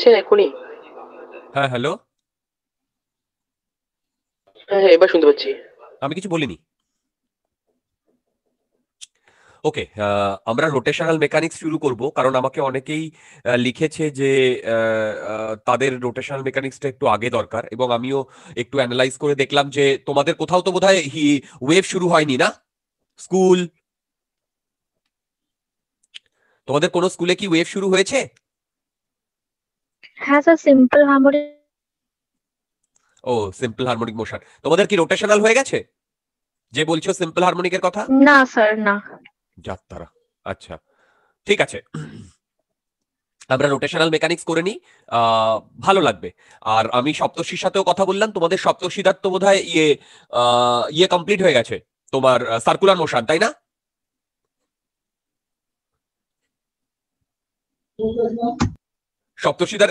পেয়েছেন এখনই হ্যাঁ হ্যালো হ্যাঁ, হ্যাঁ এবার শুনতে পাচ্ছি আমি কিছু বলিনি ওকে আমরা রোটেশনাল মেকানিক্স শুরু করব কারণ আমাকে অনেকেই লিখেছে যে তাদের রোটেশনাল মেকানিক্সটা একটু আগে দরকার এবং আমিও একটু অ্যানালাইজ করে দেখলাম যে তোমাদের কোথাও তো বোধহয় হি ওয়েভ শুরু হয়নি না স্কুল তোমাদের কোনো স্কুলে কি ওয়েভ শুরু হয়েছে has হ্যাঁ a simple harmonic ও সিম্পল হারমোনিক মোশন তোমাদের কি রোটেশনাল হয়ে গেছে যে বলছো সিম্পল হারমোনিকের কথা না স্যার না যাত্রা আচ্ছা ঠিক আছে আমরা রোটেশনাল মেকানিক্স করে নিই ভালো লাগবে আর আমি সপ্তর্ষির সাথেও কথা বললাম তোমাদের সপ্তর্ষিদার তো বোধ হয় ইয়ে ইয়ে কমপ্লিট হয়ে গেছে তোমার সার্কুলার মোশন তাই না সপ্তর্ষিদার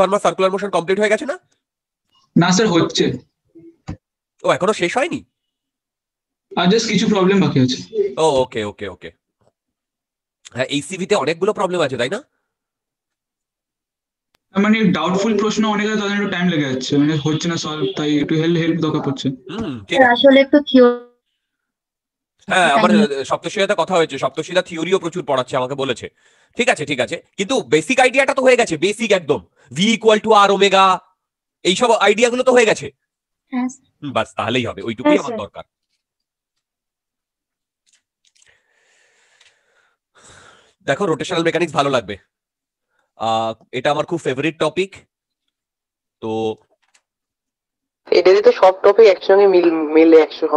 ভার্মা সার্কুলার মোশন কমপ্লিট হয়ে গেছে না না স্যার হচ্ছে ও এখনো শেষ হয়নি কিছু প্রবলেম বাকি আছে ও ওকে ওকে ওকে হ্যাঁ এই সিভিতে অনেকগুলো প্রবলেম আছে তাই না মানে ডাউটফুল প্রশ্ন অনেক তাদের একটু টাইম লেগে যাচ্ছে মানে হচ্ছে না সলভ তাই একটু হেল্প হেল্প দরকার পড়ছে আসলে একটু হ্যাঁ আমার সপ্তর্ষিদাতে কথা হয়েছে সপ্তর্ষিদা থিওরিও প্রচুর পড়াচ্ছে আমাকে বলেছে ঠিক আছে ঠিক আছে কিন্তু বেসিক আইডিয়াটা তো হয়ে গেছে বেসিক একদম ভি ইকুয়াল টু আর ওমেগা এইসব গুলো তো হয়ে গেছে হ্যাঁ, বাস তাহলেই হবে ওইটুকুই হ্যাঁ, আমার দরকার দেখো রোটেশনাল মেকানিক্স ভালো লাগবে এটা আমার খুব ফেভারিট টপিক তো এটাতে তো সব টপিক একসঙ্গে মিল মিলে একসঙ্গে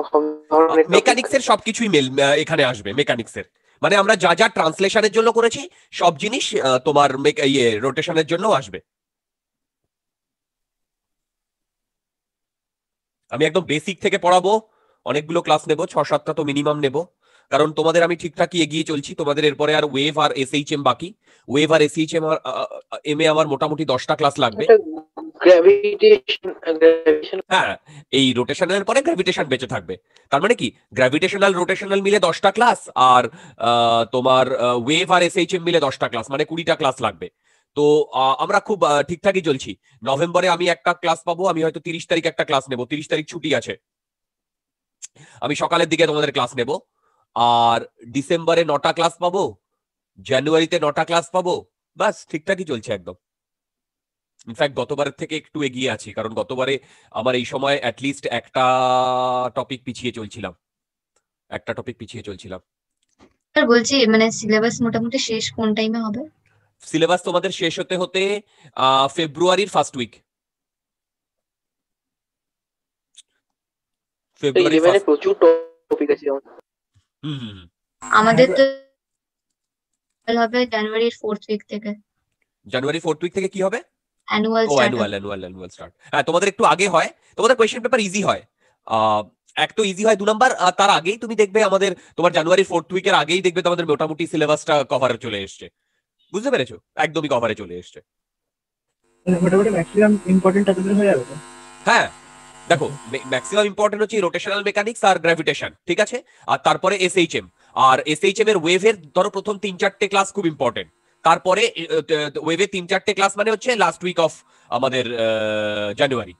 মেকানিক্সের সবকিছুই মিল এখানে আসবে মেকানিক্সের মানে আমরা যা যা ট্রান্সলেশনের জন্য করেছি সব জিনিস তোমার ইয়ে রোটেশনের জন্য আসবে আমি একদম বেসিক থেকে পড়াবো অনেকগুলো ক্লাস নেব ছ সাতটা তো মিনিমাম নেব কারণ তোমাদের আমি ঠিকঠাকই এগিয়ে চলছি তোমাদের এরপরে আর ওয়েভ আর এসএইচএম বাকি ওয়েভ আর এসএইচএম আর এম এ আমার মোটামুটি দশটা ক্লাস লাগবে Uh, হ্যাঁ এই রোটেশনাল পরে গ্র্যাভিটেশন বেঁচে থাকবে তার মানে কি গ্র্যাভিটেশনাল রোটেশনাল মিলে দশটা ক্লাস আর তোমার ওয়েভ আর এম মিলে দশটা ক্লাস মানে কুড়িটা ক্লাস লাগবে তো আমরা খুব ঠিকঠাকই চলছি নভেম্বরে আমি একটা ক্লাস পাবো আমি হয়তো তিরিশ তারিখ একটা ক্লাস নেবো তিরিশ তারিখ ছুটি আছে আমি সকালের দিকে তোমাদের ক্লাস নেব আর ডিসেম্বরে নটা ক্লাস পাবো জানুয়ারিতে নটা ক্লাস পাবো ব্যাস ঠিকঠাকই চলছে একদম ইনফ্যাক্ট গতবারের থেকে একটু এগিয়ে আছি কারণ গতবারে আমার এই সময় অ্যাটলিস্ট একটা টপিক পিছিয়ে চলছিলাম একটা টপিক পিছিয়ে চলছিলাম স্যার বলছি মানে সিলেবাস মোটামুটি শেষ কোন টাইমে হবে সিলেবাস তোমাদের শেষ হতে হতে ফেব্রুয়ারির ফার্স্ট উইক ফেব্রুয়ারি প্রচুর টপিক আছে হুম আমাদের তো হবে জানুয়ারির ফোর্থ উইক থেকে জানুয়ারি ফোর্থ উইক থেকে কি হবে অ্যানুয়াল ও অ্যানুয়াল অ্যানুয়াল অ্যানুয়াল স্টার্ট হ্যাঁ তোমাদের একটু আগে হয় তোমাদের কোয়েশ্চেন পেপার ইজি হয় এক তো ইজি হয় দু নাম্বার তার আগেই তুমি দেখবে আমাদের তোমার জানুয়ারি ফোর্থ উইকের আগেই দেখবে তোমাদের মোটামুটি সিলেবাসটা কভারে চলে এসছে বুঝতে পেরেছো একদমই কভারে চলে এসছে হ্যাঁ দেখো ম্যাক্সিমাম ইম্পর্টেন্ট হচ্ছে রোটেশনাল মেকানিক্স আর গ্র্যাভিটেশন ঠিক আছে আর তারপরে এসএইচএম আর এসএইচএম এর ওয়েভের ধরো প্রথম তিন চারটে ক্লাস খুব ইম্পর্টেন্ট তারপরে ওয়েভে তিন চারটে ক্লাস মানে হচ্ছে লাস্ট উইক অফ আমাদের জানুয়ারি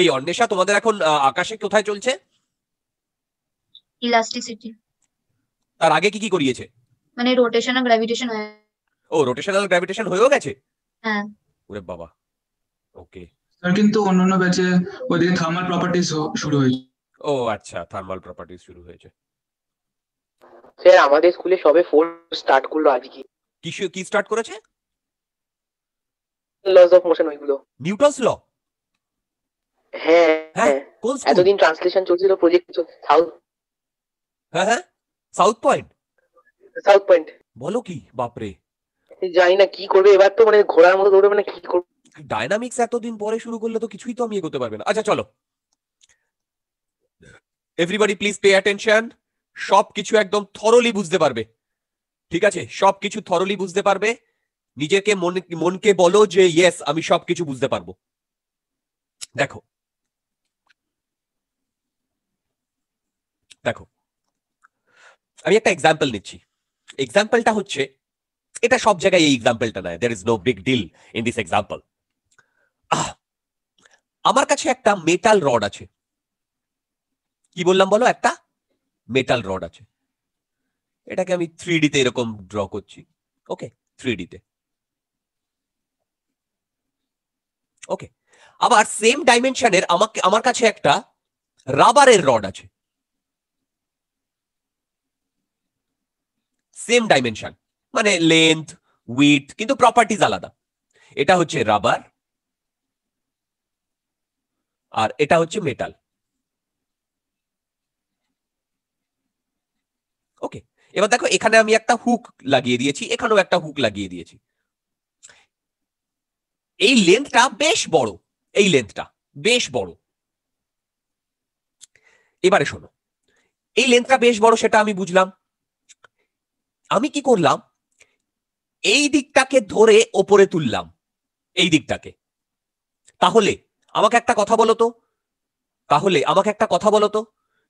এই অন্বেষা তোমাদের এখন আকাশে কোথায় চলছে ইলাস্টিসিটি তার আগে কি কি করিয়েছে মানে রোটেশন আর গ্র্যাভিটেশন ও রোটেশনাল গ্র্যাভিটেশন হয়েও গেছে হ্যাঁ ওরে বাবা ওকে স্যার কিন্তু অন্যান্য ব্যাচে ওইদিকে থার্মাল প্রপার্টিজ শুরু হয়েছে ও আচ্ছা থার্মাল প্রপার্টিজ শুরু হয়েছে স্যার আমাদের স্কুলে সবে ফোর স্টার্ট করলো আজকে কি কি স্টার্ট করেছে লস অফ মোশন ওইগুলো নিউটনস ল হ্যাঁ হ্যাঁ, হ্যাঁ। এতদিন ট্রান্সলেশন চলছিল প্রজেক্ট সাউথ হ্যাঁ হ্যাঁ সাউথ পয়েন্ট সাউথ পয়েন্ট বলো কি বাপরে জানি না কি করবে এবার তো মানে ঘোড়ার মতো দৌড়ে মানে কি করবে ডাইনামিক্স এতদিন পরে শুরু করলে তো কিছুই তো আমি এগোতে পারবে না আচ্ছা চলো এভরিবডি প্লিজ পে অ্যাটেনশন সবকিছু একদম থরলি বুঝতে পারবে ঠিক আছে সবকিছু থরলি বুঝতে পারবে নিজেকে মনকে বলো যে ইয়েস আমি সবকিছু বুঝতে পারবো দেখো দেখো আমি একটা এক্সাম্পল নিচ্ছি এক্সাম্পলটা হচ্ছে এটা সব জায়গায় এই এক্সাম্পলটা নেয় there is no big deal in this example আমার কাছে একটা মেটাল রড আছে কি বললাম বলো একটা মেটাল রড আছে এটাকে আমি থ্রি ডিতে এরকম ড্র করছি ওকে থ্রি ডিতে ওকে আবার সেম ডাইমেনশনের আমাকে আমার কাছে একটা রাবারের রড আছে সেম ডাইমেনশন মানে লেন্থ উইথ কিন্তু প্রপার্টিজ আলাদা এটা হচ্ছে রাবার আর এটা হচ্ছে মেটাল ওকে এবার দেখো এখানে আমি একটা হুক লাগিয়ে দিয়েছি এখানেও একটা হুক লাগিয়ে দিয়েছি এই লেন্থটা বেশ বড় এই লেন্থটা বেশ বড় এবারে শোনো এই লেন্থটা বেশ বড় সেটা আমি বুঝলাম আমি কি করলাম এই দিকটাকে ধরে ওপরে তুললাম এই দিকটাকে তাহলে আমাকে একটা কথা বলো তো তাহলে আমাকে একটা কথা বলো তো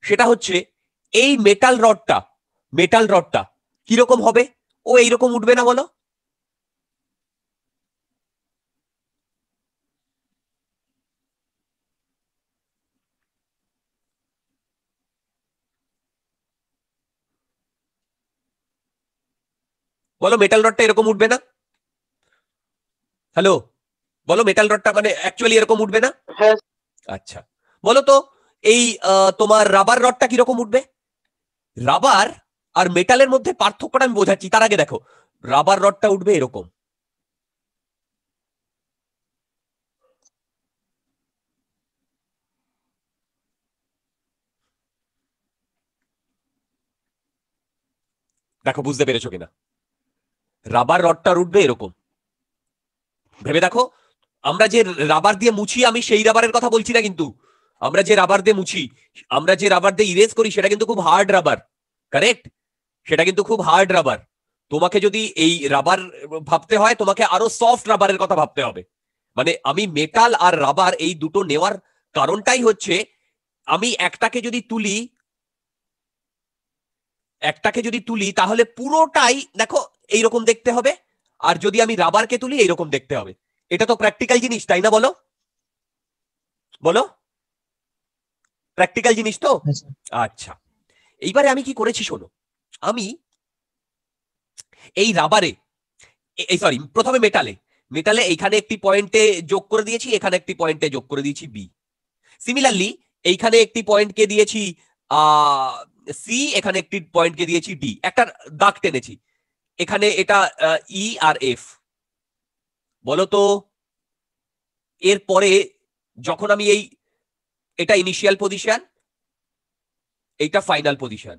সেটা হচ্ছে এই মেটাল রডটা মেটাল রডটা কিরকম হবে ও এইরকম উঠবে না বলো বলো মেটাল রডটা এরকম উঠবে না হ্যালো বলো মেটাল রডটা মানে অ্যাকচুয়ালি এরকম উঠবে না হ্যাঁ। আচ্ছা বলো তো এই তোমার রাবার রডটা কিরকম উঠবে রাবার আর মেটালের মধ্যে পার্থক্যটা আমি বোঝাচ্ছি তার আগে দেখো রাবার রডটা উঠবে এরকম দেখো বুঝতে পেরেছো কিনা রাবার রডটা উঠবে এরকম ভেবে দেখো আমরা যে রাবার দিয়ে মুছি আমি সেই রাবারের কথা বলছি না কিন্তু আমরা যে রাবার দিয়ে মুছি আমরা যে রাবার দিয়ে ইরেজ করি সেটা কিন্তু খুব হার্ড রাবার কারেক্ট সেটা কিন্তু খুব হার্ড রাবার তোমাকে যদি এই রাবার ভাবতে হয় তোমাকে আরো সফট রাবারের কথা ভাবতে হবে মানে আমি মেটাল আর রাবার এই দুটো নেওয়ার কারণটাই হচ্ছে আমি একটাকে যদি তুলি একটাকে যদি তুলি তাহলে পুরোটাই দেখো এইরকম দেখতে হবে আর যদি আমি রাবারকে তুলি এইরকম দেখতে হবে এটা তো প্র্যাকটিক্যাল জিনিস তাই না বলো বলো প্র্যাকটিক্যাল জিনিস তো আচ্ছা।, আচ্ছা এইবারে আমি কি করেছি শোনো আমি এই রাবারে এই সরি প্রথমে মেটালে মেটালে এইখানে একটি পয়েন্টে যোগ করে দিয়েছি এখানে একটি পয়েন্টে যোগ করে দিয়েছি বি সিমিলারলি এইখানে একটি পয়েন্টকে দিয়েছি সি এখানে একটি পয়েন্টকে দিয়েছি ডি একটা দাগ টেনেছি এখানে এটা ই e আর এফ বলতো এরপরে যখন আমি এই এটা ইনিশিয়াল পজিশন এইটা ফাইনাল পজিশন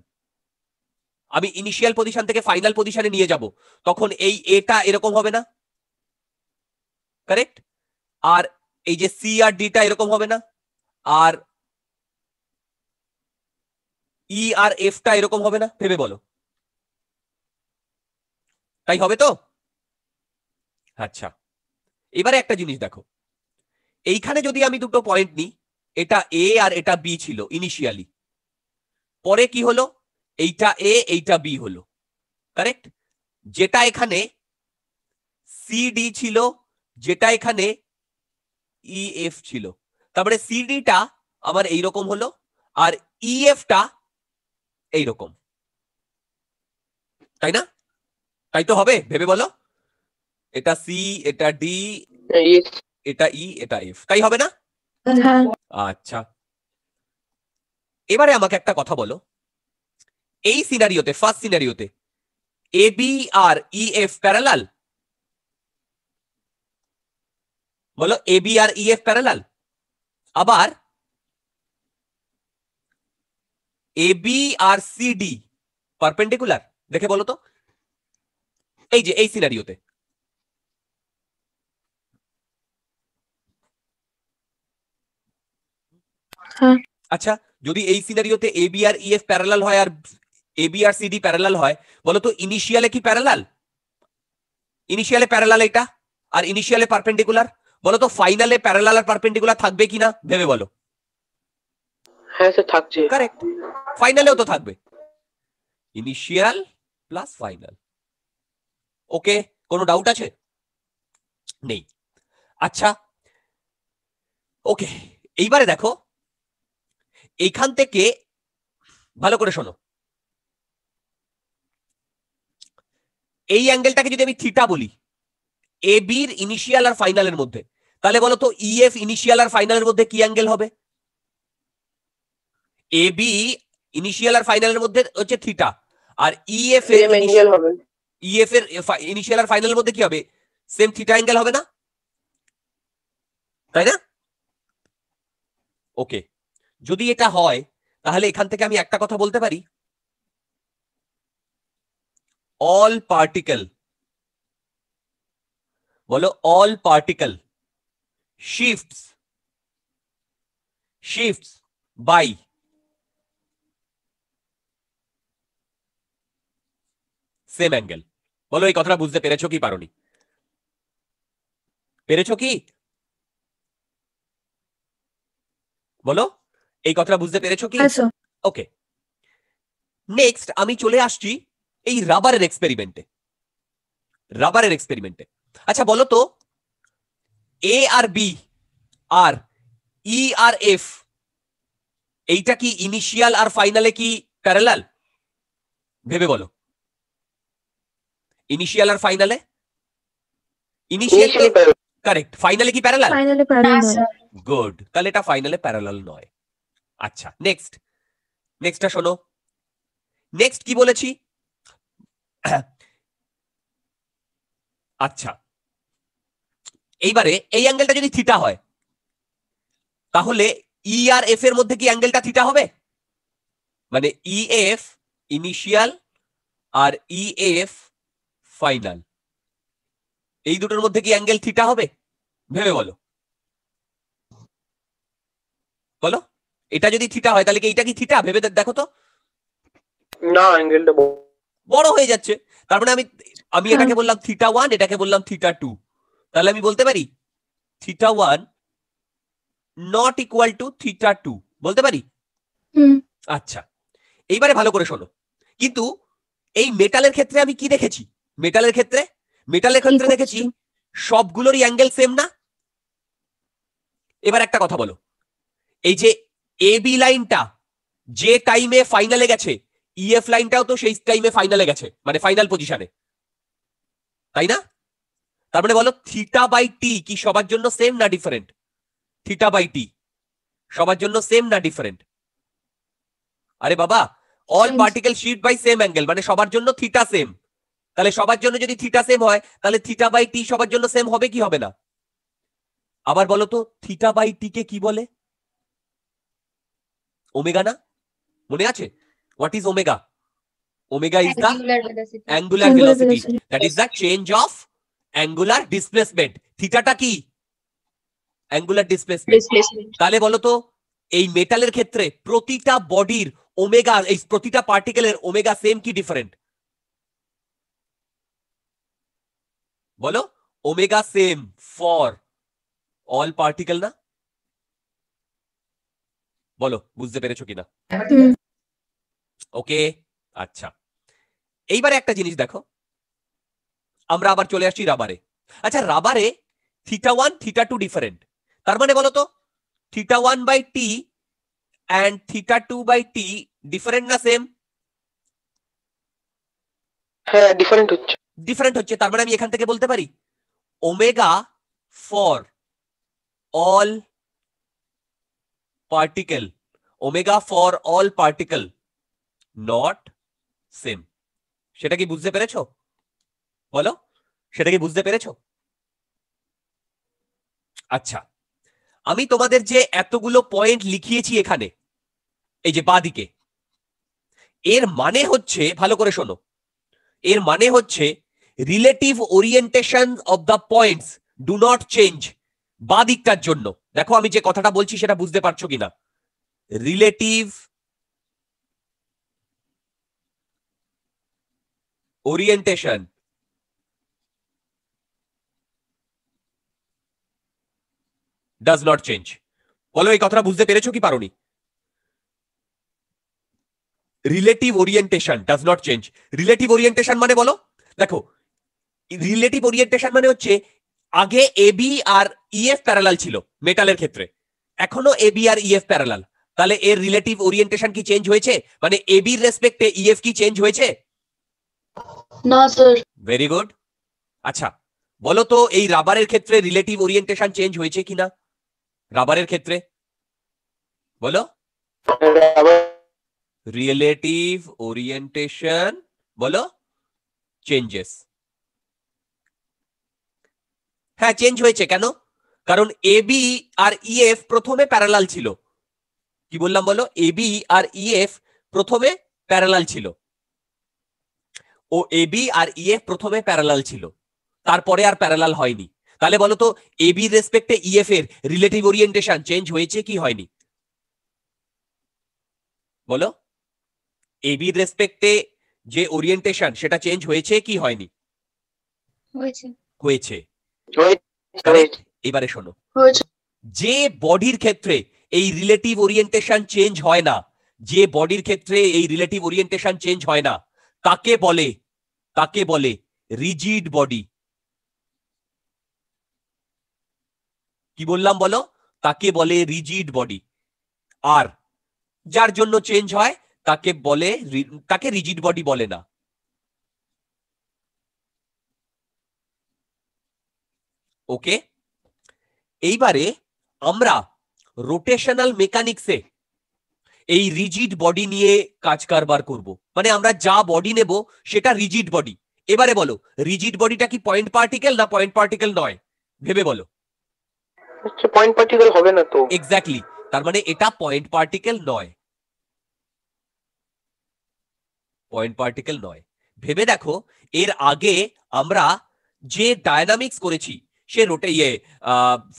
আমি ইনিশিয়াল পজিশন থেকে ফাইনাল পজিশনে নিয়ে যাব তখন এই এটা এরকম হবে না কারেক্ট আর এই যে সি আর ডিটা এরকম হবে না আর ই e আর এফটা এরকম হবে না ভেবে বলো তাই হবে তো আচ্ছা এবারে একটা জিনিস দেখো এইখানে যদি আমি দুটো পয়েন্ট নিই এটা এ আর এটা বি ছিল ইনিশিয়ালি পরে কি হলো এইটা এ এইটা বি হলো কারেক্ট যেটা এখানে সিডি ছিল যেটা এখানে ইএফ e, ছিল তারপরে সিডিটা আমার এইরকম হলো আর ইএফটা e, এইরকম তাই না তাই তো হবে ভেবে বলো এটা সি এটা ডি এটা ই e, এটা এফ তাই হবে না হ্যাঁ। আচ্ছা এবারে আমাকে একটা কথা বলো এই সিনারিওতে ফার্স্ট সিনারিওতে এ বি আর ই এফ প্যারালাল বলো এ বি আর ই এফ প্যারালাল আবার এ বি আর সি ডি পারপেন্ডিকুলার দেখে বলো তো এই যে এই সিনারিওতে হ্যাঁ। আচ্ছা যদি এই সিনারিওতে এ বি আর ই এফ প্যারালাল হয় আর এ বি আর সিডি প্যারালাল হয় বলো তো ইনিশিয়ালে কি প্যারালাল ইনিশিয়ালে প্যারালাল এটা আর ইনিশিয়ালে পারপেন্ডিকুলার বলো তো ফাইনালে প্যারালাল আর পারপেন্ডিকুলার থাকবে কিনা ভেবে বলো হ্যাঁ স্যার থাকছে কারেক্ট ফাইনালেও তো থাকবে ইনিশিয়াল প্লাস ফাইনাল ওকে কোনো ডাউট আছে নেই আচ্ছা ওকে এইবারে দেখো এইখান থেকে ভালো করে শোনো এই অ্যাঙ্গেলটাকে যদি আমি থিটা বলি এ বির ইনিশিয়াল আর ফাইনালের মধ্যে তাহলে বলো তো ইএফ ইনিশিয়াল আর ফাইনালের মধ্যে কি অ্যাঙ্গেল হবে এ বি ইনিশিয়াল আর ফাইনালের মধ্যে হচ্ছে থিটা আর ইএফ e এর ইনিশিয়াল হবে ইএফ e এর ইনিশিয়াল আর ফাইনালের মধ্যে কি হবে সেম থিটা অ্যাঙ্গেল হবে না তাই না ওকে যদি এটা হয় তাহলে এখান থেকে আমি একটা কথা বলতে পারি ऑल पार्टिकल बोलो all particle shifts shifts by same angle বলো এই কথাটা বুঝতে পেরেছো কি পারোনি পেরেছো কি বলো এই কথাটা বুঝতে পেরেছো কি ওকে নেক্সট আমি চলে আসছি এই রাবারের এক্সপেরিমেন্টে রাবারের এক্সপেরিমেন্টে আচ্ছা বলো তো এ আর বি আর ই e আর এফ এইটা কি ইনিশিয়াল আর ফাইনালে কি প্যারালাল ভেবে বলো ইনিশিয়াল আর ফাইনালে ইনিশিয়াল কারেক্ট ফাইনালে কি প্যারালাল গুড তাহলে এটা ফাইনালে প্যারালাল নয় আচ্ছা নেক্সট নেক্সটটা শোনো নেক্সট কি বলেছি আচ্ছা এইবারে এই অ্যাঙ্গেলটা যদি থিটা হয় তাহলে ই e আর এফ এর মধ্যে কি অ্যাঙ্গেলটা থিটা হবে মানে ই এফ ইনিশিয়াল আর ই এফ ফাইনাল এই দুটোর মধ্যে কি অ্যাঙ্গেল থিটা হবে ভেবে বলো বলো এটা যদি থিটা হয় তাহলে কি এটা কি থিটা ভেবে দেখো তো না অ্যাঙ্গেলটা বড় হয়ে যাচ্ছে তার মানে আমি আমি হ্যাঁ। এটাকে বললাম থিটা ওয়ান এটাকে বললাম থিটা টু তাহলে আমি বলতে পারি theta one not equal to theta two বলতে পারি আচ্ছা এইবারে ভালো করে শোনো কিন্তু এই মেটালের ক্ষেত্রে আমি কি দেখেছি মেটালের ক্ষেত্রে মেটালের ক্ষেত্রে দেখেছি সবগুলোরই অ্যাঙ্গেল সেম না এবার একটা কথা বলো এই যে এ বি লাইনটা যে টাইমে ফাইনালে গেছে ইএফ e লাইনটাও তো সেই টাইমে ফাইনালে গেছে মানে ফাইনাল পজিশনে তাই না তার মানে বলো থিটা বাই টি কি সবার জন্য সেম না ডিফারেন্ট থিটা বাই টি সবার জন্য সেম না ডিফারেন্ট আরে বাবা all particle shift by same angle মানে সবার জন্য থিটা সেম তাহলে সবার জন্য যদি থিটা সেম হয় তাহলে থিটা বাই টি সবার জন্য সেম হবে কি হবে না আবার বলো তো থিটা বাই টি কে কি বলে ওমেগা না মনে আছে What is omega? Omega is angular the velocity. angular, velocity. velocity. That is the change of angular displacement. Theta ta ki angular displacement. tale bolo to তাহলে বলো তো এই মেটালের ক্ষেত্রে প্রতিটা বডির ওমেগা এই প্রতিটা পার্টিকেলের ওমেগা সেম কি ডিফারেন্ট বলো omega same for all particle না বলো বুঝতে পেরেছো কিনা ওকে আচ্ছা এইবারে একটা জিনিস দেখো আমরা আবার চলে আসছি রাবারে আচ্ছা রাবারে theta one theta two different তার মানে বলো তো theta one by t and theta two by t different না সেম হ্যাঁ ডিফারেন্ট হচ্ছে ডিফারেন্ট হচ্ছে তার মানে আমি এখান থেকে বলতে পারি omega for all particle omega for all particle not same সেটা কি বুঝতে পেরেছ বলো সেটা কি বুঝতে পেরেছ আচ্ছা আমি তোমাদের যে এতগুলো পয়েন্ট লিখিয়েছি এখানে এই যে বাদিকে এর মানে হচ্ছে ভালো করে শোনো এর মানে হচ্ছে relative orientation of the points do not change বা দিকটার জন্য দেখো আমি যে কথাটা বলছি সেটা বুঝতে পারছো কিনা relative orientation does not change বলো এই কথাটা বুঝতে পেরেছো কি পারোনি relative orientation does not change relative orientation মানে বলো দেখো রিলেটিভ ওরিয়েন্টেশন মানে হচ্ছে আগে এ বি আর ইএফ e, প্যারালাল ছিল মেটালের ক্ষেত্রে এখনো এ বি আর ইএফ e, প্যারালাল তাহলে এর রিলেটিভ ওরিয়েন্টেশন কি চেঞ্জ হয়েছে মানে এ বির রেসপেক্টে ইএফ কি চেঞ্জ হয়েছে না স্যার ভেরি গুড আচ্ছা বলো তো এই রাবারের ক্ষেত্রে রিলেটিভ ওরিয়েন্টেশন চেঞ্জ হয়েছে কিনা রাবারের ক্ষেত্রে বলো রিলেটিভ ওরিয়েন্টেশন বলো চেঞ্জেস হ্যাঁ চেঞ্জ হয়েছে কেন কারণ এবি আর ইএফ e, প্রথমে প্যারালাল ছিল কি বললাম বলো এবি আর ইএফ e, প্রথমে প্যারালাল ছিল ও এ বি আর ই এফ প্রথমে প্যারালাল ছিল তারপরে আর প্যারালাল হয়নি তাহলে বলতো এবি রেসপেক্টে ই এফ এর রিলেটিভ ওরিয়েন্টেশন চেঞ্জ হয়েছে কি হয়নি বলো এবি রেসপেক্টে যে ওরিয়েন্টেশন সেটা চেঞ্জ হয়েছে কি হয়নি হয়েছে এবারে শোনো যে বডির ক্ষেত্রে এই রিলেটিভ ওরিয়েন্টেশন চেঞ্জ হয় না যে বডির ক্ষেত্রে এই রিলেটিভ ওরিয়েন্টেশন চেঞ্জ হয় না কাকে বলে কাকে বলে রিজিড বডি কি বললাম বলো তাকে বলে রিজিড বডি আর যার জন্য চেঞ্জ হয় তাকে বলে তাকে রিজিড বডি বলে না ওকে এইবারে আমরা রোটেশনাল মেকানিক্সে এই রিজিড বডি নিয়ে কাজ কারবার করব মানে আমরা যা বডি নেব সেটা রিজিড বডি এবারে বলো রিজিড বডিটা কি পয়েন্ট পার্টিকেল না পয়েন্ট পার্টিকেল নয় ভেবে বলো পয়েন্ট আচ্ছা, পার্টিকেল হবে না তো এক্স্যাক্টলি তার মানে এটা পয়েন্ট পার্টিকেল নয় পয়েন্ট পার্টিকেল নয় ভেবে দেখো এর আগে আমরা যে ডায়নামিক্স করেছি সে রোটে ইয়ে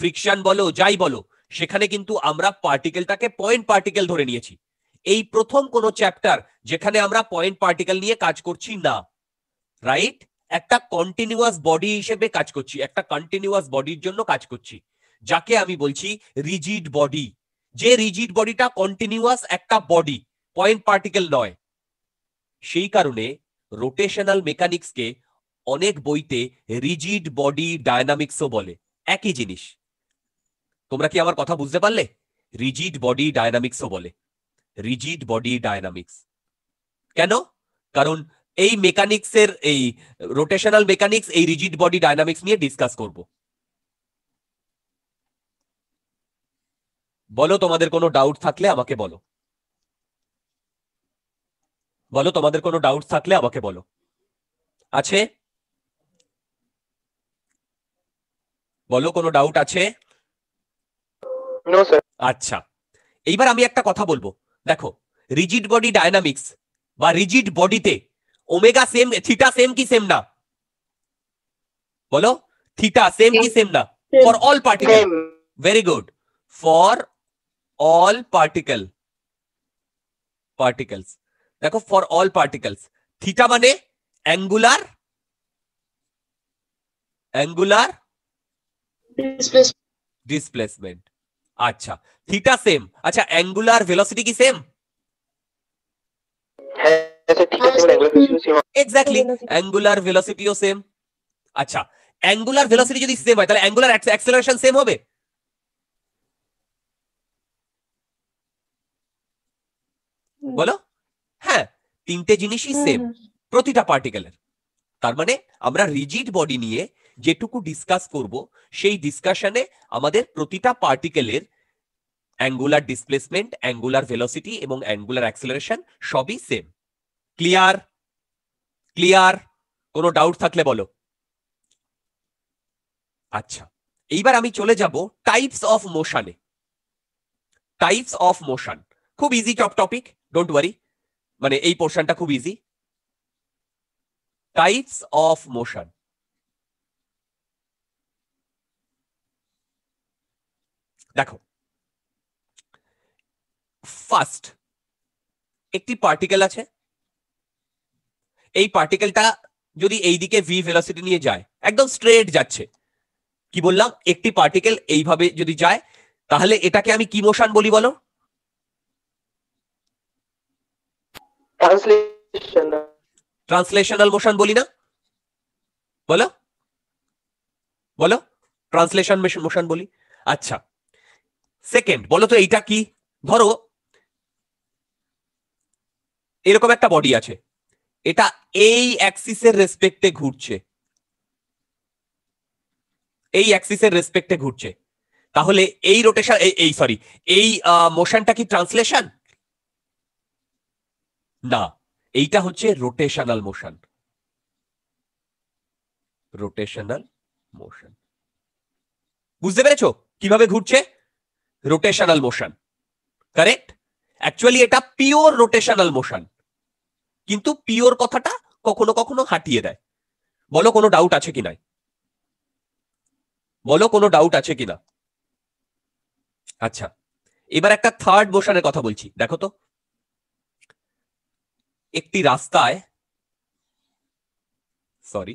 ফ্রিকশন বলো যাই বলো সেখানে কিন্তু আমরা পার্টিকেলটাকে পয়েন্ট পার্টিকেল ধরে নিয়েছি এই প্রথম কোন চ্যাপ্টার যেখানে আমরা পয়েন্ট পার্টিকেল নিয়ে কাজ করছি না রাইট একটা কন্টিনিউয়াস বডি হিসেবে কাজ করছি একটা কন্টিনিউয়াস বডির জন্য কাজ করছি যাকে আমি বলছি রিজিড বডি যে রিজিড বডিটা কন্টিনিউয়াস একটা বডি পয়েন্ট পার্টিকেল নয় সেই কারণে রোটেশনাল মেকানিক্সকে অনেক বইতে রিজিড বডি ডায়নামিক্সও বলে একই জিনিস তোমরা কি আমার কথা বুঝতে পারলে রিজিড বডি ডায়নামিক্সও বলে রিজিড বডি ডায়নামিক্স কেন কারণ এই মেকানিক্সের এই রোটেশনাল মেকানিক্স এই রিজিড বডি ডায়নামিক্স নিয়ে ডিসকাস করব বলো তোমাদের কোনো ডাউট থাকলে আমাকে বলো বলো তোমাদের কোনো ডাউট থাকলে আমাকে বলো আছে বলো কোনো ডাউট আছে আচ্ছা এইবার আমি একটা কথা বলবো দেখো রিজিড বডি ডায়নামিক্স বা রিজিড বডিতে ওমেগা সেম থিটা সেম কি সেম না বলো থিটা সেম কি সেম না for all particle very good for all particle particles দেখো ফর অল পার্টিকেলস থিটা মানে অ্যাঙ্গুলার অ্যাঙ্গুলার ডিসপ্লেসমেন্ট আচ্ছা থিটা সেম আচ্ছা অ্যাঙ্গুলার ভেলোসিটি কি সেম এক্স্যাক্টলি অ্যাঙ্গুলার ভেলোসিটিও সেম আচ্ছা অ্যাঙ্গুলার আচ্ছা, ভেলোসিটি যদি সেম হয় তাহলে অ্যাঙ্গুলার অ্যাক্সেলারেশন সেম হবে বলো হ্যাঁ তিনটে জিনিসই সেম প্রতিটা পার্টিকেলের তার মানে আমরা রিজিড বডি নিয়ে যেটুকু ডিসকাস করব সেই ডিসকাশনে আমাদের প্রতিটা পার্টিকেলের অ্যাঙ্গুলার ডিসপ্লেসমেন্ট অ্যাঙ্গুলার ভেলোসিটি এবং অ্যাঙ্গুলার অ্যাক্সেলারেশন সবই সেম ক্লিয়ার ক্লিয়ার কোনো ডাউট থাকলে বলো আচ্ছা এইবার আমি চলে যাব টাইপস অফ মোশানে টাইপস অফ মোশন খুব easy top topic don't worry মানে এই পোর্শনটা খুব ইজি টাইপস অফ মোশন দেখো ফার্স্ট একটি পার্টিকেল আছে এই পার্টিকেলটা যদি এইদিকে ভি ভেলোসিটি নিয়ে যায় একদম স্ট্রেট যাচ্ছে কি বললাম একটি পার্টিকেল এইভাবে যদি যায় তাহলে এটাকে আমি কি মোশন বলি বলো ট্রান্সলেশনাল মোশন বলি না বলো বলো ট্রান্সলেশন মোশন বলি আচ্ছা সেকেন্ড বলো তো এইটা কি ধরো এরকম একটা বডি আছে এটা এই অ্যাক্সিসের রেসপেক্টে ঘুরছে এই অ্যাক্সিসের রেসপেক্টে ঘুরছে তাহলে এই রোটেশন এই সরি এই মোশনটা কি ট্রান্সলেশন না এইটা হচ্ছে রোটেশনাল মোশন রোটেশনাল মোশন বুঝতে পেরেছো কিভাবে ঘুরছে রোটেশনাল মোশন কারেক্ট অ্যাকচুয়ালি এটা পিওর রোটেশনাল মোশন কিন্তু পিওর কথাটা কখনো কখনো হাঁটিয়ে দেয় বলো কোনো ডাউট আছে কি নাই বলো কোনো ডাউট আছে কি না আচ্ছা এবার একটা থার্ড মোশনের কথা বলছি দেখো তো একটি রাস্তায় সরি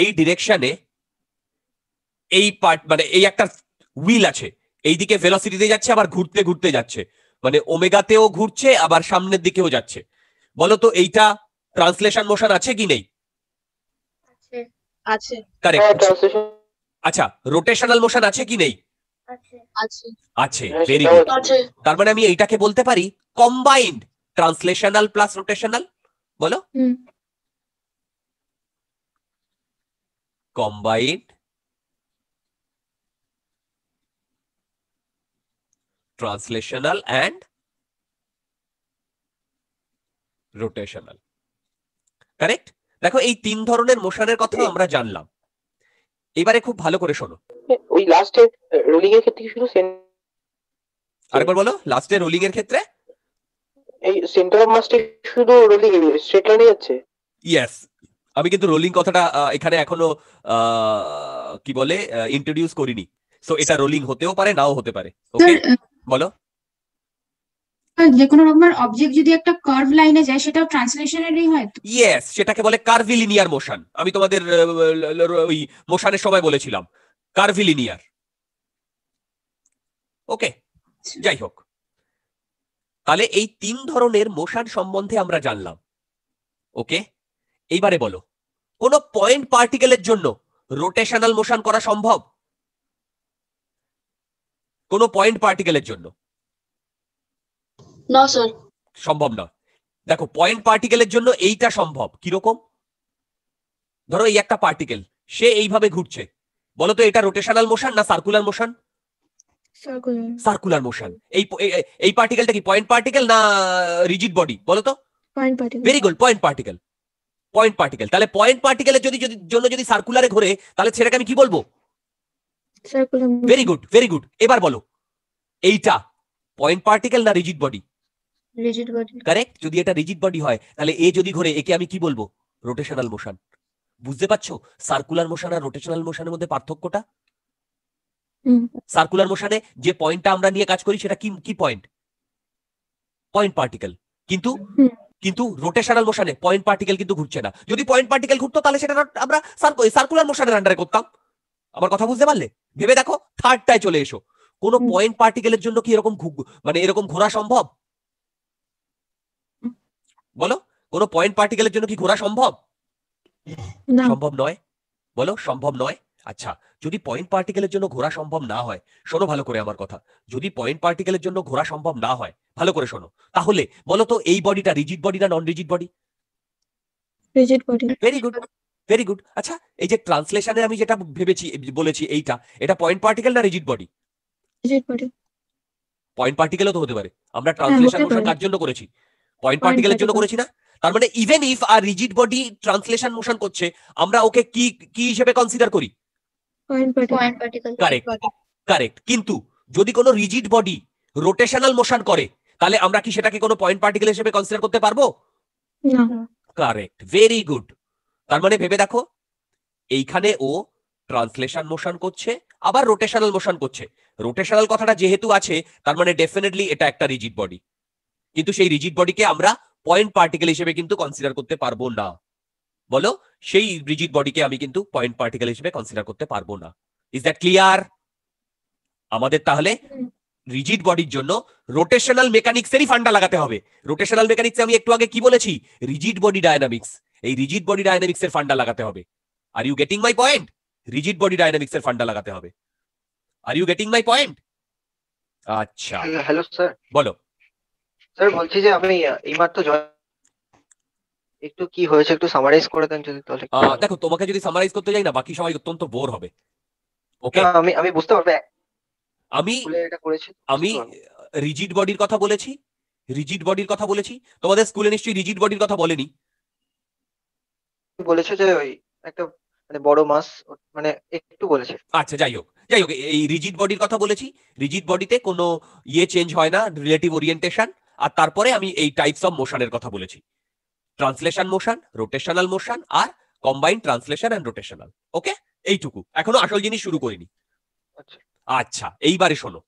এই ডিরেকশনে এই পার্ট মানে এই একটা হুইল আছে এইদিকে ভেলোসিটিতে যাচ্ছে আবার ঘুরতে ঘুরতে যাচ্ছে মানে ওমেগাতেও ঘুরছে আবার সামনের দিকেও যাচ্ছে বলো তো এইটা ট্রান্সলেশন মোশন আছে কি নেই আচ্ছা রোটেশনাল মোশন আছে কি নেই আছে ভেরি হ্যাঁ, আচ্ছা, গুড হ্যাঁ, তার মানে আমি এইটাকে বলতে পারি কম্বাইন্ড ট্রান্সলেশনাল প্লাস রোটেশনাল বলো combined translational and rotational correct দেখো এই তিন ধরনের মোশনের কথা আমরা জানলাম এবারে খুব ভালো করে শোনো ওই লাস্টের রোলিং এর ক্ষেত্রে শুধু আরেকবার বলো লাস্টে রোলিং এর ক্ষেত্রে এই সেন্টার অফ মাসটি শুধু রোলিং স্ট্রেট লাইনে যাচ্ছে ইয়েস আমি কিন্তু রোলিং কথাটা এখানে এখনো কি বলে ইন্ট্রোডিউস করিনি সো এটা রোলিং হতেও পারে নাও হতে পারে ওকে বলো যে কোনো রকমের অবজেক্ট যদি একটা কার্ভ লাইনে যায় সেটাও ট্রান্সলেশনেরই হয় ইয়েস সেটাকে বলে কার্ভিলিনিয়ার মোশন আমি তোমাদের ওই মোশনের সময় বলেছিলাম কার্ভিলিনিয়ার আচ্ছা। ওকে যাই হোক তাহলে এই তিন ধরনের মোশন সম্বন্ধে আমরা জানলাম ওকে এইবারে বলো কোন পয়েন্ট পার্টিকেলের জন্য রোটেশনাল মোশন করা সম্ভব কোনো পয়েন্ট পার্টিকেলের জন্য সম্ভব না দেখো পয়েন্ট পার্টিকেলের জন্য এইটা সম্ভব কিরকম ধরো এই একটা পার্টিকেল সে এইভাবে ঘুরছে বলো তো এটা রোটেশনাল মোশন না সার্কুলার মোশন সার্কুলার মোশন এই এই পার্টিকেলটা কি পয়েন্ট পার্টিকেল না রিজিড বডি বলো তো very good point particle point particle তাহলে পয়েন্ট পার্টিকেলের যদি যদি জন্য যদি সার্কুলারে ঘোরে তাহলে সেটাকে আমি কি বলবো ভেরি গুড ভেরি গুড এবার বলো এইটা পয়েন্ট পার্টিকেল না rigid body rigid body correct যদি এটা রিজিড বডি হয় তাহলে এ যদি ঘোরে একে আমি কি বলবো রোটেশনাল মোশন বুঝতে পারছো সার্কুলার মোশন আর রোটেশনাল মোশনের মধ্যে পার্থক্যটা সার্কুলার মোশনে যে পয়েন্টটা আমরা নিয়ে কাজ করি সেটা কি কি পয়েন্ট পয়েন্ট পার্টিকেল কিন্তু কিন্তু রোটেশনাল মোশনে পয়েন্ট পার্টিকেল কিন্তু ঘুরছে না যদি পয়েন্ট পার্টিকেল ঘুরতো তাহলে সেটা আমরা সার্কুলার মোশনের আন্ডারে করতাম আমার কথা বুঝতে পারলে ভেবে দেখো থার্ডটায় চলে এসো কোনো পয়েন্ট পার্টিকেলের জন্য কি এরকম মানে এরকম ঘোরা সম্ভব বলো কোনো পয়েন্ট পার্টিকেলের জন্য কি ঘোরা সম্ভব সম্ভব নয় বলো সম্ভব নয় আচ্ছা যদি পয়েন্ট পার্টিকেলের জন্য ঘোরা সম্ভব না হয় শোনো ভালো করে আমার কথা যদি পয়েন্ট পার্টিকেলের জন্য ঘোরা সম্ভব না হয় ভালো করে শোনো তাহলে বলো তো এই বডিটা রিজিড বডি না non rigid body rigid body very good very good আচ্ছা এই যে ট্রান্সলেশনে আমি যেটা ভেবেছি বলেছি এইটা এটা পয়েন্ট পার্টিকেল না rigid body rigid body point পার্টিকেলও তো হতে পারে আমরা ট্রান্সলেশন হ্যাঁ, মোশন কার জন্য করেছি পয়েন্ট পার্টিকেলের জন্য করেছি না তার মানে ইভেন ইফ আর রিজিড বডি ট্রান্সলেশন মোশন করছে আমরা ওকে কি কি হিসেবে কনসিডার করি কারেক্ট কিন্তু যদি কোনো রিজিড বডি রোটেশনাল মোশন করে তাহলে আমরা কি সেটাকে কোনো পয়েন্ট পার্টিকেল হিসেবে কনসিডার করতে পারবো কারেক্ট ভেরি গুড তার মানে ভেবে দেখো এইখানে ও ট্রান্সলেশন মোশন করছে আবার রোটেশনাল মোশন করছে রোটেশনাল কথাটা যেহেতু আছে তার মানে ডেফিনেটলি এটা একটা রিজিড বডি কিন্তু সেই রিজিড বডিকে আমরা পয়েন্ট পার্টিকেল হিসেবে কিন্তু কনসিডার করতে পারবো না বলো সেই রিজিড বডিকে আমি কিন্তু পয়েন্ট পার্টিকেল হিসেবে কনসিডার করতে পারবো না ইজ দ্যাট ক্লিয়ার আমাদের তাহলে রিজিড বডির জন্য রোটেশনাল মেকানিক্সেরই ফান্ডা লাগাতে হবে রোটেশনাল মেকানিক্স আমি একটু আগে কি বলেছি রিজিড বডি ডায়নামিক্স এই রিজিড বডি ডায়নামিক্সের ফান্ডা লাগাতে হবে are you getting my point rigid body ডায়নামিক্সের ফান্ডা লাগাতে হবে are you getting my point আচ্ছা হ্যালো স্যার বলো স্যার বলছি যে আমি এইমাত্র একটু কি হয়েছে একটু সামারাইজ করে দেন যদি তাহলে দেখো তোমাকে যদি সামারাইজ করতে যাই না বাকি সবাই অত্যন্ত বোর হবে ওকে আমি আমি বুঝতে পারবে আমি আমি রিজিড বডির কথা বলেছি রিজিড বডির কথা বলেছি তোমাদের স্কুলে নিশ্চয়ই রিজিড বডির কথা বলেনি বলেছে যে ওই একটা মানে বড় মাস মানে একটু বলেছে আচ্ছা যাই হোক যাই হোক এই রিজিড বডির কথা বলেছি রিজিড বডিতে কোনো ইয়ে চেঞ্জ হয় না রিলেটিভ ওরিয়েন্টেশন আর তারপরে আমি এই টাইপস অফ মোশনের কথা বলেছি ট্রান্সলেশন মোশন রোটেশনাল মোশন আর combine translation and rotational okay এইটুকু এখনো আসল জিনিস শুরু করিনি আচ্ছা।, আচ্ছা এইবারে শোনো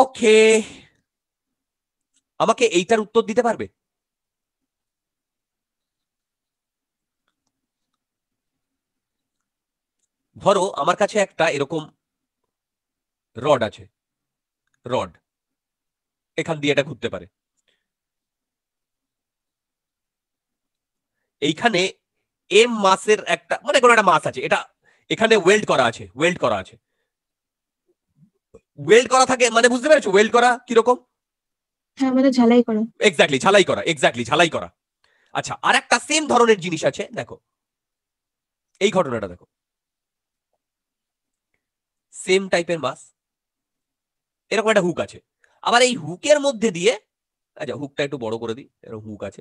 ওকে আমাকে এইটার উত্তর দিতে পারবে ধরো আমার কাছে একটা এরকম রড আছে রড এখান দিয়ে এটা ঘুরতে পারে এইখানে এম মাসের একটা মানে কোনো একটা মাস আছে এটা এখানে ওয়েল্ড করা আছে ওয়েল্ড করা আছে ওয়েল্ড করা থাকে মানে বুঝতে পেরেছো ওয়েল্ড করা কিরকম হ্যাঁ মানে ঝালাই করা এক্স্যাক্টলি ঝালাই করা এক্স্যাক্টলি ঝালাই করা আচ্ছা আর একটা সেম ধরনের জিনিস আছে দেখো এই ঘটনাটা দেখো সেম টাইপের মাস এরকম একটা হুক আছে আবার এই হুকের মধ্যে দিয়ে আচ্ছা হুকটা একটু বড় করে দিই এরকম হুক আছে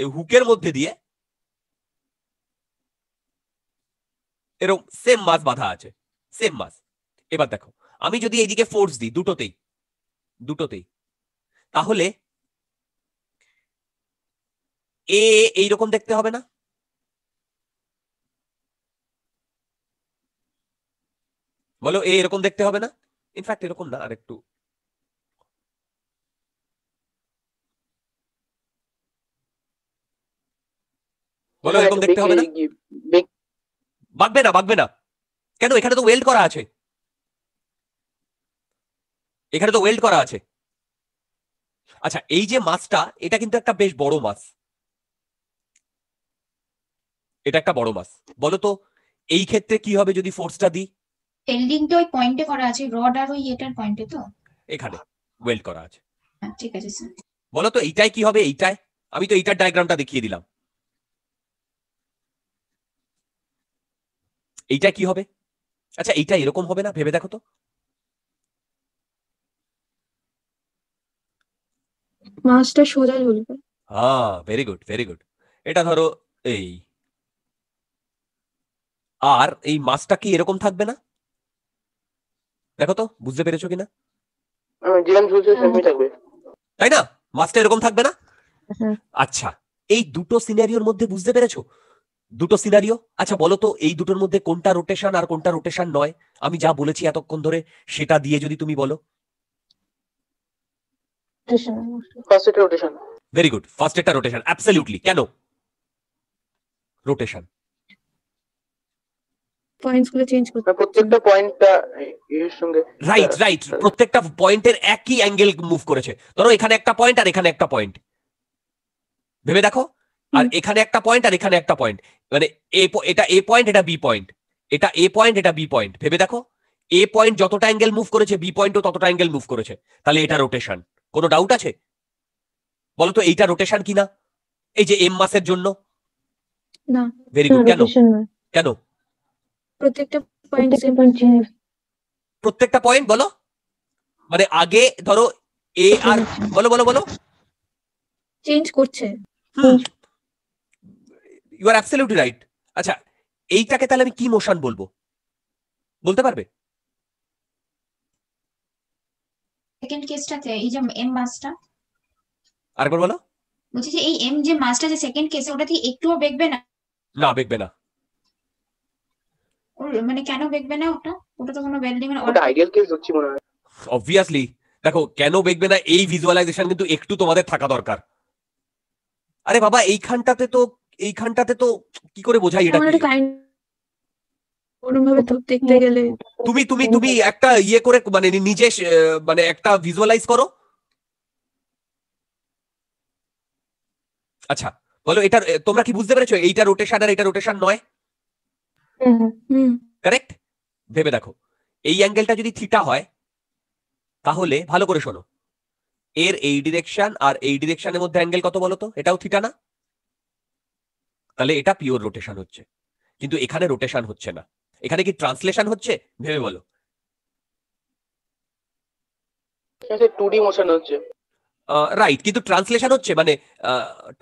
এই হুকের মধ্যে দিয়ে এরকম সেম মাস বাঁধা আছে সেম মাস এবার দেখো আমি যদি এইদিকে ফোর্স দিই দুটোতেই দুটোতেই তাহলে এ এইরকম দেখতে হবে না বলো এ এরকম দেখতে হবে না ইনফ্যাক্ট এরকম না আর একটু বলো এরকম দেখতে হবে না বাঁকবে না বাঁকবে না কেন এখানে তো ওয়েল্ড করা আছে এখানে তো ওয়েল্ড করা আছে আচ্ছা এই যে মাছটা এটা কিন্তু একটা বেশ বড় মাছ এটা একটা বড় মাছ বলো তো এই ক্ষেত্রে কি হবে যদি ফোর্সটা দিই তো ওই পয়েন্টে করা আছে রড আর ওই এটার পয়েন্টে তো এখানে ওয়েল্ড করা আছে হ্যাঁ, ঠিক আছে স্যার বলো তো এইটাই কি হবে এইটাই আমি তো এইটার ডায়াগ্রামটা দেখিয়ে দিলাম এইটা কি হবে আচ্ছা এইটা এরকম হবে না ভেবে দেখো তো মাছটা সোজা ঝুলবে হ্যাঁ ভেরি গুড ভেরি গুড এটা ধরো এই আর এই মাছটা কি এরকম থাকবে না দেখো তো বুঝতে পেরেছো কিনা হ্যাঁ, হ্যাঁ। তাই না মাছটা এরকম থাকবে না হ্যাঁ। আচ্ছা এই দুটো সিনারিওর মধ্যে বুঝতে পেরেছো দুটো সিনারিও আচ্ছা বলো তো এই দুটোর মধ্যে কোনটা রোটেশন আর কোনটা রোটেশন নয় আমি যা বলেছি এতক্ষণ ধরে সেটা দিয়ে যদি তুমি বলো ভেরি গুড ফার্স্ট একটা রোটেশন অ্যাবসলিউটলি কেন রোটেশন মানে প্রত্যেকটা পয়েন্টটা রাইট রাইট প্রত্যেকটা পয়েন্টের একই অ্যাঙ্গেল মুভ করেছে ধরো এখানে একটা পয়েন্ট আর এখানে একটা পয়েন্ট ভেবে দেখো আর এখানে একটা পয়েন্ট আর এখানে একটা পয়েন্ট মানে এটা এ পয়েন্ট এটা বি পয়েন্ট এটা এ পয়েন্ট এটা বি পয়েন্ট ভেবে দেখো এ পয়েন্ট যতটা অ্যাঙ্গেল মুভ করেছে বি পয়েন্টও ততটা অ্যাঙ্গেল মুভ করেছে তাহলে এটা রোটেশন কোনো ডাউট আছে বলো তো এইটা রোটেশন কিনা এই যে এম মাসের জন্য না ভেরি গুড কেন কেন প্রত্যেকটা পয়েন্ট প্রত্যেকটা পয়েন্ট বলো মানে আগে ধরো এ আর বলো বলো বলো চেঞ্জ করছে ইউ আর অ্যাবসলিউটলি রাইট আচ্ছা এইটাকে তাহলে আমি কি মোশন বলবো বলতে পারবে সেকেন্ড কেসটাতে এই যে এম মাসটা আরেকবার বলো বলছি যে এই এম যে মাসটা যে সেকেন্ড কেসে ওটা কি একটুও দেখবে না না দেখবে না মানে কেন দেখবে না ওটা ওটা তো কোনো ভ্যালিডি মানে ওটা আইডিয়াল কেস হচ্ছে মনে হয় অবভিয়াসলি দেখো কেন দেখবে না এই ভিজুয়ালাইজেশন কিন্তু একটু তোমাদের থাকা দরকার আরে বাবা এইখানটাতে তো এইখানটাতে তো কি করে বোঝাই এটা তুমি তুমি তুমি একটা ইয়ে করে মানে নিজে মানে একটা ভিজুয়ালাইজ করো আচ্ছা বলো এটা তোমরা কি বুঝতে পেরেছো এইটা রোটেশন আর এটা রোটেশন নয় কারেক্ট হ্যাঁ, হ্যাঁ, ভেবে দেখো এই অ্যাঙ্গেলটা যদি থিটা হয় তাহলে ভালো করে শোনো এর এই ডিরেকশন আর এই ডিরেকশনের মধ্যে অ্যাঙ্গেল কত বলো তো এটাও থিটা না তাহলে এটা পিওর রোটেশন হচ্ছে কিন্তু এখানে রোটেশন হচ্ছে না এখানে কি ট্রান্সলেশন হচ্ছে ভেবে বলো রাইট কিন্তু ট্রান্সলেশন হচ্ছে মানে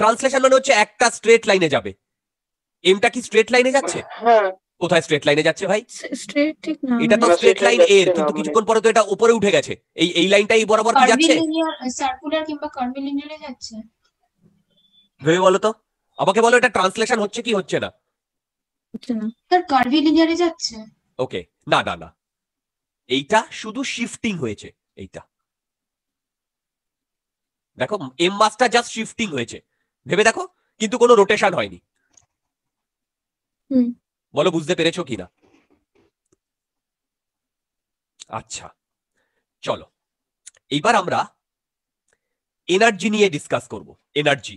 ট্রান্সলেশন মানে হচ্ছে একটা স্ট্রেট লাইনে যাবে এমটা কি স্ট্রেট লাইনে যাচ্ছে হ্যাঁ। কোথায় স্ট্রেট লাইনে যাচ্ছে ভাই ঠিক এটা তো স্ট্রেট লাইন এর কিন্তু মানে। কিছুক্ষণ পরে তো এটা উপরে উঠে গেছে এই এই লাইনটাই বরাবর কি যাচ্ছে সার্কুলার কিংবা কার্ভিলিনিয়ারে যাচ্ছে ভেবে বলো তো আমাকে বলো এটা ট্রান্সলেশন হচ্ছে কি হচ্ছে না স্যার কার্ভি যাচ্ছে ওকে না না না এইটা শুধু শিফটিং হয়েছে এইটা দেখো এম মাসটা জাস্ট শিফটিং হয়েছে ভেবে দেখো কিন্তু কোনো রোটেশন হয়নি বলো বুঝতে পেরেছো কিনা আচ্ছা চলো এইবার আমরা এনার্জি নিয়ে ডিসকাস করব এনার্জি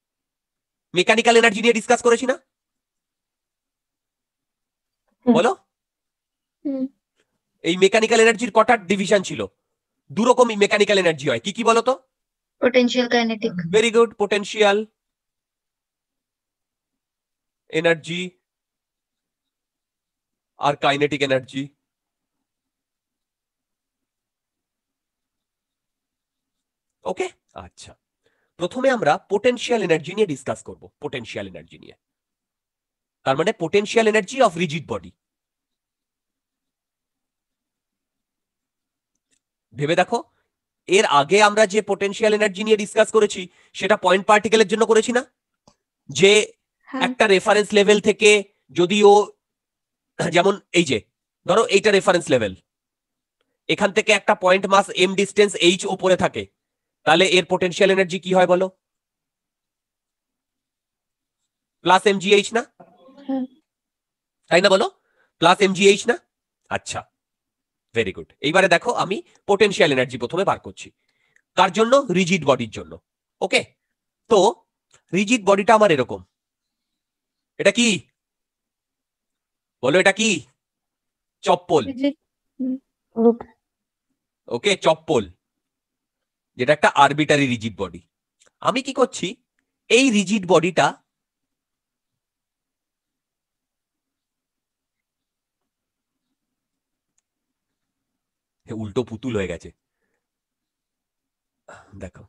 মেকানিক্যাল এনার্জি নিয়ে ডিসকাস করেছি না বলো এই মেকানিক্যাল এনার্জির কটা ডিভিশন ছিল দু রকমই মেকানিক্যাল এনার্জি হয় কি কি বলো তো potential kinetic very good potential energy আর কাইনেটিক এনার্জি ওকে আচ্ছা প্রথমে আমরা পোটেনশিয়াল এনার্জি নিয়ে ডিসকাস করব পোটেনশিয়াল এনার্জি নিয়ে তার মানে potential energy of rigid body ভেবে দেখো এর আগে আমরা যে পোটেনশিয়াল এনার্জি নিয়ে ডিসকাস করেছি সেটা পয়েন্ট পার্টিকেলের জন্য করেছি না যে হ্যাঁ। একটা রেফারেন্স লেভেল থেকে যদিও যেমন এই যে ধরো এইটা রেফারেন্স লেভেল এখান থেকে একটা point mass m distance h ওপরে থাকে তাহলে এর পোটেনশিয়াল এনার্জি কি হয় বলো প্লাস এমজিএইচ না হ্যাঁ। তাই না বলো প্লাস এমজিএইচ না আচ্ছা ভেরি গুড এইবারে দেখো আমি পোটেনশিয়াল এনার্জি প্রথমে বার করছি তার জন্য রিজিড বডির জন্য ওকে তো রিজিড বডিটা আমার এরকম এটা কি বলো এটা কি চপ্পল ওকে চপ্পল যেটা একটা আরবিটারি রিজিড বডি আমি কি করছি এই রিজিড বডিটা উল্টো পুতুল হয়ে গেছে দেখো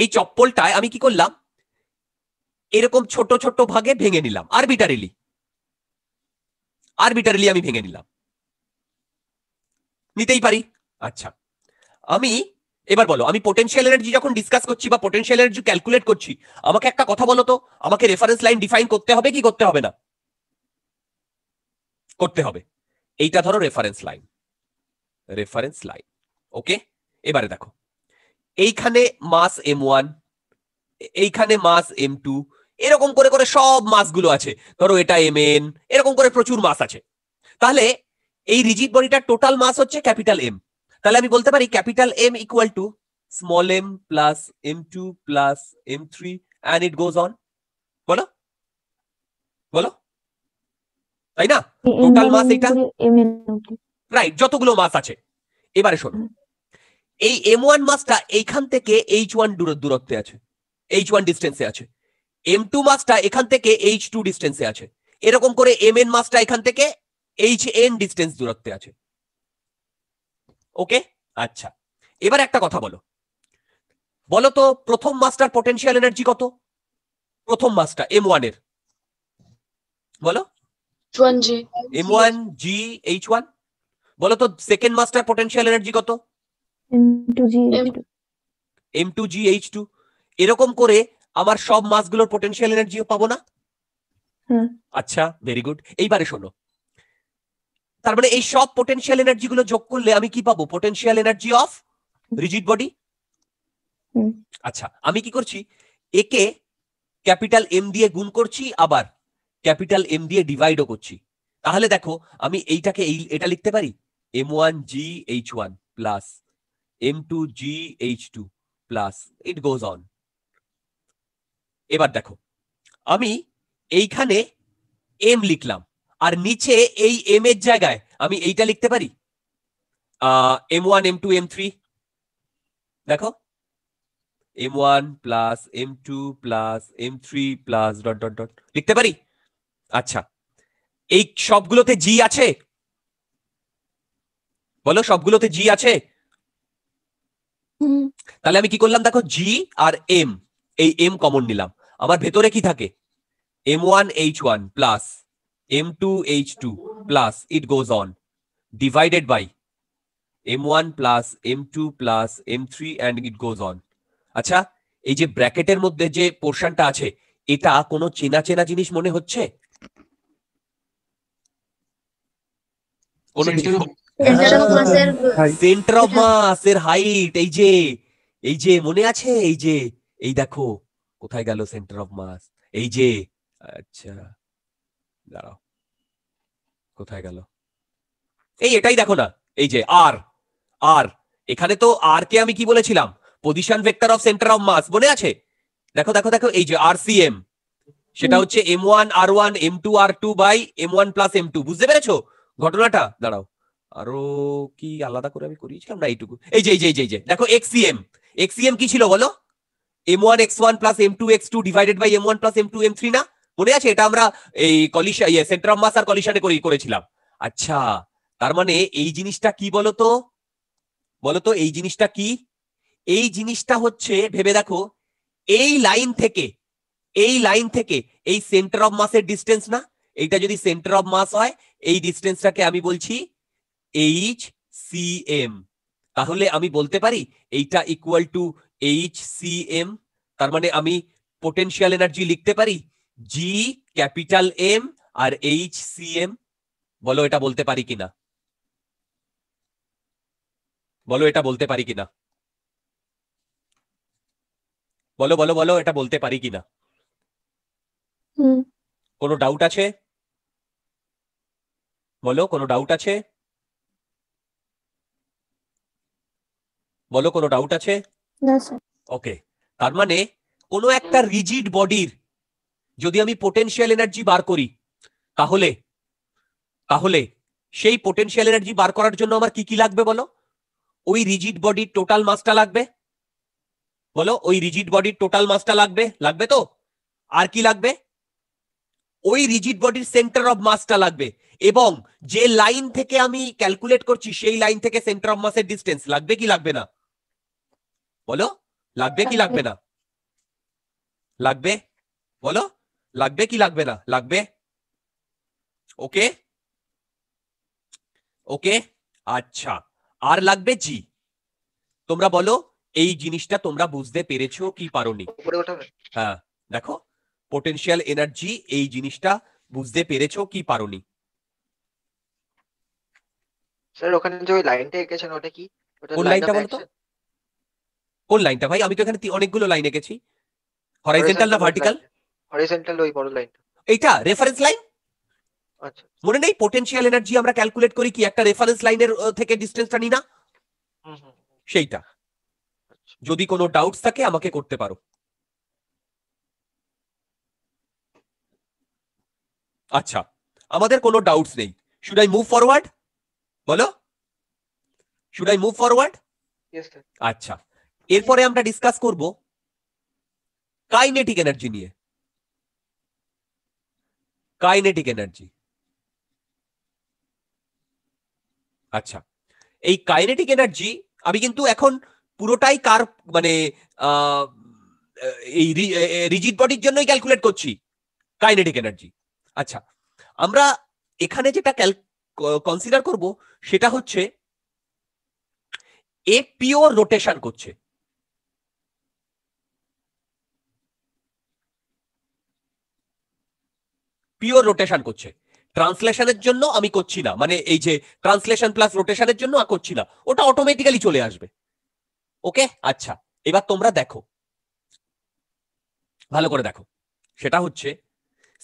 এই চপ্পলটায় আমি কি করলাম এরকম ছোট ছোট ভাগে ভেঙে নিলাম আরবিটারিলি আরবিটারিলি আমি ভেঙে নিলাম নিতেই পারি আচ্ছা আমি এবার বলো আমি পোটেন্সিয়াল এনার্জি যখন ডিসকাস করছি বা পোটেন্সিয়াল এনার্জি ক্যালকুলেট করছি আমাকে একটা কথা বলো তো আমাকে রেফারেন্স লাইন ডিফাইন করতে হবে কি করতে হবে না করতে হবে এইটা ধরো reference line reference line okay এবারে দেখো এইখানে মাস এম ওয়ান এইখানে মাস এম টু এরকম করে করে সব মাসগুলো আছে ধরো এটা এম এন এরকম করে প্রচুর মাস আছে তাহলে এই রিজিট বডিটার টোটাল মাস হচ্ছে ক্যাপিটাল এম তাহলে আমি বলতে পারি capital M equal to small m plus m two plus m three and it goes on বলো বলো তাই না টোটাল মাস এটা রাইট যতগুলো মাস আছে এবারে শোনো এই এম ওয়ান মাসটা এইখান থেকে এইচ ওয়ান দূরত্বে আছে এইচ ওয়ান ডিস্টেন্সে আছে এম টু মাসটা এখান থেকে এইচ টু ডিস্টেন্সে আছে এরকম করে এম এন মাসটা এখান থেকে এইচ এন ডিস্টেন্স দূরত্বে আছে ওকে আচ্ছা এবার একটা কথা বলো বলো তো প্রথম মাস্টার পটেনশিয়াল এনার্জি কত প্রথম মাস্টার এম ওয়ান এর বলো m one g h one বলো তো সেকেন্ড মাস্টার পটেনশিয়াল এনার্জি কত m two g h two এরকম করে আমার সব গুলোর পটেনশিয়াল এনার্জিও পাবো না আচ্ছা ভেরি গুড এইবারে শোনো তার মানে এই সব পটেনশিয়াল এনার্জি গুলো যোগ করলে আমি কি পাবো potential energy of rigid body আচ্ছা আমি কি করছি একে ক্যাপিটাল এম দিয়ে গুণ করছি আবার ক্যাপিটাল এম দিয়ে ডিভাইডও করছি তাহলে দেখো আমি এইটাকে এই এটা লিখতে পারি m one g h one plus m two g h two plus it goes on এবার দেখো আমি এইখানে এম লিখলাম আর নিচে এই এম এর জায়গায় আমি এইটা লিখতে পারি m one m two m three দেখো m one plus m two plus m three plus dot dot dot লিখতে পারি আচ্ছা এই সবগুলোতে জি আছে বলো সবগুলোতে জি আছে তাহলে আমি কি করলাম দেখো জি আর এম এই এম কমন নিলাম আমার ভেতরে কি থাকে m one h one plus M2H2 plus it goes on divided by M1 plus M2 plus M3 and it goes on আচ্ছা এই যে ব্র্যাকেটের মধ্যে যে পোর্শনটা আছে এটা কোনো চেনা চেনা জিনিস মনে হচ্ছে সেন্টার অফ মাস এর হাইট এই যে এই যে মনে আছে এই যে এই দেখো কোথায় গেল সেন্টার অফ মাস এই যে আচ্ছা দাঁড়াও কোথায় গেল এই এটাই দেখো না এই যে আর আর এখানে তো আর কে আমি কি বলেছিলাম position vector of centre of mass মনে আছে দেখো দেখো দেখো এই যে আর সি এম সেটা হচ্ছে m one r one m two r two by m one plus m two বুঝতে পেরেছো ঘটনাটা দাঁড়াও আরো কি আলাদা করে আমি করিয়েছিলাম না এইটুকু এই যে এই যে এই যে দেখো এক্স এক্সিএম কি ছিল বলো m one x one plus m two x two divided by m one plus m two m three না মনে আছে এটা আমরা এই কলিশা ইয়ে মাস আর কলিশানে করি করেছিলাম আচ্ছা তার মানে এই জিনিসটা কি বলতো বলতো এই জিনিসটা কি এই জিনিসটা হচ্ছে ভেবে দেখো এই লাইন থেকে এই লাইন থেকে এই সেন্টার অফ মাসের ডিস্টেন্স না এইটা যদি সেন্টার অফ মাস হয় এই ডিস্টেন্সটাকে আমি বলছি এইচ সি এম তাহলে আমি বলতে পারি এইটা equal to h C M তার মানে আমি পোটেন্সিয়াল এনার্জি লিখতে পারি জি ক্যাপিটাল এম আর এইচ সি এম বলো এটা বলতে পারি কিনা বলো এটা বলতে পারি কিনা বলো বলো বলো এটা বলতে পারি কিনা কোনো ডাউট আছে বলো কোনো ডাউট আছে বলো কোনো ডাউট আছে ওকে তার মানে কোনো একটা রিজিড বডির যদি আমি পোটেনশিয়াল এনার্জি বার করি তাহলে তাহলে সেই পোটেনশিয়াল এনার্জি বার করার জন্য আমার কি কি লাগবে বলো ওই রিজিড বডির টোটাল মাসটা লাগবে বলো ওই রিজিড বডির টোটাল মাসটা লাগবে লাগবে তো আর কি লাগবে ওই রিজিড বডির সেন্টার অফ মাসটা লাগবে এবং যে লাইন থেকে আমি ক্যালকুলেট করছি সেই লাইন থেকে সেন্টার অফ মাসের ডিস্টেন্স লাগবে কি লাগবে না বলো লাগবে কি লাগবে না লাগবে বলো লাগবে কি লাগবে না লাগবে ওকে ওকে আচ্ছা আর লাগবে জি তোমরা বলো এই জিনিসটা তোমরা বুঝতে পেরেছো কি পারোনি হ্যাঁ দেখো পোটেন্সিয়াল এনার্জি এই জিনিসটা বুঝতে পেরেছো কি পারোনি স্যার কোন লাইনটা ভাই আমি তো এখানে অনেকগুলো লাইন এঁকেছি হরাইজেন্টাল না ভার্টিক্যাল হরিজন্টাল ওই বড় লাইন এইটা রেফারেন্স লাইন আচ্ছা মনে নেই পোটেনশিয়াল এনার্জি আমরা ক্যালকুলেট করি কি একটা রেফারেন্স লাইনের থেকে ডিসটেন্সটা নিনা না সেইটা আচ্ছা। যদি কোনো ডাউটস থাকে আমাকে করতে পারো আচ্ছা আমাদের কোনো ডাউটস নেই শুড আই মুভ ফরওয়ার্ড বলো শুড আই মুভ ফরওয়ার্ড আচ্ছা এরপরে আমরা ডিসকাস করব কাইনেটিক এনার্জি নিয়ে কাইনেটিক এনার্জি আচ্ছা এই কাইনেটিক এনার্জি আমি কিন্তু এখন পুরোটাই কার মানে এই রিজিড বডির জন্যই ক্যালকুলেট করছি কাইনেটিক এনার্জি আচ্ছা আমরা এখানে যেটা কনসিডার করব সেটা হচ্ছে এ পিওর রোটেশন করছে পিওর রোটেশন করছে ট্রান্সলেশনের জন্য আমি করছি না মানে এই যে ট্রান্সলেশন প্লাস রোটেশনের জন্য আর করছি না ওটা অটোমেটিক্যালি চলে আসবে ওকে আচ্ছা এবার তোমরা দেখো ভালো করে দেখো সেটা হচ্ছে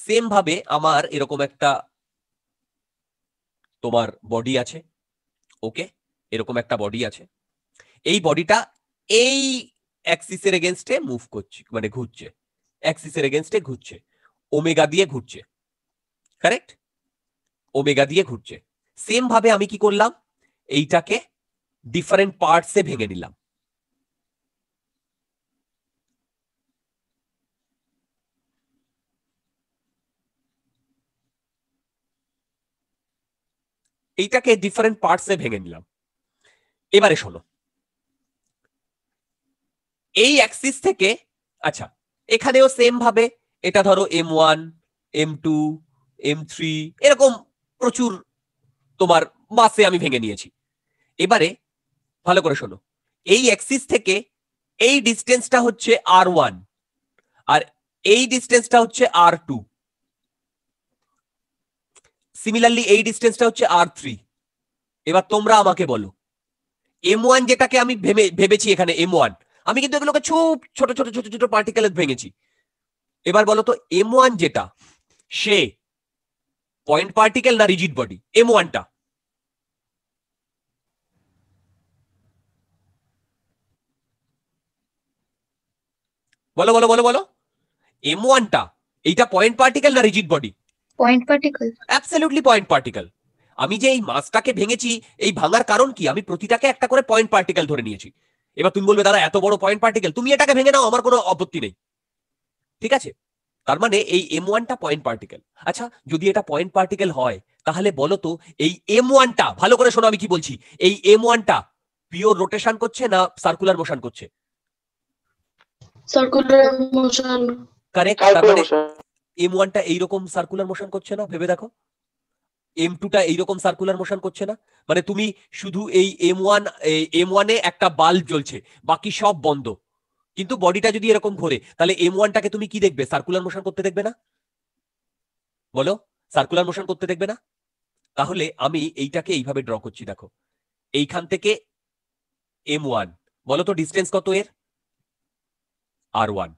সেম ভাবে আমার এরকম একটা তোমার বডি আছে ওকে এরকম একটা বডি আছে এই বডিটা এই অ্যাক্সিসের এগেনস্টে মুভ করছে মানে ঘুরছে অ্যাক্সিসের এগেনস্টে ঘুরছে ওমেগা দিয়ে ঘুরছে কারেক্ট ওমেগা দিয়ে ঘুরছে সেম ভাবে আমি কি করলাম এইটাকে ডিফারেন্ট পার্টসে ভেঙে নিলাম এইটাকে ডিফারেন্ট পার্টসে ভেঙে নিলাম এবারে শোনো এই অ্যাক্সিস থেকে আচ্ছা এখানেও সেম ভাবে এটা ধরো m one m two m three এরকম প্রচুর তোমার মাসে আমি ভেঙে নিয়েছি এবারে ভালো করে শোনো এই অ্যাক্সিস থেকে এই ডিস্টেন্সটা হচ্ছে আর ওয়ান আর এই ডিস্টেন্সটা হচ্ছে আর টু সিমিলারলি এই ডিস্টেন্সটা হচ্ছে আর থ্রি এবার তোমরা আমাকে বলো এম ওয়ান যেটাকে আমি ভেবে ভেবেছি এখানে এম ওয়ান আমি কিন্তু এগুলোকে ছোট ছোট ছোট ছোট ছোট পার্টিকেলে ভেঙেছি এবার বলো তো এম ওয়ান যেটা সে পয়েন্ট পার্টিকেল না রিজিড বডি এম ওয়ানটা বলো বলো বলো বলো এম ওয়ানটা এইটা পয়েন্ট পার্টিকেল না rigid body point particle absolutely point particle আমি যে এই মাছটাকে ভেঙেছি এই ভাঙার কারণ কি আমি প্রতিটাকে একটা করে পয়েন্ট পার্টিকেল ধরে নিয়েছি এবার তুমি বলবে দাদা এত বড় পয়েন্ট পার্টিকেল তুমি এটাকে ভেঙে নাও আমার কোনো আপত্তি নেই ঠিক আছে তার মানে এই এম ওয়ানটা পয়েন্ট পার্টিকেল আচ্ছা যদি এটা পয়েন্ট পার্টিকেল হয় তাহলে বলতো এই এম ওয়ানটা ভালো করে শোনো আমি কি বলছি এই এম ওয়ানটা পিওর রোটেশন করছে না সার্কুলার মোশন করছে মানে এম ওয়ানটা এইরকম সার্কুলার মোশন করছে না ভেবে দেখো এম টুটা এইরকম সার্কুলার মোশন করছে না মানে তুমি শুধু এই এম ওয়ান এম ওয়ানে একটা বাল্ব জ্বলছে বাকি সব বন্ধ কিন্তু বডিটা যদি এরকম ঘোরে তাহলে এম ওয়ানটাকে তুমি কি দেখবে সার্কুলার মোশন করতে দেখবে না বলো সার্কুলার মোশন করতে দেখবে না তাহলে আমি এইটাকে এইভাবে ড্র করছি দেখো এইখান থেকে এম ওয়ান বলো তো ডিস্টেন্স কত এর আর ওয়ান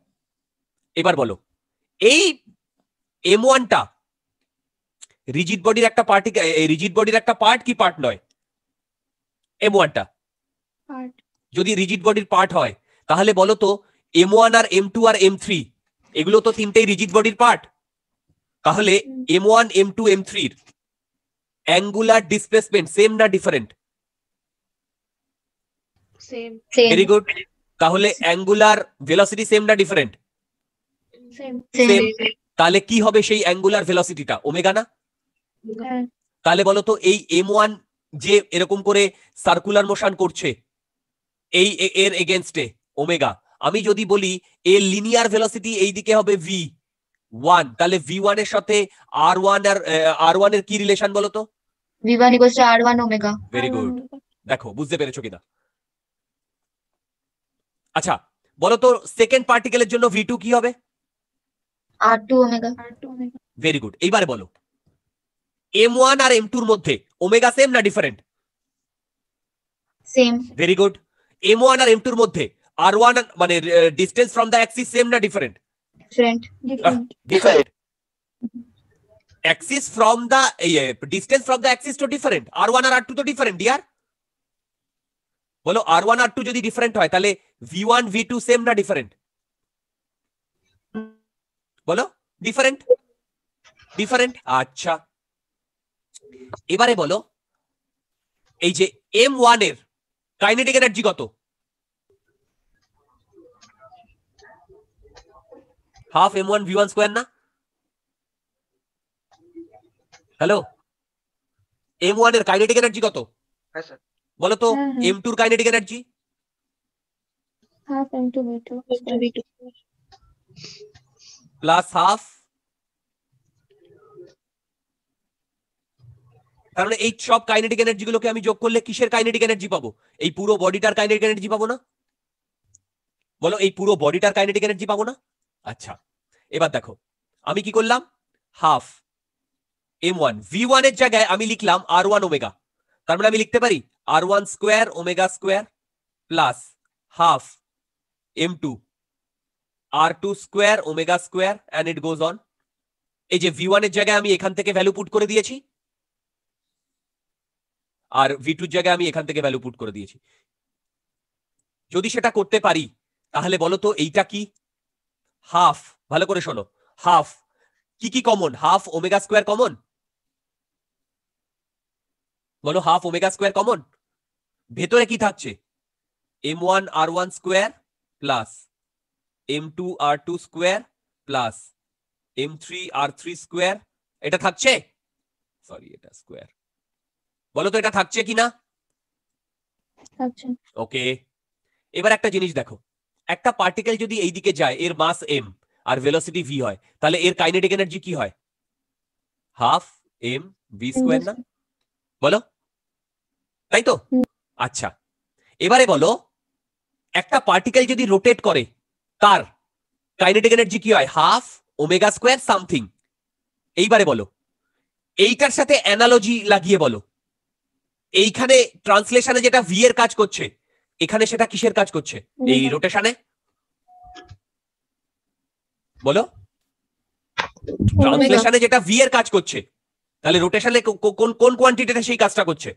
এবার বলো এই এম ওয়ানটা রিজিড বডির একটা পার্টি রিজিড বডির একটা পার্ট কি পার্ট নয় এম ওয়ানটা যদি রিজিড বডির পার্ট হয় তাহলে বলো তো এম ওয়ান আর এম টু আর এম থ্রি এগুলো তো তিনটেই রিজিড বডির পার্ট তাহলে m one m two m থ্রির অ্যাঙ্গুলার ডিসপ্লেসমেন্ট সেম না ডিফারেন্ট ভেরি গুড তাহলে অ্যাঙ্গুলার ভেলোসিটি সেম না ডিফারেন্ট সেম তাহলে কি হবে সেই অ্যাঙ্গুলার ভেলোসিটিটা ওমেগা না হ্যাঁ। তাহলে বলো তো এই এম ওয়ান যে এরকম করে সার্কুলার মোশন করছে এই এর এগেনস্টে ওমেগা আমি যদি বলি এ লিনিয়ার ভেলোসিটি এই দিকে হবে ভি ওয়ান তাহলে ভি ওয়ান এর সাথে আর ওয়ান আর আর ওয়ান এর কি রিলেশন বলো তো ভেরি গুড দেখো বুঝতে পেরেছো কিনা আচ্ছা বলো তো সেকেন্ড পার্টিকেলের জন্য ভি টু কি হবে r two omega very good এইবারে বলো এম ওয়ান আর এম টুর মধ্যে ওমেগা সেম না different same very good m one আর এম টুর মধ্যে আর ওয়ান মানে distance from the axis same না different different axis from the distance from the axis তো ডিফারেন্ট আর ওয়ান আর আর টু তো ডিফারেন্ট ডিয়ার বলো আর ওয়ান আর টু যদি ডিফারেন্ট হয় তাহলে v one V two same না different বলো ডিফারেন্ট ডিফারেন্ট আচ্ছা এবারে বলো এই যে এম ওয়ান এর কাইনেটিক এনার্জি কত half m one v one square না হ্যালো এম ওয়ান এর কাইনেটিক এনার্জি কত হ্যাঁ, বলো তো এম টুর কাইনেটিক এনার্জি প্লাস হাফ কারণ এই সব কাইনেটিক এনার্জি গুলোকে আমি যোগ করলে কিসের কাইনেটিক এনার্জি পাবো এই পুরো বডিটার কাইনেটিক এনার্জি পাবো না বলো এই পুরো বডিটার কাইনেটিক এনার্জি পাবো না আচ্ছা এবার দেখো আমি কি করলাম half m one v one এর জায়গায় আমি লিখলাম আর ওয়ান ওমেগা তার মানে আমি লিখতে পারি r one square omega square plus half m two r two square omega square and it goes on এই যে ভি ওয়ানের জায়গায় আমি এখান থেকে ভ্যালু পুট করে দিয়েছি আর ভি টুর জায়গায় আমি এখান থেকে ভ্যালু পুট করে দিয়েছি যদি সেটা করতে পারি তাহলে বলো তো এইটা কি হাফ ভালো করে শোনো হাফ কি কি common half omega square common বলো হাফ ওমেগা স্কোয়ার কমন ভেতরে কি থাকছে m one r one square plus m two r two square plus m three r three square এটা থাকছে সরি এটা স্কোয়ার বলো তো এটা থাকছে কিনা ওকে এবার একটা জিনিস দেখো একটা পার্টিকেল যদি এই দিকে যায় এর মাস এম আর ভেলোসিটি ভি হয় তাহলে এর কাইনেটিক এনার্জি কি হয় হাফ এম ভি স্কোয়ার না বলো তাই তো আচ্ছা এবারে বলো একটা পার্টিকেল যদি রোটেট করে তার কাইনেটিক এনার্জি কি হয় হাফ ওমেগা স্কোয়ার সামথিং এইবারে বলো এইটার সাথে অ্যানালজি লাগিয়ে বলো এইখানে ট্রান্সলেশনে যেটা ভি এর কাজ করছে এখানে সেটা কিসের কাজ করছে এই রোটেশনে বলো ট্রান্সলেশনে যেটা ভি এর কাজ করছে তাহলে রোটেশনে কোন কোন কোয়ান্টিটিতে সেই কাজটা করছে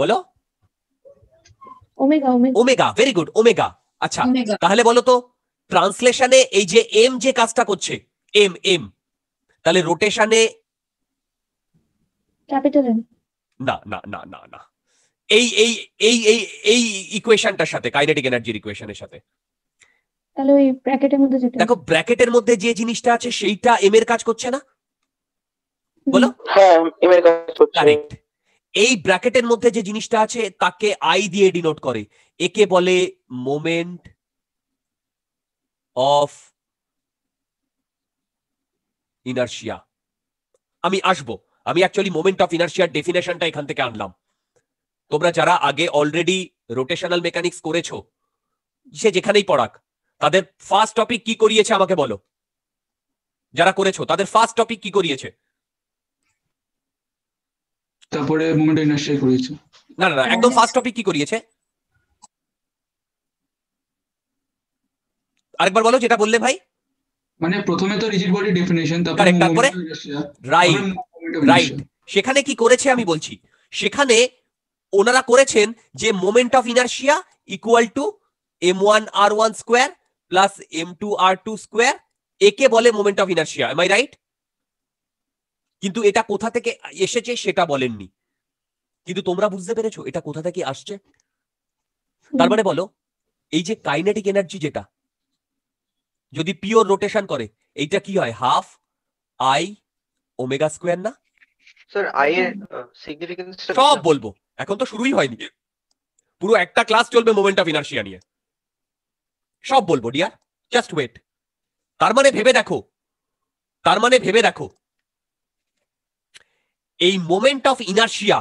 বলো omega omega very good omega আচ্ছা তাহলে বলো তো ট্রান্সলেশনে এই যে এম যে কাজটা করছে এম এম তাহলে রোটেশনে ক্যাপিটাল এম না না না না না এই এই এই এই এই ইকুয়েশনটার সাথে কাইনেটিক এনার্জির ইকুয়েশনের সাথে তাহলে ওই ব্র্যাকেটের মধ্যে যেটা দেখো ব্র্যাকেটের মধ্যে যে জিনিসটা আছে সেইটা এম এর কাজ করছে না বলো হ্যাঁ এম এর কাজ করছে কারেক্ট এই ব্র্যাকেটের মধ্যে যে জিনিসটা আছে তাকে আই দিয়ে ডিনোট করে একে বলে মোমেন্ট অফ ইনার্শিয়া আমি আসবো আমি অ্যাকচুয়ালি মোমেন্ট অফ ইনার্শিয়ার ডেফিনেশনটা এখান থেকে আনলাম তোমরা যারা আগে অলরেডি রোটেশনাল মেকানিক্স করেছো সে যেখানেই পড়াক তাদের ফার্স্ট টপিক কি করিয়েছে আমাকে বলো যারা করেছো তাদের ফার্স্ট টপিক কি করিয়েছে তারপরে মোমেন্ট ইন্ডাস্ট্রি করিয়েছে না না একদম ফার্স্ট টপিক কি করিয়েছে আরেকবার বলো যেটা বললে ভাই মানে প্রথমে তো রিজিড বডি ডেফিনিশন তারপরে তারপরে রাইট রাইট সেখানে কি করেছে আমি বলছি সেখানে ওনারা করেছেন যে moment of inertia equal to m one r one square plus m two r two square একে বলে moment of inertia m right কিন্তু এটা কোথা থেকে এসেছে সেটা বলেননি কিন্তু তোমরা বুঝতে পেরেছো এটা কোথা থেকে আসছে তার মানে বলো এই যে কাইনেটিক এনার্জি যেটা যদি পিওর রোটেশন করে এইটা কি হয় হাফ আই ওমেগা স্কোয়ার না স্যার আই এর সিগনিফিকেন্স সব বলবো এখন তো শুরুই হয়নি পুরো একটা ক্লাস চলবে মোমেন্ট অফ ইনার্শিয়া নিয়ে সব বলবো ডিয়ার জাস্ট ওয়েট তার মানে ভেবে দেখো তার মানে ভেবে দেখো এই মোমেন্ট অফ ইনার্শিয়া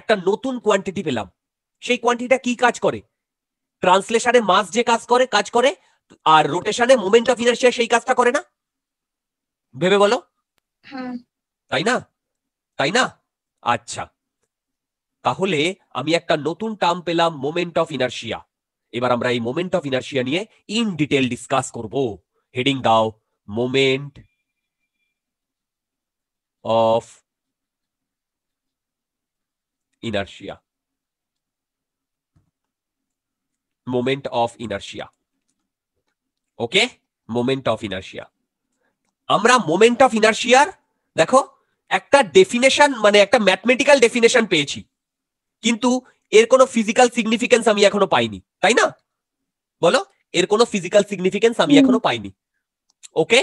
একটা নতুন কোয়ান্টিটি পেলাম সেই কোয়ান্টিটিটা কি কাজ করে ট্রান্সলেশনে মাস যে কাজ করে কাজ করে আর রোটেশনে মোমেন্ট অফ ইনার্শিয়া সেই কাজটা করে না ভেবে বলো হ্যাঁ। তাই না তাই না আচ্ছা তাহলে আমি একটা নতুন টার্ম পেলাম মোমেন্ট অফ ইনার্শিয়া এবার আমরা এই মোমেন্ট অফ ইনার্শিয়া নিয়ে ইন ডিটেল ডিসকাস করব হেডিং দাও moment of inertia moment of inertia okay moment of inertia আমরা মোমেন্ট অফ ইনার্শিয়ার দেখো একটা ডেফিনেশন মানে একটা ম্যাথমেটিক্যাল ডেফিনেশন পেয়েছি কিন্তু এর কোনো ফিজিক্যাল সিগনিফিকেন্স আমি এখনো পাইনি তাই না বলো এর কোনো ফিজিক্যাল সিগনিফিকেন্স আমি এখনো পাইনি ওকে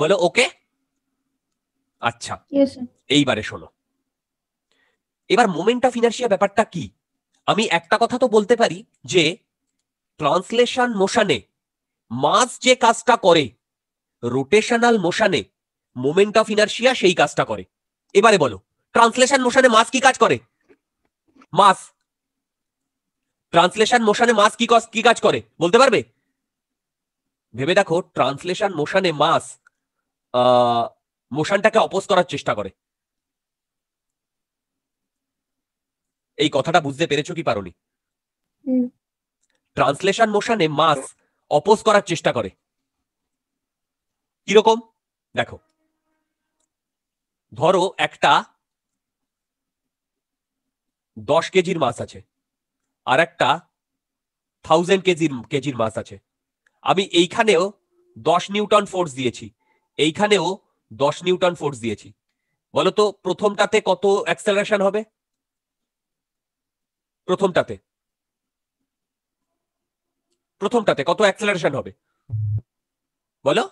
বলো ওকে আচ্ছা এইবারে শোনো এবার মোমেন্ট অফ ইনার্শিয়া ব্যাপারটা কি আমি একটা কথা তো বলতে পারি যে ট্রান্সলেশন মোশানে মাস যে কাজটা করে রোটেশনাল মোশানে মোমেন্ট অফ ইনার্শিয়া সেই কাজটা করে এবারে বলো ট্রান্সলেশন মোশনে মাস কি কাজ করে মাস ট্রান্সলেশন মোশনে মাস কি কি কাজ করে বলতে পারবে ভেবে দেখো ট্রান্সলেশন মোশনে মাস মোশনটাকে অপোজ করার চেষ্টা করে এই কথাটা বুঝতে পেরেছো কি পারোনি ট্রান্সলেশন মোশনে মাস অপোজ করার চেষ্টা করে কিরকম দেখো ধরো একটা দশ কেজির মাছ আছে আর একটা থাউজেন্ড কেজির কেজির মাছ আছে আমি এইখানেও দশ নিউটন ফোর্স দিয়েছি এইখানেও দশ নিউটন ফোর্স দিয়েছি বলতো প্রথমটাতে কত অ্যাক্সেলারেশন হবে প্রথমটাতে প্রথমটাতে কত অ্যাক্সেলারেশন হবে বলো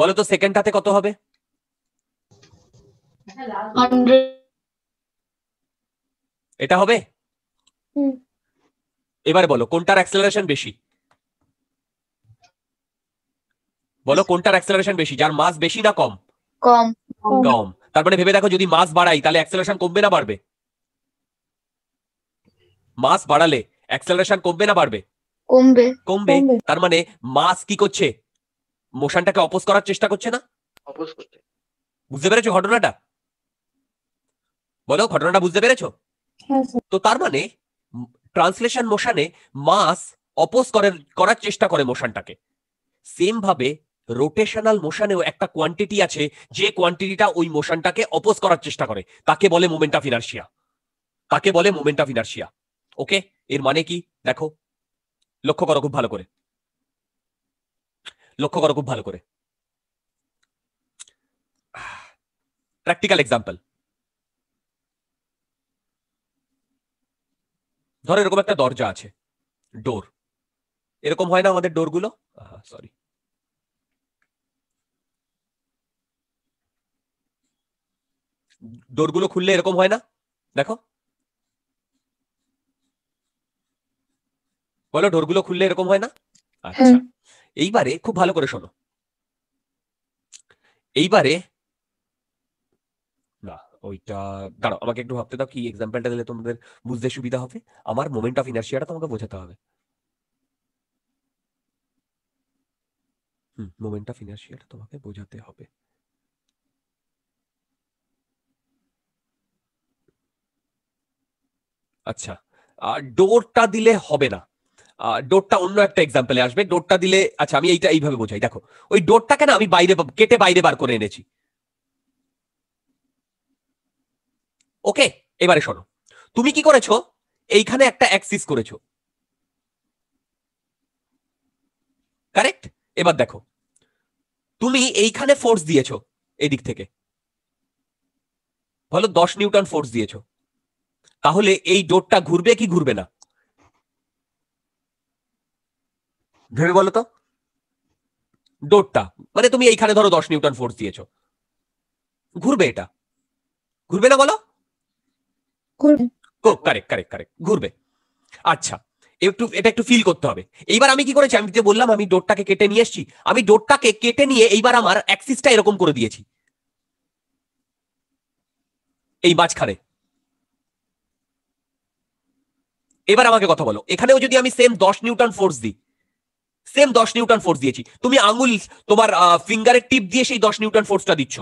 বলো তো সেকেন্ডটাতে কত হবে এটা হবে এবার বলো কোনটার অ্যাক্সেলারেশন বেশি বলো কোনটার অ্যাক্সেলারেশন বেশি যার মাস বেশি না কম কম কম তারপরে মানে ভেবে দেখো যদি মাস বাড়াই তাহলে অ্যাক্সেলারেশন কমবে না বাড়বে মাস বাড়ালে অ্যাক্সেলারেশন কমবে না বাড়বে কমবে কমবে তার মানে মাস কি করছে মোশনটাকে অপোজ করার চেষ্টা করছে না অপোজ করছে বুঝতে পেরেছো ঘটনাটা বলো ঘটনাটা বুঝতে পেরেছো হ্যাঁ, তো তার মানে ট্রান্সলেশন মোশনে মাস অপোজ করার চেষ্টা করে মোশনটাকে সেম ভাবে রোটেশনাল মোশনেও একটা কোয়ান্টিটি আছে যে কোয়ান্টিটিটা ওই মোশনটাকে অপোজ করার চেষ্টা করে তাকে বলে মোমেন্ট অফ ইনার্শিয়া তাকে বলে মোমেন্ট অফ ইনার্শিয়া ওকে এর মানে কি দেখো লক্ষ্য করো খুব ভালো করে লক্ষ্য করো খুব ভালো করে প্র্যাকটিক্যাল এক্সাম্পল ধর এরকম একটা দরজা আছে ডোর এরকম হয় না আমাদের ডোরগুলো সরি ডোরগুলো খুললে এরকম হয় না দেখো বলো ডোরগুলো খুললে এরকম হয় না হ্যাঁ। আচ্ছা এইবারে খুব ভালো করে শোনো এইবারে ওইটা দাঁড়াও আমাকে একটু ভাবতে দাও কি এক্সাম্পলটা দিলে তোমাদের বুঝতে সুবিধা হবে আমার মোমেন্ট অফ ইনার্শিয়াটা তোমাকে বোঝাতে হবে হুম মোমেন্ট অফ ইনার্শিয়াটা তোমাকে বোঝাতে হবে আচ্ছা ডোরটা দিলে হবে না ডোরটা অন্য একটা এক্সাম্পলে আসবে ডোরটা দিলে আচ্ছা আমি এইটা এইভাবে বোঝাই দেখো ওই ডোরটাকে না আমি বাইরে কেটে বাইরে বার করে এনেছি ওকে এবারে শোনো তুমি কি করেছো এইখানে একটা অ্যাক্সিস করেছো কারেক্ট এবার দেখো তুমি এইখানে ফোর্স দিয়েছো এদিক থেকে বলো দশ নিউটন ফোর্স দিয়েছো তাহলে এই ডোরটা ঘুরবে কি ঘুরবে না ভেবে বলো তো ডোরটা মানে তুমি এইখানে ধরো দশ নিউটন ফোর্স দিয়েছো ঘুরবে এটা ঘুরবে না বলো কারেক্ট কারেক্ট কারেক্ট ঘুরবে আচ্ছা একটু এটা একটু ফিল করতে হবে এইবার আমি কি করেছি আমি যে বললাম আমি ডোরটাকে কেটে নিয়ে এসেছি আমি ডোরটাকে কেটে নিয়ে এইবার আমার অ্যাক্সিসটা এরকম করে দিয়েছি এই মাঝখানে এবার আমাকে কথা বলো এখানেও যদি আমি সেম দশ নিউটন ফোর্স দিই সেম দশ নিউটন ফোর্স দিয়েছি তুমি আঙুল তোমার ফিঙ্গারের টিপ দিয়ে সেই দশ নিউটন ফোর্সটা দিচ্ছ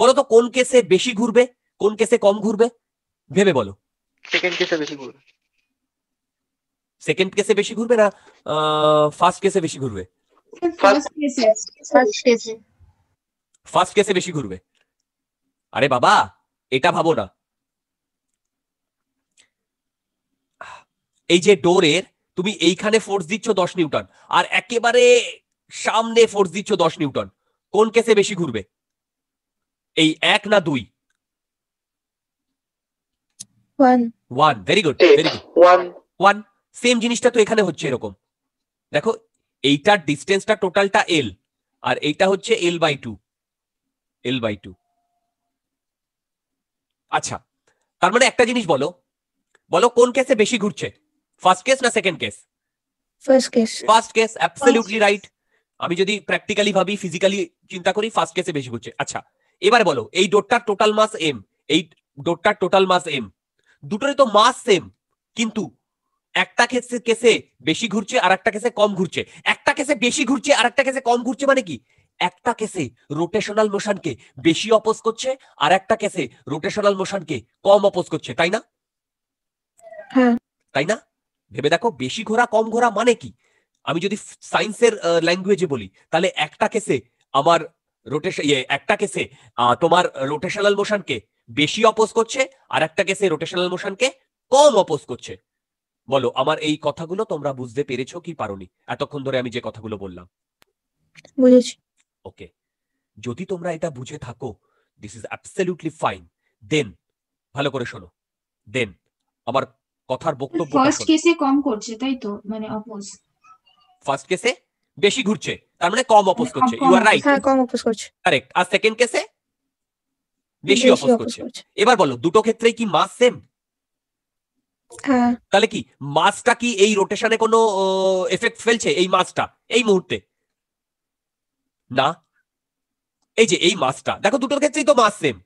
বলো তো কোন কেসে বেশি ঘুরবে কোন কেসে কম ঘুরবে ভেবে বলো সেকেন্ড কেসে বেশি ঘুরবে সেকেন্ড কেসে বেশি ঘুরবে না ফার্স্ট কেসে বেশি ঘুরবে ফার্স্ট কেসে বেশি ঘুরবে আরে বাবা এটা ভাবো না এই যে ডোরের তুমি এইখানে ফোর্স দিচ্ছ দশ নিউটন আর একেবারে সামনে ফোর্স দিচ্ছ দশ নিউটন কোন কেসে বেশি ঘুরবে এই এক না দুই one one very good very good one same জিনিসটা তো এখানে হচ্ছে এরকম দেখো এইটার ডিস্টেন্সটা টোটালটা এল আর এইটা হচ্ছে L by two L by two আচ্ছা তার মানে একটা জিনিস বলো বলো কোন কেসে বেশি ঘুরছে ফার্স্ট কেস না second case first case first case absolutely right আমি যদি প্র্যাকটিক্যালি ভাবি ফিজিক্যালি চিন্তা করি ফার্স্ট কেসে বেশি ঘুরছে আচ্ছা এবার বলো এই ডোটটার টোটাল মাস এম এই ডোটটার টোটাল মাস এম দুটোরই তো মাস সেম কিন্তু একটা কেসে কেসে বেশি ঘুরছে আর একটা কেসে কম ঘুরছে একটা কেসে বেশি ঘুরছে আর একটা কেসে কম ঘুরছে মানে কি একটা কেসে রোটেশনাল মোশনকে বেশি অপোজ করছে আর একটা কেসে রোটেশনাল মোশনকে কম অপোজ করছে তাই না হ্যাঁ। তাই না ভেবে দেখো বেশি ঘোরা কম ঘোরা মানে কি আমি যদি সায়েন্সের ল্যাঙ্গুয়েজে বলি তাহলে একটা কেসে আমার রোটেশন ইয়ে, একটা কেসে তোমার রোটেশনাল মোশনকে বেশি অপোজ করছে আর একটা কেসে রোটেশনাল মোশনকে কম অপোজ করছে বলো আমার এই কথাগুলো তোমরা বুঝতে পেরেছো কি পারোনি এতক্ষণ ধরে আমি যে কথাগুলো বললাম বুঝেছি ওকে যদি তোমরা এটা বুঝে থাকো this is absolutely fine then ভালো করে শোনো দেন আমার কথার বক্তব্য ফার্স্ট কেসে কম করছে তাই তো মানে অপোজ ফার্স্ট কেসে বেশি ঘুরছে তার মানে কম অপোজ মানে করছে ইউ আর রাইট হ্যাঁ কম অপোজ করছে কারেক্ট আর সেকেন্ড কেসে বেশি অপোজ করছে এবার বলো দুটো ক্ষেত্রেই কি মাস হ্যাঁ। সেম তাহলে কি মাসটা কি এই রোটেশনে কোনো এফেক্ট ফেলছে এই মাসটা এই মুহূর্তে না এই যে এই মাসটা দেখো দুটো ক্ষেত্রেই তো মাস সেম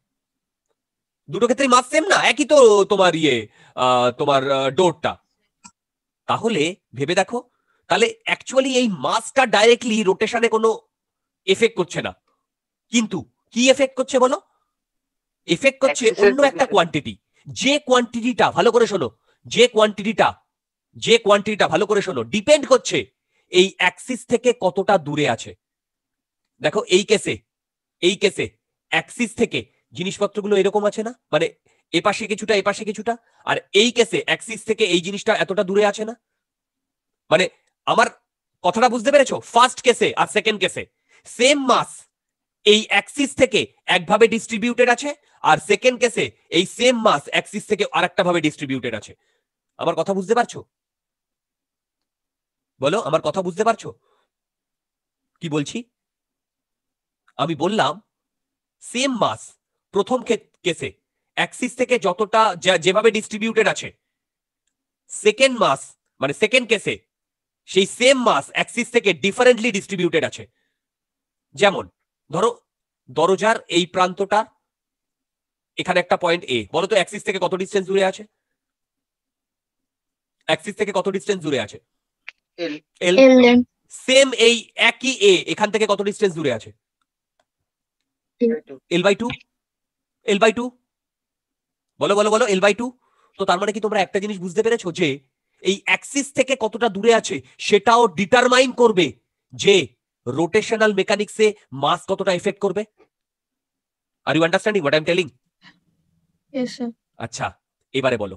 দুটো ক্ষেত্রেই মাস সেম না একই তো তোমার ইয়ে তোমার ডোরটা তাহলে ভেবে দেখো তাহলে অ্যাকচুয়ালি এই মাসটা ডাইরেক্টলি রোটেশনে কোনো এফেক্ট করছে না কিন্তু কি এফেক্ট করছে বলো এফেক্ট করছে অন্য একটা কোয়ান্টিটি যে কোয়ান্টিটিটা ভালো করে শোনো যে কোয়ান্টিটিটা যে কোয়ান্টিটিটা ভালো করে শোনো ডিপেন্ড করছে এই অ্যাক্সিস থেকে কতটা দূরে আছে দেখো এই কেসে এই কেসে অ্যাক্সিস থেকে জিনিসপত্রগুলো এরকম আছে না মানে এপাশে কিছুটা এপাশে কিছুটা আর এই কেসে অ্যাক্সিস থেকে এই জিনিসটা এতটা দূরে আছে না মানে আমার কথাটা বুঝতে পেরেছো ফার্স্ট কেসে আর সেকেন্ড কেসে সেম মাস এই অ্যাক্সিস থেকে একভাবে ডিস্ট্রিবিউটেড আছে আর সেকেন্ড কেসে এই সেম মাস অ্যাক্সিস থেকে আরেকটা ভাবে ডিস্ট্রিবিউটেড আছে আমার কথা বুঝতে পারছো বলো আমার কথা বুঝতে পারছো কি বলছি আমি বললাম সেম মাস প্রথম কেসে অ্যাক্সিস থেকে যতটা যেভাবে ডিস্ট্রিবিউটেড আছে সেকেন্ড মাস মানে সেকেন্ড কেসে সেই সেম মাস অ্যাক্সিস থেকে ডিফারেন্টলি ডিস্ট্রিবিউটেড আছে যেমন ধরো দরজার এই প্রান্তটা এখানে একটা পয়েন্ট এ বলো তো অ্যাক্সিস থেকে কত ডিস্টেন্স দূরে আছে অ্যাক্সিস থেকে কত ডিস্টেন্স দূরে আছে এল সেম এই একই এ এখান থেকে কত ডিস্টেন্স দূরে আছে L by two L by two বলো বলো বলো এল বাই টু তো তার মানে কি তোমরা একটা জিনিস বুঝতে পেরেছো যে এই অ্যাক্সিস থেকে কতটা দূরে আছে সেটাও ডিটারমাইন করবে যে রোটেশনাল মেকানিক্সে মাস কতটা এফেক্ট করবে are you understanding what I am telling আচ্ছা এবারে বলো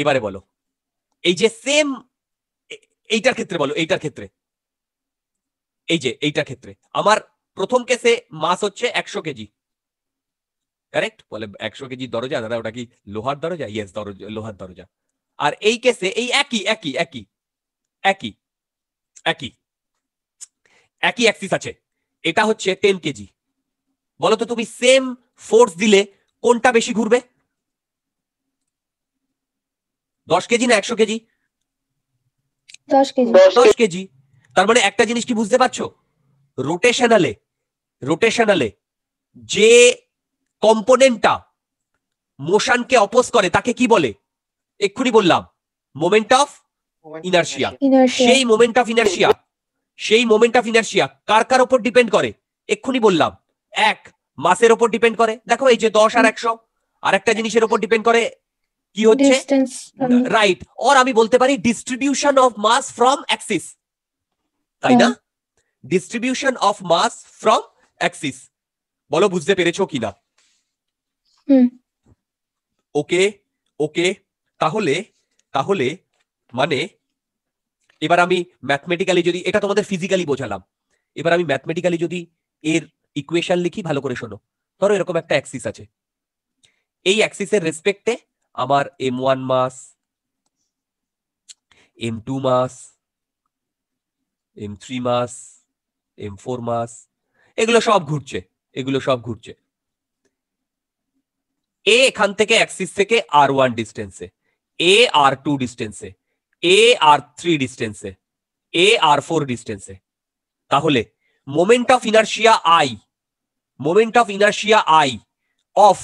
এবারে বলো এই যে সেম এইটার ক্ষেত্রে বলো এইটার ক্ষেত্রে এই যে এইটার ক্ষেত্রে আমার প্রথম কেসে মাছ হচ্ছে একশো কেজি কারেক্ট বলে একশো কেজি দরজা দাদা ওটা কি লোহার দরজা ইয়েস দরজা লোহার দরজা আর এই কেসে এই একই একই একই একই একই একই অ্যাক্সিস আছে এটা হচ্ছে টেন কেজি বলতো তুমি সেম ফোর্স দিলে কোনটা বেশি ঘুরবে দশ কেজি না একশো কেজি দশ কেজি দশ কেজি তার মানে একটা জিনিস কি বুঝতে পারছো রোটেশনালে রোটেশনালে যে কম্পোনেন্টটা মোশনকে অপোজ করে তাকে কি বলে এক্ষুনি বললাম মোমেন্ট অফ ইনার্শিয়া সেই মোমেন্ট অফ ইনার্শিয়া সেই মোমেন্ট অফ ইনার্শিয়া কার কার ওপর ডিপেন্ড করে এক্ষুনি বললাম এক মাসের ওপর ডিপেন্ড করে দেখো এই যে দশ আর একশো আর একটা জিনিসের ওপর ডিপেন্ড করে কি হচ্ছে রাইট অর আমি বলতে পারি distribution of mass from axis তাই না distribution of mass from axis বলো বুঝতে পেরেছো কিনা ওকে ওকে তাহলে তাহলে মানে এবার আমি ম্যাথমেটিক্যালি যদি এটা তোমাদের ফিজিক্যালি বোঝালাম এবার আমি ম্যাথমেটিক্যালি যদি এর ইকুয়েশন লিখি ভালো করে শোনো ধরো এরকম একটা অ্যাক্সিস আছে এই অ্যাক্সিসের রেসপেক্টে আমার m one mass m two mass m three mass m four mass এগুলো সব ঘুরছে এগুলো সব ঘুরছে এ এখান থেকে অ্যাক্সিস থেকে আর ওয়ান ডিস্টেন্সে এ আর টু ডিস্টেন্সে এ আর থ্রি ডিস্টেন্সে এ আর ফোর ডিস্টেন্সে তাহলে moment of inertia I moment of inertia I of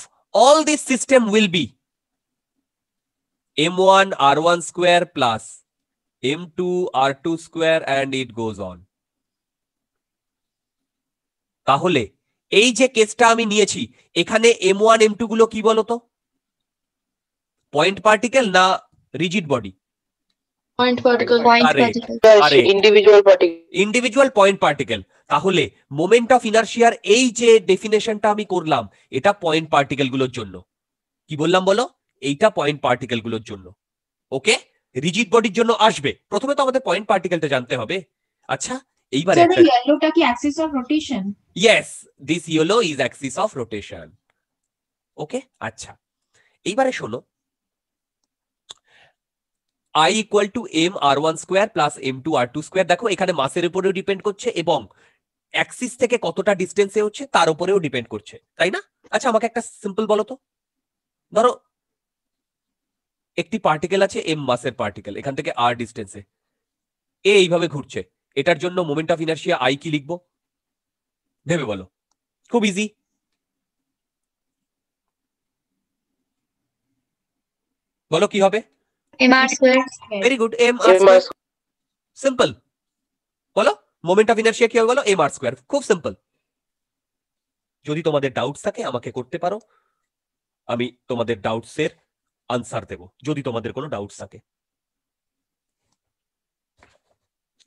all this system will be m one r one square plus m two r two square and it goes on তাহলে এই যে কেসটা আমি নিয়েছি এখানে M one m two গুলো কি বলতো পয়েন্ট পার্টিকেল না rigid body individual point particle তাহলে মোমেন্ট অফ ইনার্শিয়ার এই যে ডেফিনেশনটা আমি করলাম এটা পয়েন্ট পার্টিকেল গুলোর জন্য কি বললাম বলো এইটা পয়েন্ট পার্টিকেল গুলোর জন্য ওকে রিজিড বডির জন্য আসবে প্রথমে তো আমাদের পয়েন্ট পার্টিকেলটা জানতে হবে আচ্ছা এইবারে ইয়েলোটা কি axis of rotation yes this yellow is axis of rotation okay আচ্ছা এইবারে শোনো I equal to m r one square plus m two r two square দেখো এখানে মাসের উপরেও ডিপেন্ড করছে এবং অ্যাক্সিস থেকে কতটা ডিস্টেন্সে হচ্ছে তার উপরেও ডিপেন্ড করছে তাই না আচ্ছা আমাকে একটা সিম্পল বলো তো ধরো একটি পার্টিকেল আছে এম মাসের পার্টিকেল এখান থেকে আর ডিস্টেন্সে এ এইভাবে ঘুরছে এটার জন্য মোমেন্ট অফ ইনার্শিয়া আই কি লিখবো ভেবে বলো খুব ইজি বলো কি হবে m r square very good uh, m r square simple বলো মোমেন্ট অফ ইনার্শিয়া কি হবে বলো m r square খুব সিম্পল যদি তোমাদের ডাউটস থাকে আমাকে করতে পারো আমি তোমাদের ডাউটস এর আনসার দেব যদি তোমাদের কোনো ডাউটস থাকে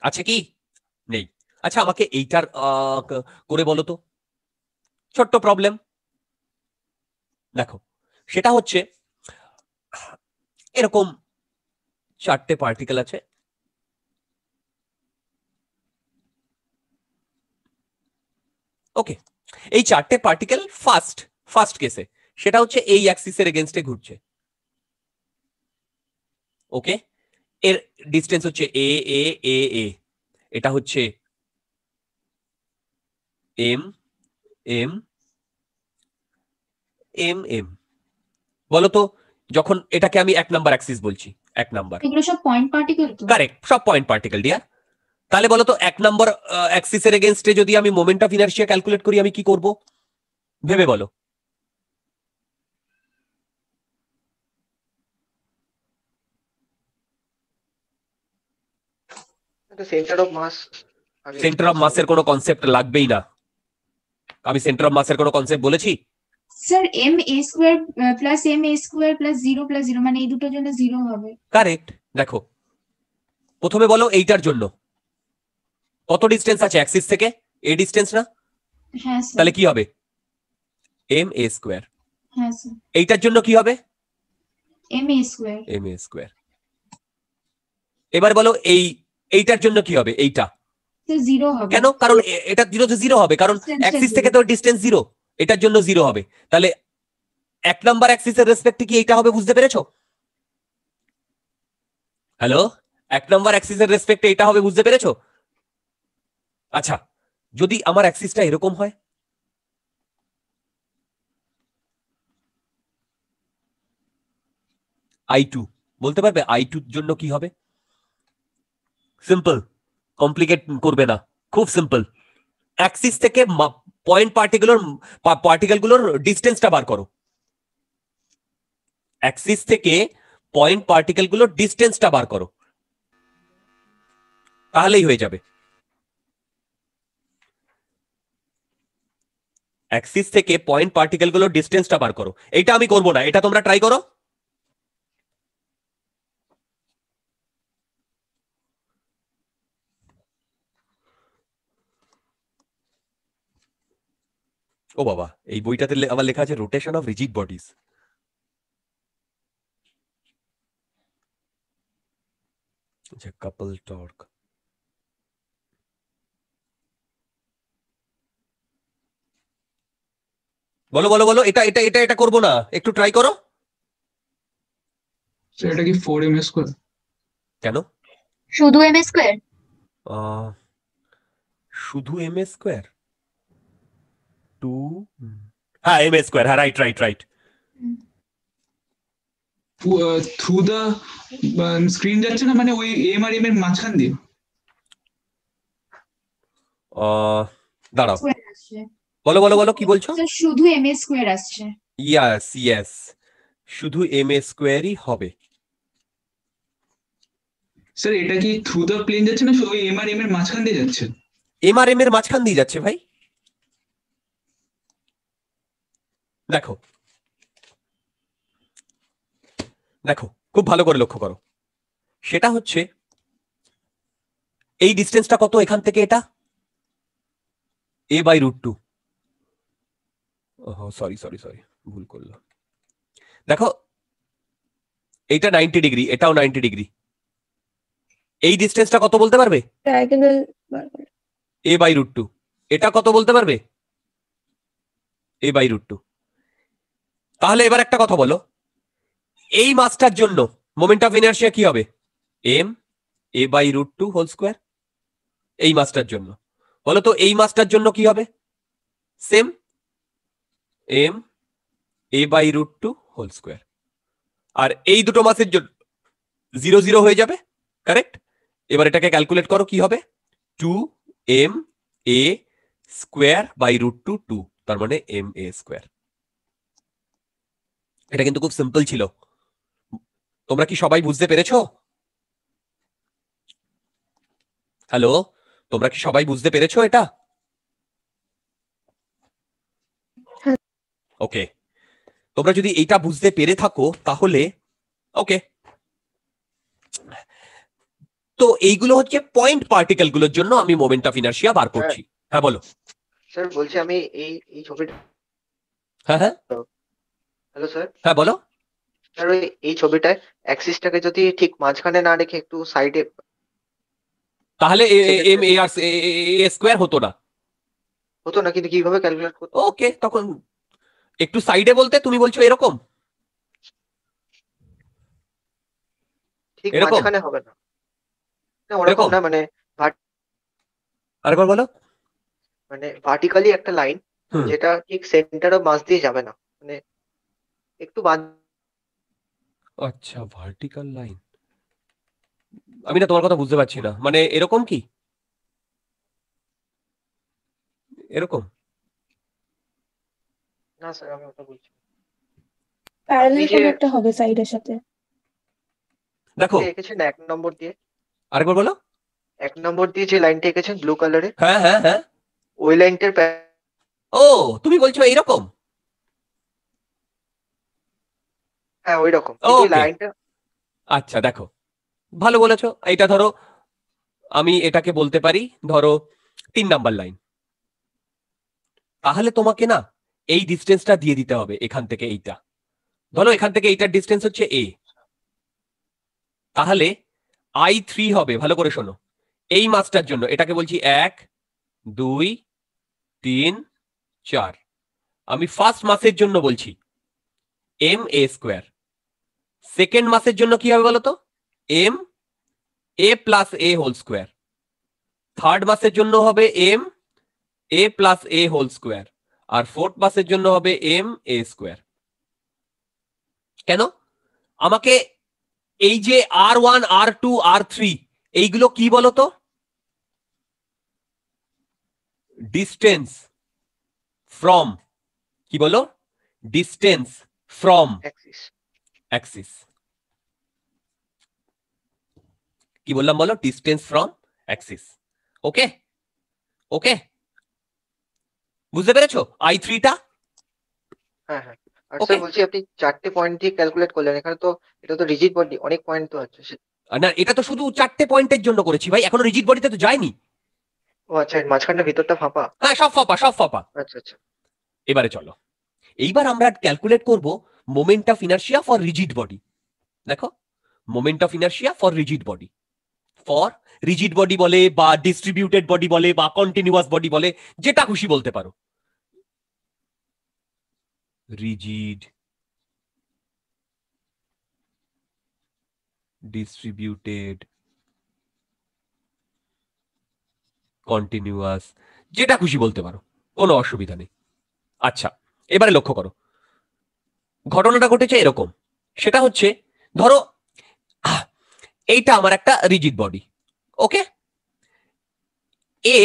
আচ্ছা কি নেই আচ্ছা আমাকে এইটার করে বলো তো ছোট্ট প্রবলেম দেখো সেটা হচ্ছে এরকম চারটে পার্টিকেল আছে ওকে এই চারটে পার্টিকেল ফার্স্ট ফার্স্ট কেসে সেটা হচ্ছে এই অ্যাক্সিসের এগেনস্টে ঘুরছে ওকে এর ডিস্টেন্স হচ্ছে এ এ এ এ এটা হচ্ছে এম এম এম এম বলতো যখন এটাকে আমি এক নাম্বার অ্যাক্সিস বলছি এক নাম্বার এগুলো সব পয়েন্ট পার্টিকেল কারেক্ট সব পয়েন্ট পার্টিকেল ডিয়ার তাহলে বলো তো এক নাম্বার এর এগেনস্টে যদি আমি মোমেন্ট অফ ইনার্শিয়া ক্যালকুলেট করি আমি কি করব ভেবে বলো centre of mass centre of মাসের কোনো কনসেপ্ট লাগবেই না আমি সেন্টার অফ মাসের কোনো কনসেপ্ট বলেছি sir m a square plus m a square plus zero plus zero মানে এই দুটোর জন্য জিরো হবে কারেক্ট দেখো প্রথমে বলো এইটার জন্য কত ডিস্টেন্স আছে অ্যাক্সিস থেকে এ ডিস্টেন্স না হ্যাঁ তাহলে কি হবে এম এ স্কোয়ার হ্যাঁ এইটার জন্য কি হবে m a square m a square এবার বলো এই এইটার জন্য কি হবে এইটা জিরো হবে কেন কারণ এটা জিরো জিরো হবে কারণ অ্যাক্সিস থেকে তো ডিস্টেন্স জিরো এটার জন্য জিরো হবে তাহলে এক নাম্বার অ্যাক্সিসের রেসপেক্টে কি এটা হবে বুঝতে পেরেছো হ্যালো এক নাম্বার অ্যাক্সিসের রেসপেক্টে এটা হবে বুঝতে পেরেছো আচ্ছা যদি আমার অ্যাক্সিসটা এরকম হয় আই টু বলতে পারবে আই টুর জন্য কি হবে সিম্পল কমপ্লিকেট করবে না খুব সিম্পল অ্যাক্সিস থেকে পয়েন্ট পার্টিকুলার পার্টিকেলগুলোর ডিস্টেন্সটা বার করো অ্যাক্সিস থেকে পয়েন্ট পার্টিকেলগুলোর ডিস্টেন্সটা বার করো তাহলেই হয়ে যাবে অ্যাক্সিস থেকে পয়েন্ট পার্টিকেলগুলোর ডিস্টেন্সটা বার করো এটা আমি করব না এটা তোমরা ট্রাই করো ও বাবা এই বইটাতে আবার লেখা আছে রোটেশন অফ রিজিড বডিস আচ্ছা কাপল টর্ক বলো বলো বলো এটা এটা এটা এটা করবো না একটু ট্রাই করো এটা কি ফোর এম স্কোয়ার কেন শুধু এম স্কোয়ার শুধু এম স্কোয়ার টু হ্যাঁ এম স্কোয়ার হ্যাঁ right right right through the screen যাচ্ছে না মানে ওই এম আর এম এর মাঝখান দিয়ে uh, দাঁড়াও বলো বলো বলো কি বলছো শুধু এম এ স্কোয়ার আসছে ইয়াস ইয়াস শুধু এম এ স্কোয়ারই হবে স্যার এটা কি থ্রু দ্য প্লেন যাচ্ছে না শুধু এম আর এম এর মাঝখান দিয়ে যাচ্ছে এম আর এম এর মাঝখান দিয়ে যাচ্ছে ভাই দেখো দেখো খুব ভালো করে লক্ষ্য করো সেটা হচ্ছে এই ডিস্টেন্সটা কত এখান থেকে এটা a by root two sorry sorry sorry ভুল করলো দেখো এইটা নাইনটি ডিগ্রি এটাও নাইনটি ডিগ্রি এই ডিস্টেন্সটা কত বলতে পারবে এ বাই রুট টু এটা কত বলতে পারবে এ বাই রুট টু তাহলে এবার একটা কথা বলো এই মাসটার জন্য মোমেন্ট অফ ইনার্শিয়া কি হবে m a by root two whole square এই মাসটার জন্য বলো তো এই মাসটার জন্য কি হবে same m a by root two whole square আর এই দুটো মাসের জন্য জিরো জিরো হয়ে যাবে কারেক্ট এবার এটাকে ক্যালকুলেট করো কি হবে two m a square by root two two তার মানে এম এ স্কোয়ার এটা কিন্তু খুব সিম্পল ছিল তোমরা কি সবাই বুঝতে পেরেছো হ্যালো তোমরা কি সবাই বুঝতে পেরেছো এটা ওকে তোমরা যদি এটা বুঝতে পেরে থাকো তাহলে ওকে তো এইগুলো হচ্ছে পয়েন্ট পার্টিকেল গুলোর জন্য আমি মোমেন্ট অফ ইনার্শিয়া বার করছি হ্যাঁ, হ্যাঁ বলো স্যার বলছি আমি এই এই ছবিটা হ্যাঁ হ্যাঁ হ্যালো স্যার হ্যাঁ বলো স্যার ওই এই ছবিটায় অ্যাক্সিসটাকে যদি ঠিক মাঝখানে না রেখে একটু সাইডে তাহলে M A R A square হতো না হতো না কিন্তু কিভাবে ক্যালকুলেট করতে ওকে তখন একটু সাইডে বলতে তুমি বলছো এরকম ঠিক মাঝখানে হবে না মানে ভার্টিক্যালি মানে একটা লাইন যেটা ঠিক সেন্টার অফ দিয়ে যাবে না মানে একটু বাদ আচ্ছা ভার্টিক্যাল লাইন আমি না তোমার কথা বুঝতে পারছি না মানে এরকম কি এরকম একটা হবে সাইডের সাথে দেখো এঁকেছেন এক নম্বর দিয়ে আরেকবার বলো এক নম্বর দিয়ে যে লাইনটি এঁকেছেন ব্লু কালারে হ্যাঁ হ্যাঁ হ্যাঁ ওই লাইনটার ও তুমি বলছো এইরকম হ্যাঁ ওই রকম লাইনটা আচ্ছা দেখো ভালো বলেছো এটা ধরো আমি এটাকে বলতে পারি ধরো তিন নাম্বার লাইন তাহলে তোমাকে না এই ডিস্টেন্সটা দিয়ে দিতে হবে এখান থেকে এইটা ধরো এখান থেকে এইটার ডিস্টেন্স হচ্ছে এ তাহলে আই থ্রি হবে ভালো করে শোনো এই মাছটার জন্য এটাকে বলছি এক দুই তিন চার আমি ফার্স্ট মাসের জন্য বলছি এম এ স্কোয়ার সেকেন্ড মাসের জন্য কি হবে বলতো m a plus a whole square third মাসের জন্য হবে m a plus a whole square আর ফোর্থ মাসের জন্য হবে এম এ স্কোয়ার কেন আমাকে এই যে r one r two r three এইগুলো কি বলতো ডিস্টেন্স ফ্রম কি বলো ডিস্টেন্স ফ্রম অ্যাক্সিস কি বললাম বলো distance from axis okay okay বুঝতে পেরেছো আই থ্রিটা হ্যাঁ হ্যাঁ বলছি আপনি চারটে পয়েন্ট দিয়ে ক্যালকুলেট করলেন এখানে তো এটা তো রিজিড বডি অনেক পয়েন্ট তো আছে না এটা তো শুধু চারটে পয়েন্টের জন্য করেছি ভাই এখনো রিজিড বডিতে তো যায়নি ও আচ্ছা মাঝখানটা ভিতরটা ফাঁপা হ্যাঁ সব ফাঁপা সব ফাঁপা আচ্ছা আচ্ছা এবারে চলো এইবার আমরা ক্যালকুলেট করবো moment of inertia for rigid body দেখো moment of inertia for rigid body for rigid body বলে বা ডিস্ট্রিবিউটেড বডি বলে বা কন্টিনিউয়াস বডি বলে যেটা খুশি বলতে পারো রিজিড ডিস্ট্রিবিউটেড কন্টিনিউয়াস যেটা খুশি বলতে পারো কোনো অসুবিধা নেই আচ্ছা এবারে লক্ষ্য করো ঘটনাটা ঘটেছে এরকম সেটা হচ্ছে ধরো এইটা আমার একটা রিজিড বডি ওকে এ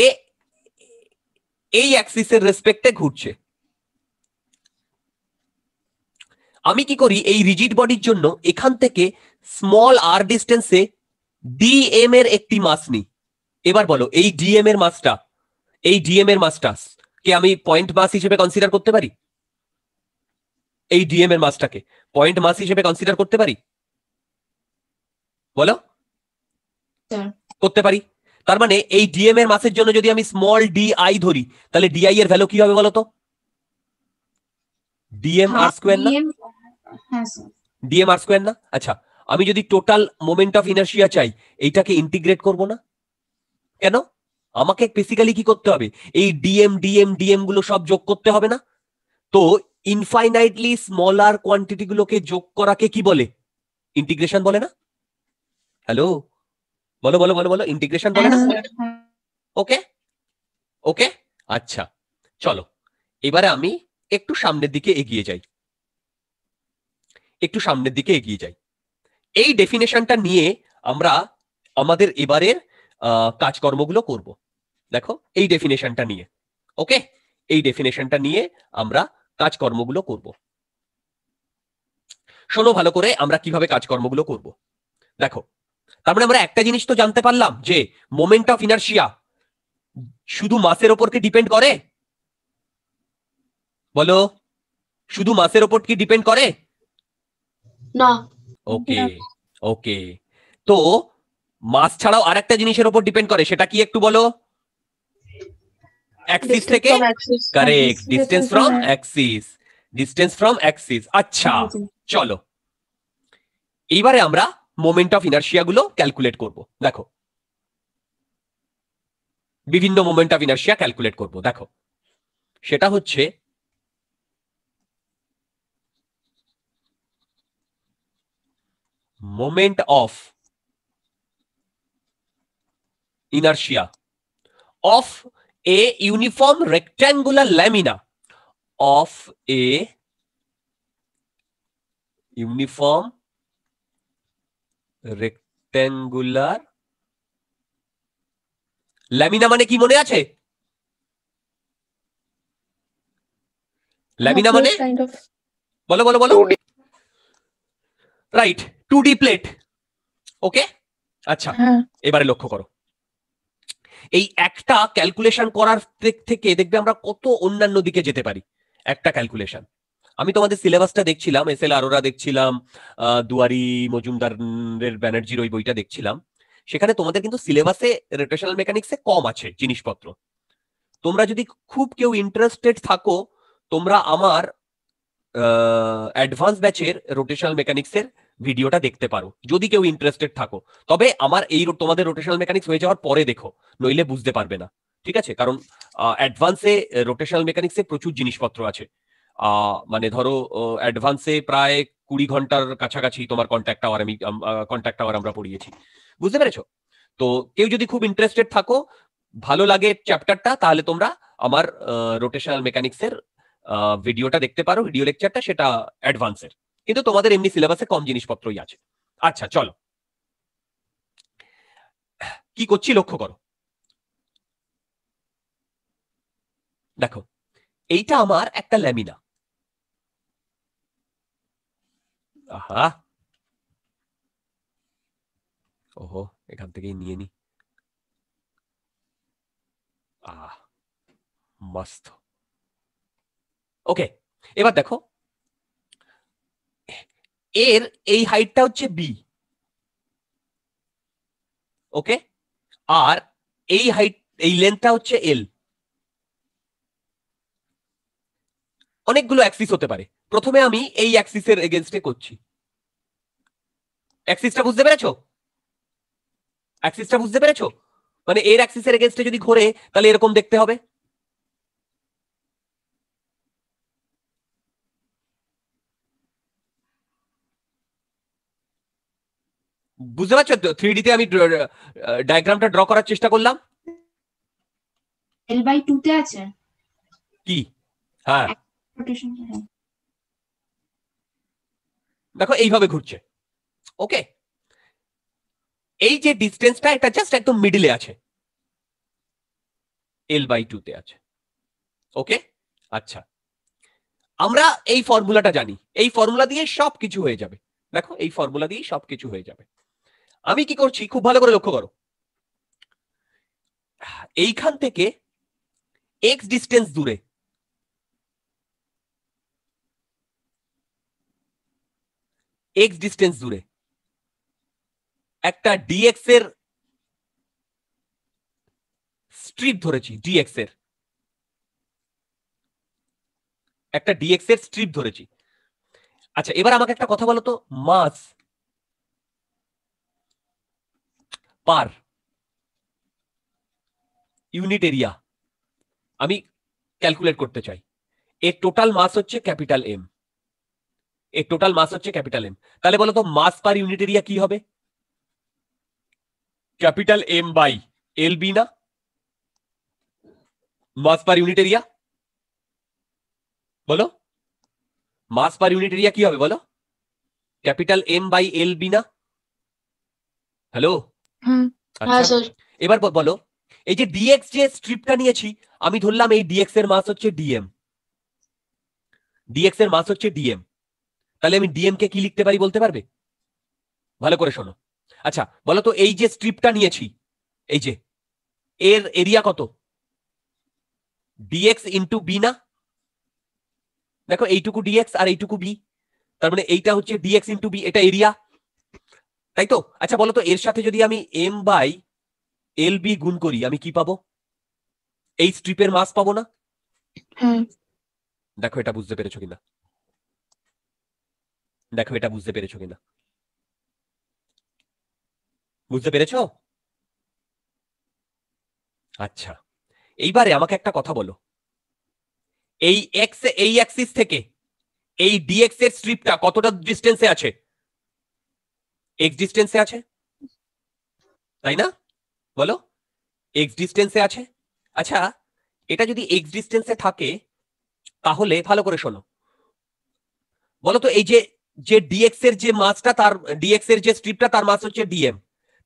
এই অ্যাক্সিসের রেসপেক্টে ঘুরছে আমি কি করি এই রিজিড বডির জন্য এখান থেকে স্মল আর ডিস্টেন্সে ডিএম এর একটি মাস নিই এবার বলো এই ডিএম এর মাসটা এই ডিএম এর মাসটা কে আমি পয়েন্ট মাস হিসেবে কনসিডার করতে পারি এই ডিএম এর মাসটাকে পয়েন্ট মাস হিসেবে কনসিডার করতে পারি বলো করতে পারি তার মানে এই ডিএম এর মাসের জন্য যদি আমি স্মল ডি আই ধরি তাহলে ডিআই এর ভ্যালু কি হবে বলো তো ডিএম আর স্কোয়ার না ডিএম আর স্কোয়ার না আচ্ছা আমি যদি টোটাল মোমেন্ট অফ ইনার্শিয়া চাই এইটাকে ইন্টিগ্রেট করব না কেন আমাকে বেসিক্যালি কি করতে হবে এই ডিএম ডিএম ডিএম গুলো সব যোগ করতে হবে না তো ইনফাইনাইটলি স্মলার কোয়ান্টিটি গুলোকে যোগ করাকে কি বলে ইন্টিগ্রেশন বলে না হ্যালো বলো বলো বলো বলো ইন্টিগ্রেশন বলে না ওকে হ্যাঁ। ওকে আচ্ছা চলো এবারে আমি একটু সামনের দিকে এগিয়ে যাই একটু সামনের দিকে এগিয়ে যাই এই ডেফিনেশনটা নিয়ে আমরা আমাদের এবারের কাজকর্মগুলো করব দেখো এই ডেফিনেশনটা নিয়ে ওকে এই ডেফিনেশনটা নিয়ে আমরা কাজকর্মগুলো করব শোনো ভালো করে আমরা কিভাবে কাজকর্মগুলো করব দেখো তারপরে মানে আমরা একটা জিনিস তো জানতে পারলাম যে মোমেন্ট অফ ইনার্শিয়া শুধু মাসের ওপর কি ডিপেন্ড করে বলো শুধু মাসের ওপর কি ডিপেন্ড করে না ওকে ওকে তো মাস ছাড়াও আরেকটা জিনিসের ওপর ডিপেন্ড করে সেটা কি একটু বলো অ্যাক্সিস থেকে correct distance from axis distance from axis আচ্ছা চলো এইবারে আমরা মোমেন্ট অফ ইনার্শিয়া গুলো ক্যালকুলেট করব দেখো বিভিন্ন মোমেন্ট অফ ইনার্শিয়া ক্যালকুলেট করব দেখো সেটা হচ্ছে moment of inertia of a uniform rectangular lamina of a uniform rectangular lamina মানে কি মনে আছে lamina মানে বলো বলো বলো রাইট 2d ডি প্লেট ওকে আচ্ছা এবারে লক্ষ্য করো এই একটা ক্যালকুলেশন করার থেকে দেখবে আমরা কত অন্যান্য দিকে যেতে পারি একটা ক্যালকুলেশন আমি তোমাদের সিলেবাসটা দেখছিলাম এস এল আরোরা দেখছিলাম দুয়ারি মজুমদারের ব্যানার্জির ওই বইটা দেখছিলাম সেখানে তোমাদের কিন্তু সিলেবাসে রোটেশনাল মেকানিক্সে কম আছে জিনিসপত্র তোমরা যদি খুব কেউ ইন্টারেস্টেড থাকো তোমরা আমার অ্যাডভান্স ব্যাচের রোটেশনাল মেকানিক্সের ভিডিওটা দেখতে পারো যদি কেউ ইন্টারেস্টেড থাকো তবে আমার এই তোমাদের রোটেশনাল মেকানিক্স হয়ে যাওয়ার পরে দেখো নইলে বুঝতে পারবে না ঠিক আছে কারণ অ্যাডভান্সে রোটেশনাল মেকানিক্সে প্রচুর জিনিসপত্র আছে মানে ধরো অ্যাডভান্সে প্রায় কুড়ি ঘন্টার কাছাকাছি তোমার কন্ট্যাক্ট আওয়ার আমি কন্ট্যাক্ট আওয়ার আমরা পড়িয়েছি বুঝতে পেরেছো তো কেউ যদি খুব ইন্টারেস্টেড থাকো ভালো লাগে চ্যাপ্টারটা তাহলে তোমরা আমার রোটেশনাল মেকানিক্সের ভিডিওটা দেখতে পারো ভিডিও লেকচারটা সেটা অ্যাডভান্সের কিন্তু তোমাদের এমনি সিলেবাসে কম জিনিসপত্রই আছে আচ্ছা চলো কি করছি লক্ষ্য করো দেখো এইটা আমার একটা ল্যামিনা আহা ওহো এখান থেকেই নিয়ে নি আহ মস্ত ওকে এবার দেখো এর এই হাইটটা হচ্ছে বি ওকে আর এই হাইট এই লেন্থটা হচ্ছে এল অনেকগুলো অ্যাক্সিস হতে পারে প্রথমে আমি এই অ্যাক্সিসের এগেনস্টে করছি অ্যাক্সিসটা বুঝতে পেরেছো অ্যাক্সিসটা বুঝতে পেরেছো মানে এর অ্যাক্সিসের এগেনস্টে যদি ঘোরে তাহলে এরকম দেখতে হবে বুঝতে পারছো থ্রি ডি তে আমি ডায়াগ্রামটা uh, ড্র করার চেষ্টা করলাম এল বাই টু তে আছে কি হ্যাঁ, হ্যাঁ। দেখো এইভাবে ঘুরছে ওকে এই যে ডিস্টেন্সটা এটা জাস্ট একদম মিডিলে আছে এল বাই টু তে আছে ওকে আচ্ছা আমরা এই ফর্মুলাটা জানি এই ফর্মুলা দিয়ে সব কিছু হয়ে যাবে দেখো এই ফর্মুলা দিয়ে সব কিছু হয়ে যাবে আমি কি করছি খুব ভালো করে লক্ষ্য করো এইখান থেকে এক্স ডিস্টেন্স দূরে এক্স ডিস্টেন্স দূরে একটা ডিএক্স এর স্ট্রিপ ধরেছি ডিএক্স এর একটা ডিএক্স এর স্ট্রিপ ধরেছি আচ্ছা এবার আমাকে একটা কথা বলো তো মাস পার ইউনিট এরিয়া আমি ক্যালকুলেট করতে চাই এর টোটাল মাস হচ্ছে ক্যাপিটাল এম এর টোটাল মাস হচ্ছে ক্যাপিটাল এম তাহলে বলো তো মাস পার ইউনিট এরিয়া কি হবে capital M by L B না মাস পার ইউনিট এরিয়া বলো মাস পার ইউনিট এরিয়া কি হবে বলো capital M by L B না হ্যালো আচ্ছা, হ্যাঁ, এবার বলো এই যে ডিএক্স যে স্ট্রিপটা নিয়েছি আমি ধরলাম এই ডিএক্স এর মাস হচ্ছে ডিএম ডিএক্স এর মাস হচ্ছে ডিএম তাহলে আমি ডিএম কে কি লিখতে পারি বলতে পারবে ভালো করে শোনো আচ্ছা বলো তো এই যে স্ট্রিপটা নিয়েছি এই যে এর এরিয়া কত ডিএক্স ইন্টু বি না দেখো এইটুকু ডিএক্স আর এইটুকু বি তার মানে এইটা হচ্ছে ডিএক্স ইন্টু বি এটা এরিয়া তাই তো আচ্ছা বলো তো এর সাথে যদি আমি এম বাই এল বি গুণ করি আমি কি পাবো এই স্ট্রিপের মাস পাবো না হ্যাঁ। দেখো এটা বুঝতে পেরেছো কিনা দেখো এটা বুঝতে পেরেছো কিনা বুঝতে পেরেছো আচ্ছা এইবারে আমাকে একটা কথা বলো এই এক্স এই অ্যাক্সিস থেকে এই ডিএক্স এর স্ট্রিপটা কতটা ডিস্টেন্সে আছে এক্সিস্টেন্সে আছে তাই না বলো এক্সিস্টেন্সে আছে আচ্ছা এটা যদি এক্সিস্টেন্সে থাকে তাহলে ভালো করে শোনো বলো তো এই যে যে ডিএক্স এর যে মাসটা তার ডিএক্স এর যে স্ট্রিপটা তার মাস হচ্ছে ডিএম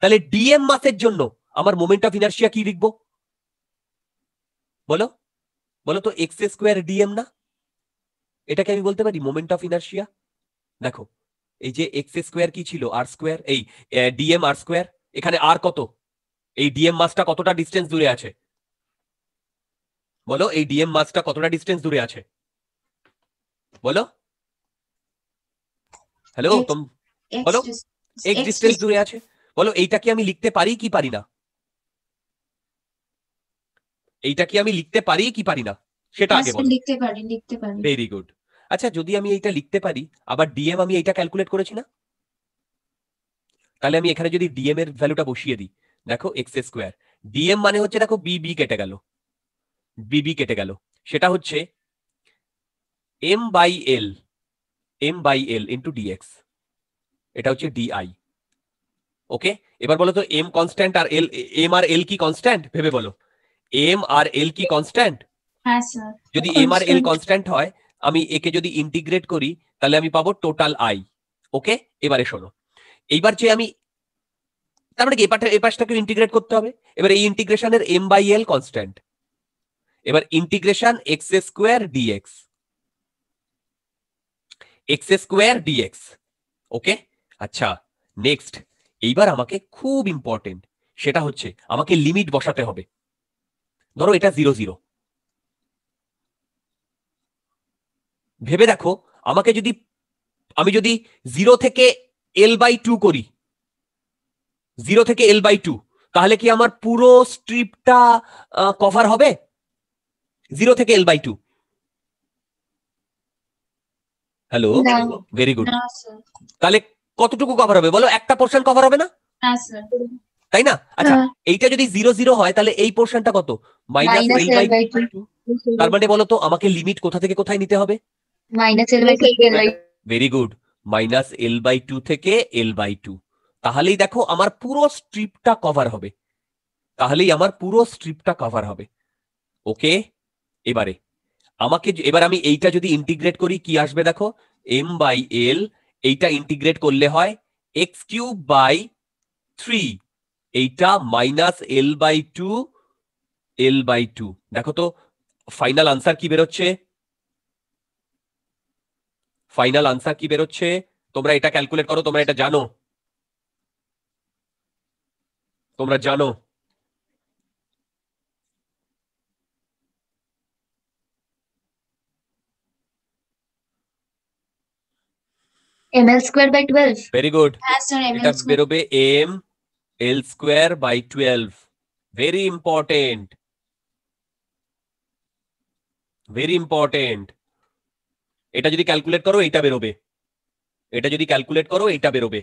তাহলে ডিএম মাসের জন্য আমার মোমেন্ট অফ ইনার্শিয়া কি লিখবো বলো বলো তো এক্স স্কোয়ার ডিএম না এটাকে আমি বলতে পারি মোমেন্ট অফ ইনার্শিয়া দেখো এই যে এক্স স্কোয়ার কি ছিল আর স্কোয়ার এই ডিএম আর স্কোয়ার এখানে আর কত এই ডিএম মাসটা কতটা ডিস্টেন্স দূরে আছে বলো এই ডিএম মাসটা কতটা ডিস্টেন্স দূরে আছে বলো হ্যালো বলো এক ডিস্টেন্স দূরে আছে বলো এইটা কি আমি লিখতে পারি কি পারি না এইটা কি আমি লিখতে পারি কি পারি না সেটা আগে বলো লিখতে পারি লিখতে পারি ভেরি গুড আচ্ছা যদি আমি এইটা লিখতে পারি আবার ডিএম আমি এইটা ক্যালকুলেট করেছি না তাহলে আমি এখানে যদি ডিএম এর ভ্যালুটা বসিয়ে দিই দেখো এক্স স্কোয়ার ডিএম মানে হচ্ছে দেখো বিবি কেটে গেল বিবি কেটে গেল সেটা হচ্ছে M by L m by L into dx এটা হচ্ছে ডিআই ওকে এবার বলো তো এম কনস্ট্যান্ট আর এল এম আর এল কি কনস্ট্যান্ট ভেবে বলো এম আর এল কি কনস্ট্যান্ট যদি এম আর এল কনস্ট্যান্ট হয় আমি একে যদি ইন্টিগ্রেট করি তাহলে আমি পাবো টোটাল আই ওকে এবারে শোনো এইবার যে আমি তার মানে কি এ পাশটাকে ইন্টিগ্রেট করতে হবে এবার এই ইন্টিগ্রেশনের এম বাই এল কনস্ট্যান্ট এবার integration x square dx x square dx okay আচ্ছা নেক্সট এইবার আমাকে খুব ইম্পর্টেন্ট সেটা হচ্ছে আমাকে লিমিট বসাতে হবে ধরো এটা জিরো জিরো ভেবে দেখো আমাকে যদি আমি যদি জিরো থেকে এল বাই টু করি জিরো থেকে এল বাই টু তাহলে কি আমার পুরো স্ট্রিপটা কভার হবে জিরো থেকে L by two hello very good তাহলে কতটুকু কভার হবে বলো একটা পোর্শন কভার হবে না তাই না আচ্ছা এইটা যদি জিরো জিরো হয় তাহলে এই পোর্শনটা কত মাইনাস এল বাই টু তার মানে বলো তো আমাকে লিমিট কোথা থেকে কোথায় নিতে হবে minus L by very good minus L by two থেকে এল বাই টু তাহলেই দেখো আমার পুরো স্ট্রিপটা কভার হবে তাহলেই আমার পুরো স্ট্রিপটা কভার হবে ওকে এবারে আমাকে এবার আমি এইটা যদি ইন্টিগ্রেট করি কি আসবে দেখো এম বাই এল এইটা ইন্টিগ্রেট করলে হয় এক্স কিউব বাই থ্রি এইটা minus L by two L by two দেখো তো ফাইনাল আনসার কি বেরোচ্ছে ফাইনাল আনসার কি বেরোচ্ছে তোমরা এটা ক্যালকুলেট করো তোমরা এটা জানো তোমরা জানো ভেরি ইম্পর্টেন্ট ভেরি ইম্পর্টেন্ট এটা যদি ক্যালকুলেট করো এইটা বেরোবে এটা যদি ক্যালকুলেট করো এইটা বেরোবে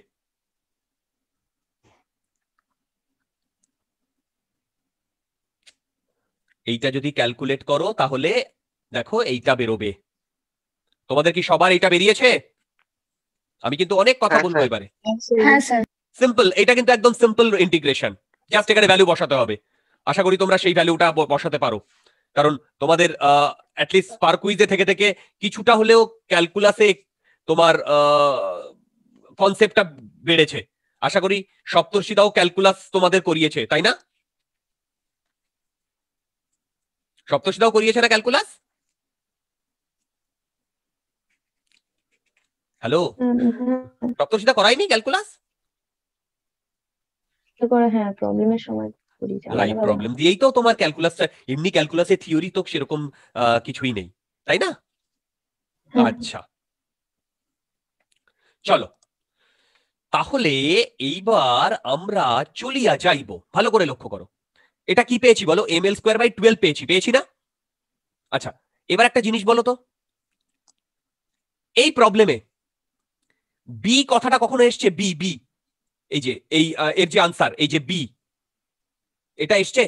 এইটা যদি ক্যালকুলেট করো তাহলে দেখো এইটা বেরোবে তোমাদের কি সবার এইটা বেরিয়েছে আমি কিন্তু অনেক কথা হ্যাঁ, বলবো হ্যাঁ। এবারে সিম্পল হ্যাঁ, এটা কিন্তু একদম সিম্পল ইন্টিগ্রেশন জাস্ট এখানে ভ্যালু বসাতে হবে আশা করি তোমরা সেই ভ্যালুটা বসাতে পারো কারণ তোমাদের অ্যাটলিস্ট পার থেকে থেকে কিছুটা হলেও ক্যালকুলাসে তোমার কনসেপ্টটা বেড়েছে আশা করি সপ্তর্ষিতাও ক্যালকুলাস তোমাদের করিয়েছে তাই না সপ্তর্ষিতাও করিয়েছে না ক্যালকুলাস হ্যালো সপ্তর্ষিতা করায়নি ক্যালকুলাস হ্যাঁ প্রবলেমের হ্যাঁ, সময় করি লাইন প্রবলেম দিয়েই তো তোমার ক্যালকুলাসটা এমনি ক্যালকুলাসের থিওরি তো সেরকম কিছুই নেই তাই না আচ্ছা চলো তাহলে এইবার আমরা চলিয়া যাইব ভালো করে লক্ষ্য করো এটা কি পেয়েছি বলো M L square by twelve পেয়েছি পেয়েছি না আচ্ছা এবার একটা জিনিস বলো তো এই প্রবলেমে বি কথাটা কখনো এসছে বি বি এই যে এই এর যে আনসার এই যে বি এটা এসছে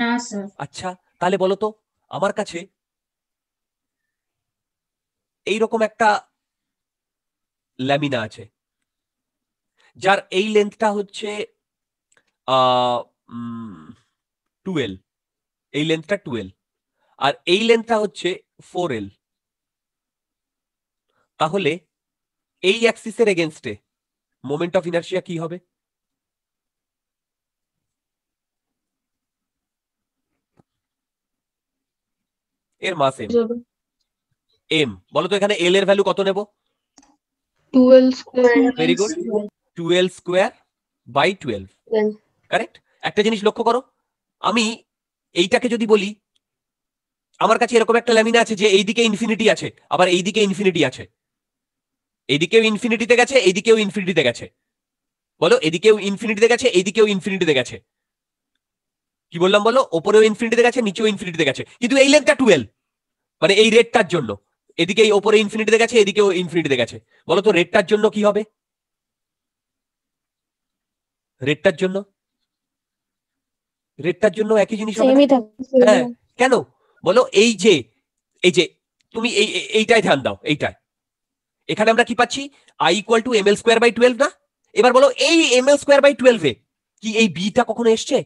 না স্যার আচ্ছা তাহলে বলো তো আমার কাছে এইরকম একটা ল্যামিনা আছে যার এই লেন্থটা হচ্ছে টুয়েল এই লেন্থটা টুয়েল আর এই লেন্থটা হচ্ছে ফোর এল তাহলে এই অ্যাক্সিসের এগেনস্টে মোমেন্ট অফ ইনার্শিয়া কি হবে এর মাস এম এম বলো তো এখানে এল এর ভ্যালু কত নেব square very good by twelve একটা জিনিস লক্ষ্য করো আমি এইটাকে যদি বলি আমার কাছে এরকম একটা ল্যামিনা আছে যে এইদিকে ইনফিনিটি আছে আবার এইদিকে ইনফিনিটি আছে এইদিকেও ইনফিনিটিতে গেছে এইদিকেও ইনফিনিটিতে গেছে বলো এদিকেও ইনফিনিটিতে গেছে এইদিকেও ইনফিনিটিতে গেছে কি বললাম বলো ওপরেও ইনফিনিটিতে গেছে নিচেও ইনফিনিটিতে গেছে কিন্তু এই লেন্থটা টুয়েলভ মানে এই রেটটার জন্য এদিকে এই ওপরে ইনফিনিটিতে গেছে এদিকেও ইনফিনিটিতে গেছে বলো তো রেটটার জন্য কি হবে রেটটার জন্য রেটটার জন্য একই জিনিস হবে হ্যাঁ কেন বলো এই যে এই যে তুমি এই এইটাই ধ্যান দাও এইটাই এখানে আমরা কি পাচ্ছি I equal to M L square by twelve না এবার বলো এই এম এল স্কোয়ার বাই টুয়েলভে কি এই বিটা কখনো এসছে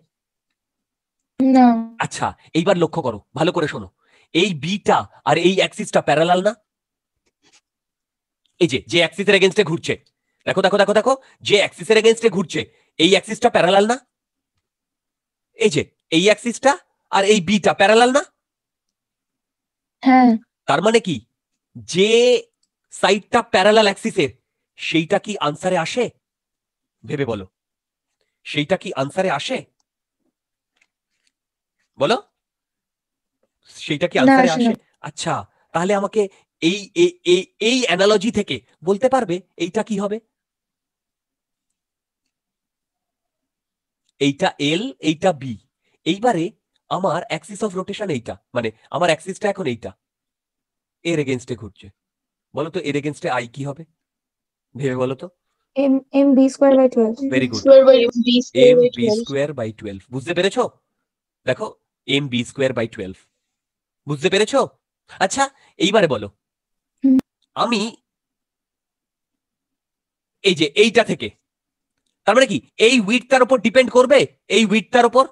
আচ্ছা এইবার লক্ষ্য করো ভালো করে শোনো এই বিটা আর এই অ্যাক্সিসটা প্যারালাল না এই যে যে অ্যাক্সিসের এগেনস্টে ঘুরছে দেখো দেখো দেখো দেখো যে অ্যাক্সিসের এগেনস্টে ঘুরছে এই অ্যাক্সিসটা প্যারালাল না এই যে এই অ্যাক্সিসটা আর এই বিটা প্যারালাল না হ্যাঁ তার মানে কি যে সাইডটা প্যারালাল অ্যাক্সিসের সেইটা কি আনসারে আসে ভেবে বলো সেইটা কি আনসারে আসে বলো সেইটা কি আনসারে আসে আচ্ছা তাহলে আমাকে এই এই এই অ্যানালজি থেকে বলতে পারবে এইটা কি হবে এইটা এল এইটা বি এইবারে আমার অ্যাক্সিস অফ রোটেশন এইটা মানে আমার অ্যাক্সিসটা এখন এইটা এর এগেনস্টে ঘুরছে বলো তো এর এগেনস্টে আই কি হবে ভেবে বলো তো M M B square by 12 very good M B square by 12 বুঝতে পেরেছো দেখো M B square by twelve বুঝতে পেরেছ আচ্ছা এইবারে বলো আমি এই যে এইটা থেকে তার মানে কি এই উইটটার উপর ডিপেন্ড করবে এই উইটটার উপর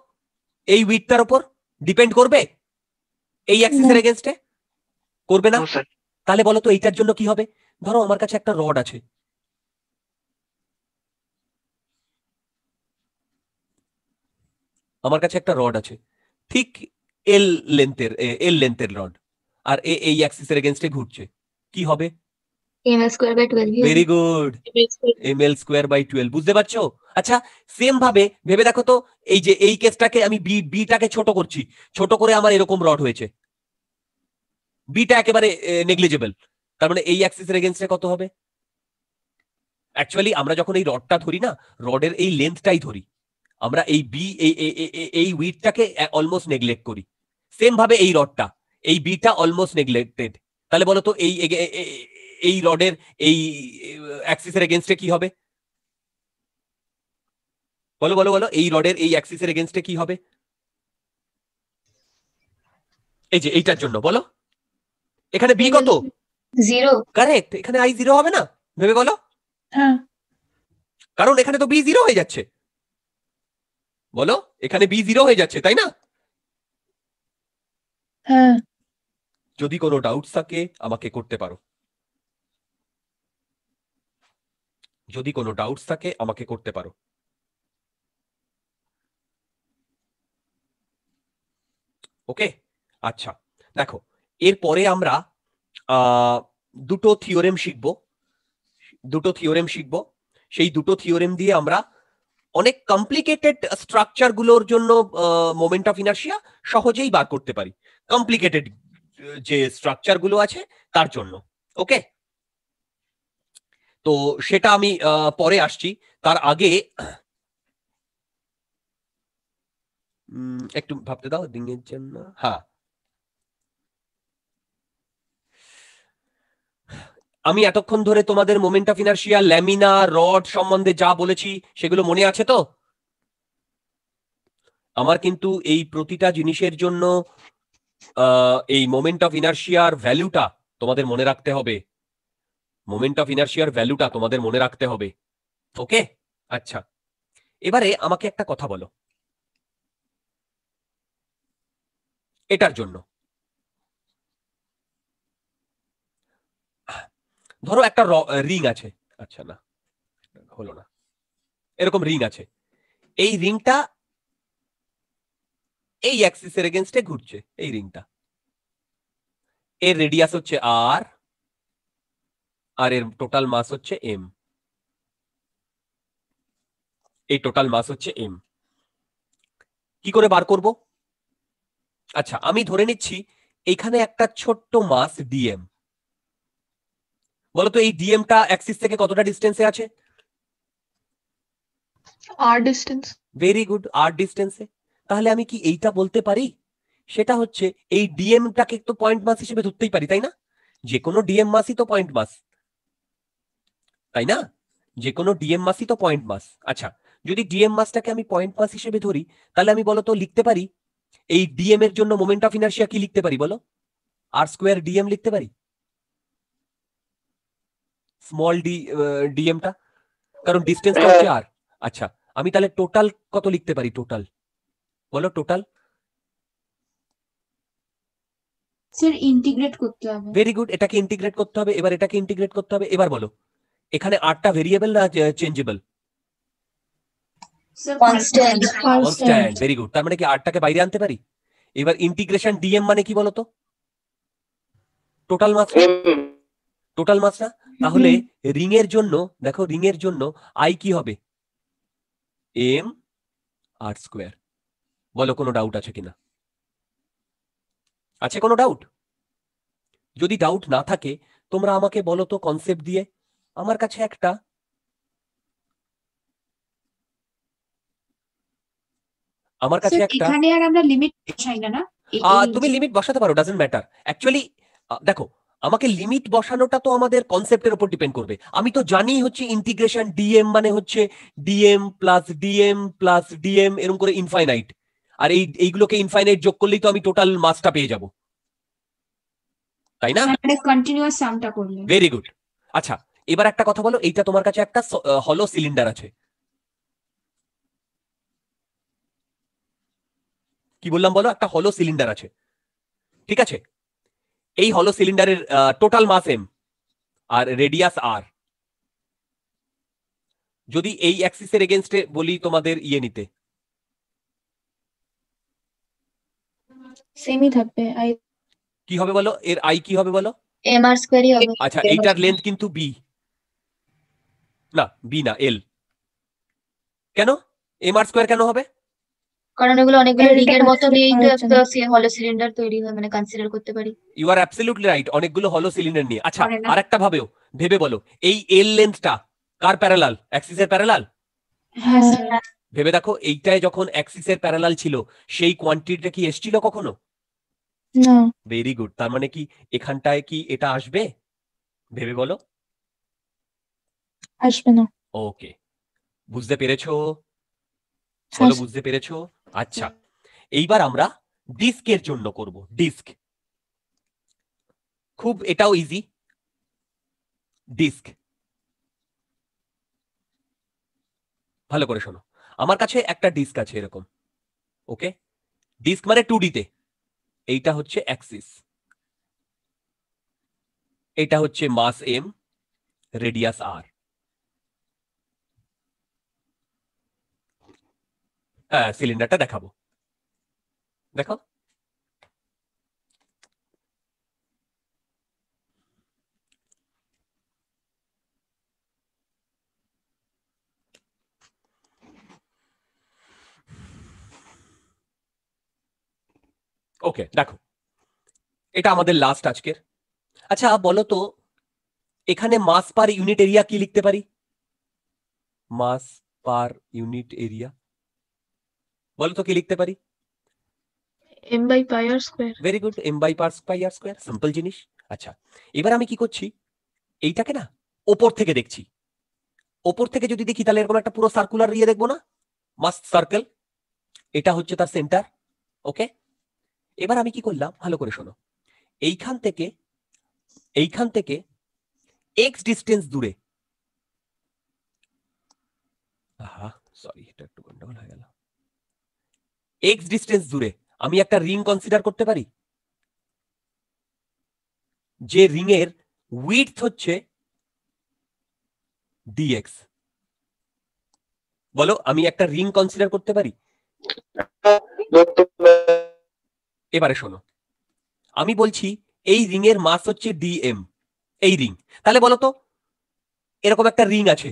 এই উইটটার উপর ডিপেন্ড করবে এই অ্যাক্সিসের এগেনস্টে করবে না তাহলে বলো তো এইটার জন্য কি হবে ধরো আমার কাছে একটা রড আছে আমার কাছে একটা রড আছে ঠিক এল লেন্থের এল লেন্থের রড আর এ এই অ্যাক্সিসের এগেনস্টে ঘুরছে কি হবে very good M L square by twelve বুঝতে পারছো আচ্ছা সেম ভাবে ভেবে দেখো তো এই যে এই কেসটাকে আমি বি বিটাকে ছোট করছি ছোট করে আমার এরকম রড হয়েছে বিটা একেবারে নেগলিজেবল তার মানে এই অ্যাক্সিসের এগেনস্টে কত হবে অ্যাকচুয়ালি আমরা যখন এই রডটা ধরি না রডের এই লেন্থটাই ধরি আমরা এই বি এই উইডটাকে অলমোস্ট নেগলেক্ট করি সেম ভাবে এই রডটা এই বিটা অলমোস্ট নেগলেক্টেড তাহলে বলো তো এই এই রডের এই অ্যাক্সিসের এগেনস্টে কি হবে বলো বলো বলো এই রডের এই অ্যাক্সিসের এগেনস্টে কি হবে এই যে এইটার জন্য বলো এখানে বি কত জিরো কারেক্ট এখানে আই জিরো হবে না ভেবে বলো হ্যাঁ। কারণ এখানে তো বি জিরো হয়ে যাচ্ছে বলো এখানে বি জিরো হয়ে যাচ্ছে তাই না হ্যাঁ। যদি কোনো ডাউট থাকে আমাকে করতে পারো যদি কোনো ডাউট থাকে আমাকে করতে পারো ওকে আচ্ছা দেখো এরপরে আমরা দুটো থিওরেম শিখব দুটো থিওরেম শিখব সেই দুটো থিওরেম দিয়ে আমরা অনেক কমপ্লিকেটেড স্ট্রাকচার গুলোর জন্য মোমেন্ট অফ ইনার্শিয়া সহজেই বার করতে পারি কমপ্লিকেটেড যে স্ট্রাকচার গুলো আছে তার জন্য ওকে তো সেটা আমি পরে আসছি তার আগে একটু ভাবতে দাও দিনের জন্য হ্যাঁ আমি এতক্ষণ ধরে তোমাদের মোমেন্ট অফ ল্যামিনা রড সম্বন্ধে যা বলেছি সেগুলো মনে আছে তো আমার কিন্তু এই প্রতিটা জিনিসের জন্য এই মোমেন্ট অফ ইনার্শিয়ার ভ্যালুটা তোমাদের মনে রাখতে হবে মোমেন্ট অফ ইনার্শিয়ার ভ্যালুটা তোমাদের মনে রাখতে হবে ওকে আচ্ছা এবারে আমাকে একটা কথা বলো এটার জন্য ধরো একটা রিং আছে আচ্ছা না হলো না এরকম রিং আছে এই রিংটা এই অ্যাক্সিসের এগেনস্টে ঘুরছে এই রিংটা এর রেডিয়াস হচ্ছে আর আর এর টোটাল মাস হচ্ছে এম এই টোটাল মাস হচ্ছে এম কি করে বার করব আচ্ছা আমি ধরে নিচ্ছি এখানে একটা ছোট্ট মাস ডিএম বলতো এই ডিএমটা অ্যাক্সিস থেকে কতটা ডিস্টেন্সে আছে আর ডিসটেন্স ভেরি গুড আর ডিস্টেন্সে তাহলে আমি কি এইটা বলতে পারি সেটা হচ্ছে এই ডিএমটাকে তো পয়েন্ট মাস হিসেবে ধরতেই পারি তাই না যে কোনো ডিএম মাসই তো পয়েন্ট মাস তাই না যে কোনো ডিএম মাসই তো পয়েন্ট মাস আচ্ছা যদি ডিএম মাসটাকে আমি পয়েন্ট মাস হিসেবে ধরি তাহলে আমি বলতো লিখতে পারি এই ডিএম এর জন্য মোমেন্ট অফ ইনার্শিয়া কি লিখতে পারি বলো আর স্কোয়ার ডিএম লিখতে পারি স্মল ডি ডিএমটা কারণ ডিস্টেন্সটা হচ্ছে আর আচ্ছা আমি তাহলে টোটাল কত লিখতে পারি টোটাল বলো টোটাল স্যার ইন্টিগ্রেট করতে হবে ভেরি গুড এটাকে ইন্টিগ্রেট করতে হবে এবার এটাকে ইন্টিগ্রেট করতে হবে এবার বলো এখানে আটটা ভেরিয়েবল না চেঞ্জেবল কনস্ট্যান্ট ভেরি তার মানে কি আটটাকে বাইরে আনতে পারি এবার ইন্টিগ্রেশন ডিএম মানে কি বলতো টোটাল মার্কস টোটাল মাত্রা তাহলে রিং এর জন্য দেখো রিং এর জন্য আই কি হবে এম আর স্কোয়ার বলো কোনো ডাউট আছে কিনা আছে কোনো ডাউট যদি ডাউট না থাকে তোমরা আমাকে বলো তো কনসেপ্ট দিয়ে আমার কাছে একটা আমার কাছে একটা আর তুমি লিমিট বসাতে পারো ডাজেন্ট ম্যাটার অ্যাকচুয়ালি দেখো আমাকে লিমিট বসানোটা তো আমাদের কনসেপ্টের উপর ডিপেন্ড করবে আমি তো জানি হচ্ছে ইন্টিগ্রেশন ডিএম মানে হচ্ছে dm plus dm plus dm এরকম করে ইনফাইনাইট আর এই এইগুলোকে ইনফাইনাইট যোগ করলেই তো আমি টোটাল মাসটা পেয়ে যাব তাই না কন্টিনিউয়াস সামটা করলে ভেরি গুড আচ্ছা এবার একটা কথা বলো এইটা তোমার কাছে একটা হলো সিলিন্ডার আছে কি বললাম বলো একটা হলো সিলিন্ডার আছে ঠিক আছে এই হলো সিলিন্ডারের টোটাল মাস এম আর রেডিয়াস আর যদি এই অ্যাক্সিসের এগেনস্টে বলি তোমাদের ইয়ে নিতে সেমই থাকবে আই কি হবে বলো এর আই কি হবে বলো এম আর স্কয়ারই হবে আচ্ছা এইটার লেন্থ কিন্তু বি না বি না এল কেন এম আর স্কয়ার কেন হবে কারণ এগুলো অনেকগুলো রিগের মতো নিয়েই তো হলো সিলিন্ডার তৈরি হয় মানে কনসিডার করতে পারি ইউ আর অ্যাবসলিউটলি রাইট অনেকগুলো হলো সিলিন্ডার নিয়ে আচ্ছা আরেকটা ভাবেও ভেবে বলো এই এল লেন্থটা কার প্যারালাল অ্যাক্সিসের প্যারালাল ভেবে দেখো এইটায় যখন অ্যাক্সিসের প্যারালাল ছিল সেই কোয়ান্টিটিটা কি এসছিল কখনো ভেরি গুড তার মানে কি এখানটায় কি এটা আসবে ভেবে বলো আসবে না ওকে বুঝতে পেরেছো হ্যাঁ, বলো বুঝতে পেরেছো আচ্ছা এইবার আমরা ডিস্কের জন্য করব ডিস্ক খুব এটাও ইজি ডিস্ক ভালো করে শোনো আমার কাছে একটা ডিস্ক আছে এরকম ওকে ডিস্ক মানে টু ডিতে এইটা হচ্ছে অ্যাক্সিস এটা হচ্ছে মাস এম রেডিয়াস আর আ সিলিন্ডারটা দেখাবো দেখো ওকে দেখো এটা আমাদের লাস্ট আজকে আচ্ছা আপনি বলো তো এখানে মাস পার ইউনিট এরিয়া কি লিখতে পারি মাস পার ইউনিট এরিয়া বলো তো কি লিখতে পারি m by pi R square very good M by per pi R square simple জিনিস আচ্ছা এবার আমি কি করছি এইটাকে না ওপর থেকে দেখছি ওপর থেকে যদি দেখি তাহলে এরকম একটা পুরো সার্কুলার ইয়ে দেখবো না মাস্ট সার্কেল এটা হচ্ছে তার সেন্টার ওকে এবার আমি কি করলাম ভালো করে শোনো এইখান থেকে এইখান থেকে এক্স ডিস্টেন্স দূরে আহা সরি এটা একটু গন্ডগোল হয়ে গেল এক্স ডিস্টেন্স দূরে আমি একটা রিং কনসিডার করতে পারি যে রিং এর উইথ হচ্ছে ডিএক্স বলো আমি একটা রিং কনসিডার করতে পারি এবারে শোনো আমি বলছি এই রিং এর মাস হচ্ছে ডিএম এই রিং তাহলে বলো তো এরকম একটা রিং আছে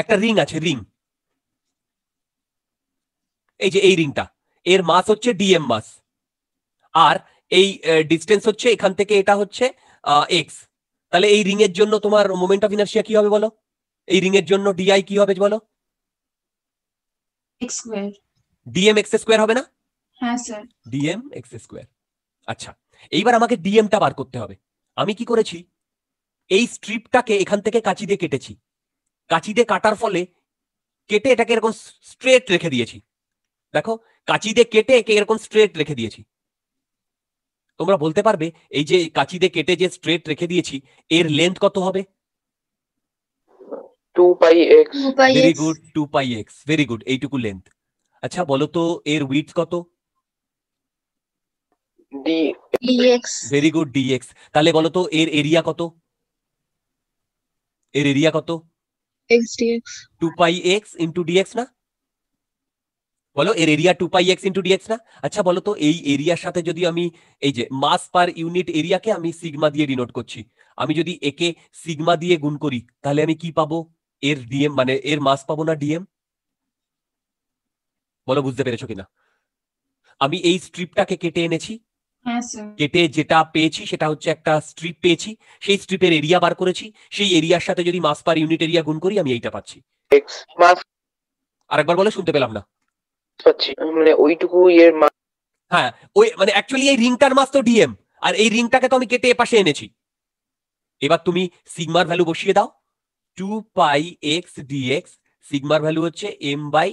একটা রিং আছে রিং এই যে এই রিংটা এর মাস হচ্ছে ডিএম মাস আর এই ডিস্টেন্স হচ্ছে এখান থেকে এটা হচ্ছে এক্স তাহলে এই রিংয়ের জন্য তোমার মোমেন্ট অফ ইনার্শিয়া কি হবে বলো এই রিংয়ের জন্য ডিআই কি হবে বলো ডিএম এক্স স্কোয়ার হবে না ডিএম এক্স স্কোয়ার আচ্ছা এইবার আমাকে ডিএমটা বার করতে হবে আমি কি করেছি এই স্ট্রিপটাকে এখান থেকে কাঁচি দিয়ে কেটেছি কাচি দিয়ে কাটার ফলে কেটে এটাকে এরকম স্ট্রেট রেখে দিয়েছি দেখো কাঁচি দিয়ে কেটে একে এরকম স্ট্রেট রেখে দিয়েছি তোমরা বলতে পারবে এই যে কাঁচি দিয়ে কেটে যে স্ট্রেট রেখে দিয়েছি এর লেন্থ কত হবে two pi x very good two pi x very good এইটুকু লেন্থ আচ্ছা বলো তো এর উইথ কত ভেরি গুড ডিএক্স তাহলে বলো তো এর এরিয়া কত এর এরিয়া কত two pi x into dx না বলো এর area two pi x into dx না আচ্ছা বলো তো এই এরিয়ার সাথে যদি আমি এই যে মাস পার ইউনিট এরিয়াকে আমি সিগমা দিয়ে ডিনোট করছি আমি যদি একে সিগমা দিয়ে গুণ করি তাহলে আমি কি পাবো এর ডিএম মানে এর মাস পাবো না ডিএম বলো বুঝতে পেরেছো কিনা আমি এই স্ট্রিপটাকে কেটে এনেছি হ্যাঁ, কেটে যেটা পেয়েছি সেটা হচ্ছে একটা স্ট্রিপ পেয়েছি সেই স্ট্রিপের এরিয়া বার করেছি সেই এরিয়ার সাথে যদি মাস পার ইউনিট এরিয়া গুণ করি আমি এইটা পাচ্ছি আরেকবার বলে শুনতে পেলাম না মানে ওইটুকু এর হ্যাঁ ওই মানে অ্যাকচুয়ালি এই রিংটার মাস তো ডিএম আর এই রিংটাকে তো আমি কেটে পাশে এনেছি এবার তুমি সিগমার ভ্যালু বসিয়ে দাও টু পাই এক্স ডিএক্স সিগমার ভ্যালু হচ্ছে M by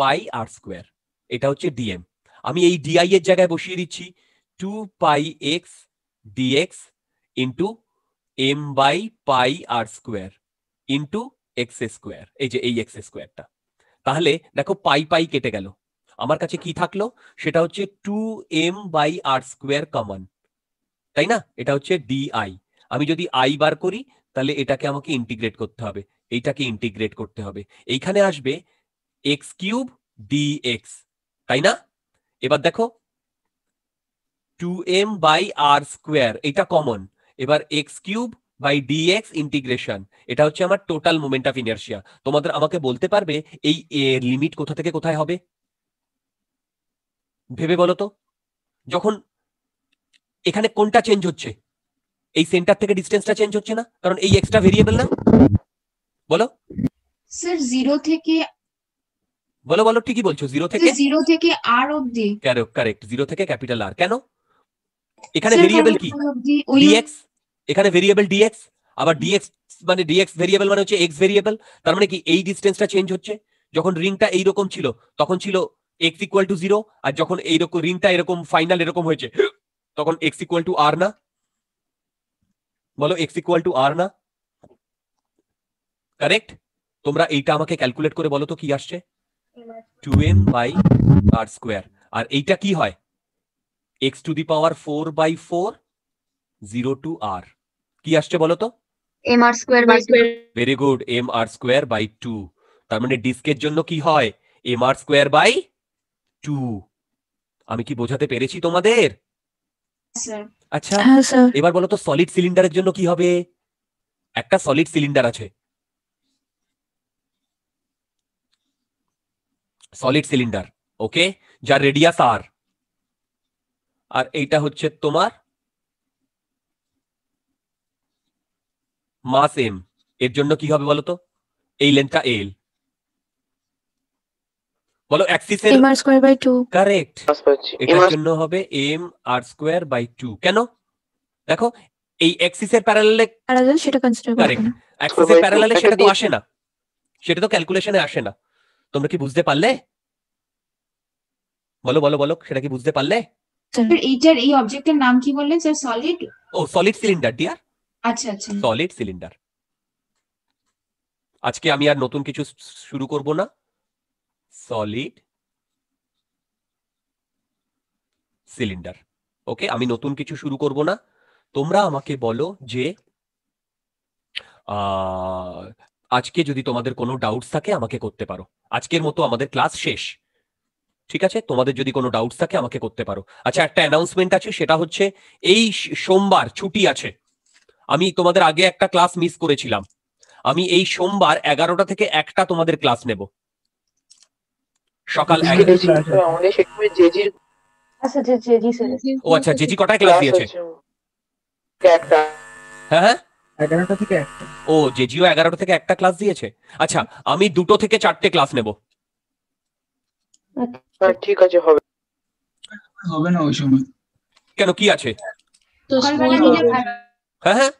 pi R square এটা হচ্ছে ডিএম আমি এই ডিআই এর জায়গায় বসিয়ে দিচ্ছি two pi x dx into M by pi R square into x square এই যে এই এক্স স্কোয়ারটা তাহলে দেখো পাই পাই কেটে গেল আমার কাছে কি থাকলো সেটা হচ্ছে two M by R square common তাই না এটা হচ্ছে ডি আই আমি যদি আই বার করি তাহলে এটাকে আমাকে ইন্টিগ্রেট করতে হবে এইটাকে ইন্টিগ্রেট করতে হবে এইখানে আসবে এক্স কিউব ডি এক্স তাই না এবার দেখো two M by R square এটা কমন এবার x cube by dx integration এটা হচ্ছে আমার টোটাল মুভমেন্ট অফ ইনার্শিয়া তোমাদের আমাকে বলতে পারবে এই লিমিট কোথা থেকে কোথায় হবে ভেবে বলো তো যখন এখানে কোনটা চেঞ্জ হচ্ছে এই সেন্টার থেকে ডিসটেন্সটা চেঞ্জ হচ্ছে না কারণ এই এক্সট্রা ভেরিয়েবল না বলো স্যার জিরো থেকে বলো বলো ঠিকই বলছো জিরো থেকে জিরো থেকে আর অবধি কারেক্ট জিরো থেকে ক্যাপিটাল আর কেন এখানে ভেরিয়েবল কি ডিএক্স এখানে ভেরিয়েবল ডিএক্স আবার ডিএক্স মানে ডিএক্স ভেরিয়েবল মানে হচ্ছে এক্স ভেরিয়েবল তার মানে কি এই ডিসটেন্সটা চেঞ্জ হচ্ছে যখন রিংটা এইরকম ছিল তখন ছিল এক্স ইকুয়াল টু জিরো আর যখন এইরকম ঋণটা এরকম ফাইনাল এরকম হয়েছে তখন এক্স ইকুয়াল টু আর না বলো এক্স ইকুয়াল টু আর না কারেক্ট তোমরা এইটা আমাকে ক্যালকুলেট করে বলো তো কি আসছে two M by R square আর এইটা কি হয় x to the power four by four zero to R কি আসছে বলো তো M R square by very good M R square by two তার মানে ডিস্কের জন্য কি হয় M R square by two আমি কি বোঝাতে পেরেছি তোমাদের আচ্ছা হ্যাঁ, এবার বলো তো সলিড সিলিন্ডারের জন্য কি হবে একটা সলিড সিলিন্ডার আছে সলিড সিলিন্ডার ওকে যার রেডিয়াস আর আর এইটা হচ্ছে তোমার মাস এম এর জন্য কি হবে বলতো এই লেন্থটা এল বলো অ্যাক্সিস এর এম স্কয়ার বাই 2 কারেক্ট এটার জন্য হবে এম আর স্কয়ার বাই 2 কেন দেখো এই অ্যাক্সিস এর প্যারালালে প্যারালাল সেটা কনসিডার কারেক্ট অ্যাক্সিস এর প্যারালালে সেটা তো আসে না সেটা তো ক্যালকুলেশনে আসে না তোমরা কি বুঝতে পারলে বলো বলো বলো সেটা কি বুঝতে পারলে এইটার এই অবজেক্টের নাম কি বললে স্যার সলিড ও সলিড সিলিন্ডার ডিয়ার আচ্ছা আচ্ছা সলিড সিলিন্ডার আজকে আমি আর নতুন কিছু শুরু করব না সলিড সিলিন্ডার ওকে আমি নতুন কিছু শুরু করব না তোমরা আমাকে বলো যে আজকে যদি তোমাদের কোনো ডাউটস থাকে আমাকে করতে পারো আজকের মতো আমাদের ক্লাস শেষ ঠিক আছে তোমাদের যদি কোনো ডাউটস থাকে আমাকে করতে পারো আচ্ছা একটা অ্যানাউন্সমেন্ট আছে সেটা হচ্ছে এই সোমবার ছুটি আছে আমি তোমাদের আগে একটা ক্লাস মিস করেছিলাম আমি এই সোমবার এগারোটা থেকে একটা তোমাদের ক্লাস নেব সকাল জেজি আচ্ছা, ও আচ্ছা জেজি কটায় ক্লাস দিয়েছে একটা হ্যাঁ, হ্যাঁ এগারোটা থেকে একটা ও জেজিও এগারোটা থেকে একটা ক্লাস দিয়েছে আচ্ছা আমি দুটো থেকে চারটে ক্লাস নেব আচ্ছা, ঠিক আছে হবে হবে না ওই সময় কেন কি আছে হ্যাঁ হ্যাঁ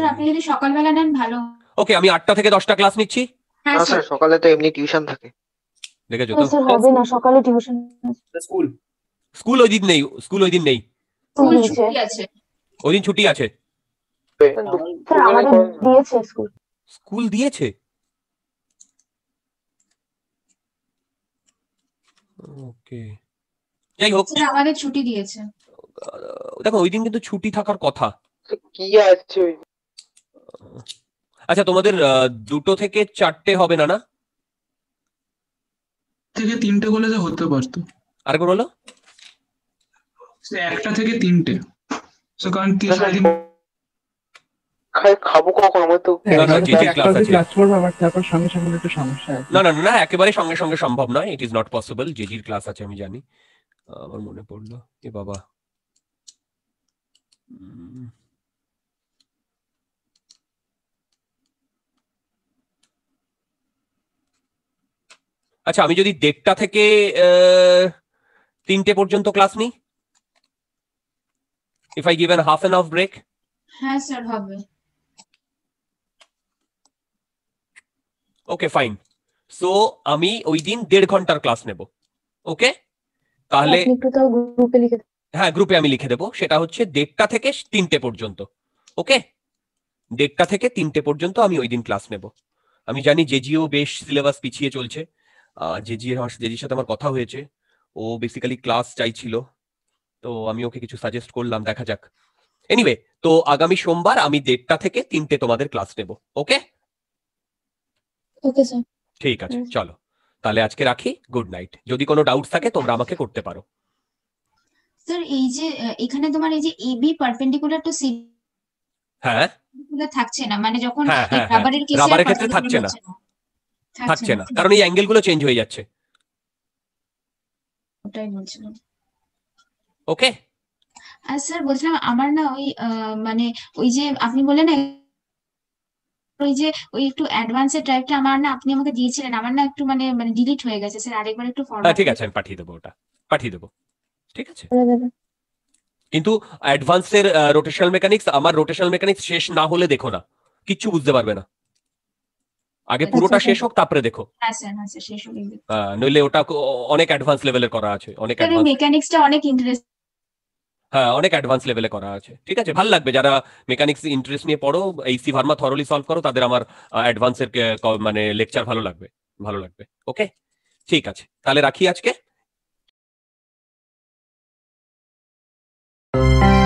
স্যার আপনি যদি সকালবেলা নেন ভালো ওকে আমি থেকে ক্লাস নিচ্ছি হ্যাঁ স্যার সকালে তো এমনি টিউশন থাকে দেখেছো তো স্যার হবে না সকালে টিউশন স্কুল স্কুল ওই দিন নেই স্কুল ওই দিন নেই স্কুল ছুটি আছে ওই দিন ছুটি আছে স্যার আমাদের দিয়েছে স্কুল স্কুল দিয়েছে ওকে যাই হোক স্যার আমাদের ছুটি দিয়েছে দেখো ওই দিন কিন্তু ছুটি থাকার কথা কি আছে আচ্ছা তোমাদের দুটো থেকে চারটে হবে না না থেকে তিনটে বলে হতে পারতো আর কোন হলো একটা থেকে তিনটে খাবো না না না সঙ্গে সঙ্গে সম্ভব নয় it is not possible class আছে আমি জানি আমার মনে পড়লো এ বাবা আচ্ছা আমি যদি দেড়টা থেকে তিনটে পর্যন্ত ক্লাস নিই if I given half and half break হ্যাঁ স্যার হবে ওকে ফাইন সো আমি ওই দিন দেড় ঘন্টার ক্লাস নেব ওকে তাহলে হ্যাঁ গ্রুপে আমি লিখে দেবো সেটা হচ্ছে দেড়টা থেকে তিনটে পর্যন্ত ওকে দেড়টা থেকে তিনটে পর্যন্ত আমি ওই দিন ক্লাস নেব আমি জানি যে জিও বেশ সিলেবাস পিছিয়ে চলছে জেজি এর জেজির সাথে আমার কথা হয়েছে ও বেসিক্যালি ক্লাস চাইছিল তো আমি ওকে কিছু সাজেস্ট করলাম দেখা যাক এনিওয়ে তো আগামী সোমবার আমি দেড়টা থেকে তিনটে তোমাদের ক্লাস নেব ওকে ওকে স্যার ঠিক আছে চলো তাহলে আজকে রাখি গুড নাইট যদি কোনো ডাউট থাকে তোমরা আমাকে করতে পারো স্যার এই যে এখানে তোমার এই যে এবি পারপেন্ডিকুলার টু সি হ্যাঁ থাকছে না মানে যখন রাবারের হ্যাঁ, হ্যাঁ, হ্যাঁ। ক্ষেত্রে থাকছে না থাকছে না কারণ এই অ্যাঙ্গেল গুলো চেঞ্জ হয়ে যাচ্ছে ওকে আর স্যার বলছিলাম আমার না ওই মানে ওই যে আপনি বললেন ওই যে ওই একটু অ্যাডভান্স এর টাইপটা আমার না আপনি আমাকে দিয়েছিলেন আমার না একটু মানে মানে ডিলিট হয়ে গেছে স্যার আরেকবার একটু ফরম্যাট ঠিক আছে আমি পাঠিয়ে দেবো ওটা পাঠিয়ে দেবো ঠিক আছে কিন্তু অ্যাডভান্সের রোটেশনাল মেকানিক্স আমার রোটেশনাল মেকানিক্স শেষ না হলে দেখো না কিচ্ছু বুঝতে পারবে না আগে আচ্ছা, পুরোটা শেষ হোক তারপরে দেখো হ্যাঁ, হ্যাঁ, নইলে ওটা অনেক অ্যাডভান্স লেভেলের করা আছে অনেক মেকানিক্সটা অনেক ইন্টারেস্ট হ্যাঁ অনেক অ্যাডভান্স লেভেলে করা আছে ঠিক আছে ভালো লাগবে যারা মেকানিক্স ইন্টারেস্ট নিয়ে পড়ো এই সি ভার্মা থরলি সলভ করো তাদের আমার অ্যাডভান্সের মানে লেকচার ভালো লাগবে ভালো লাগবে ওকে ঠিক আছে তাহলে রাখি আজকে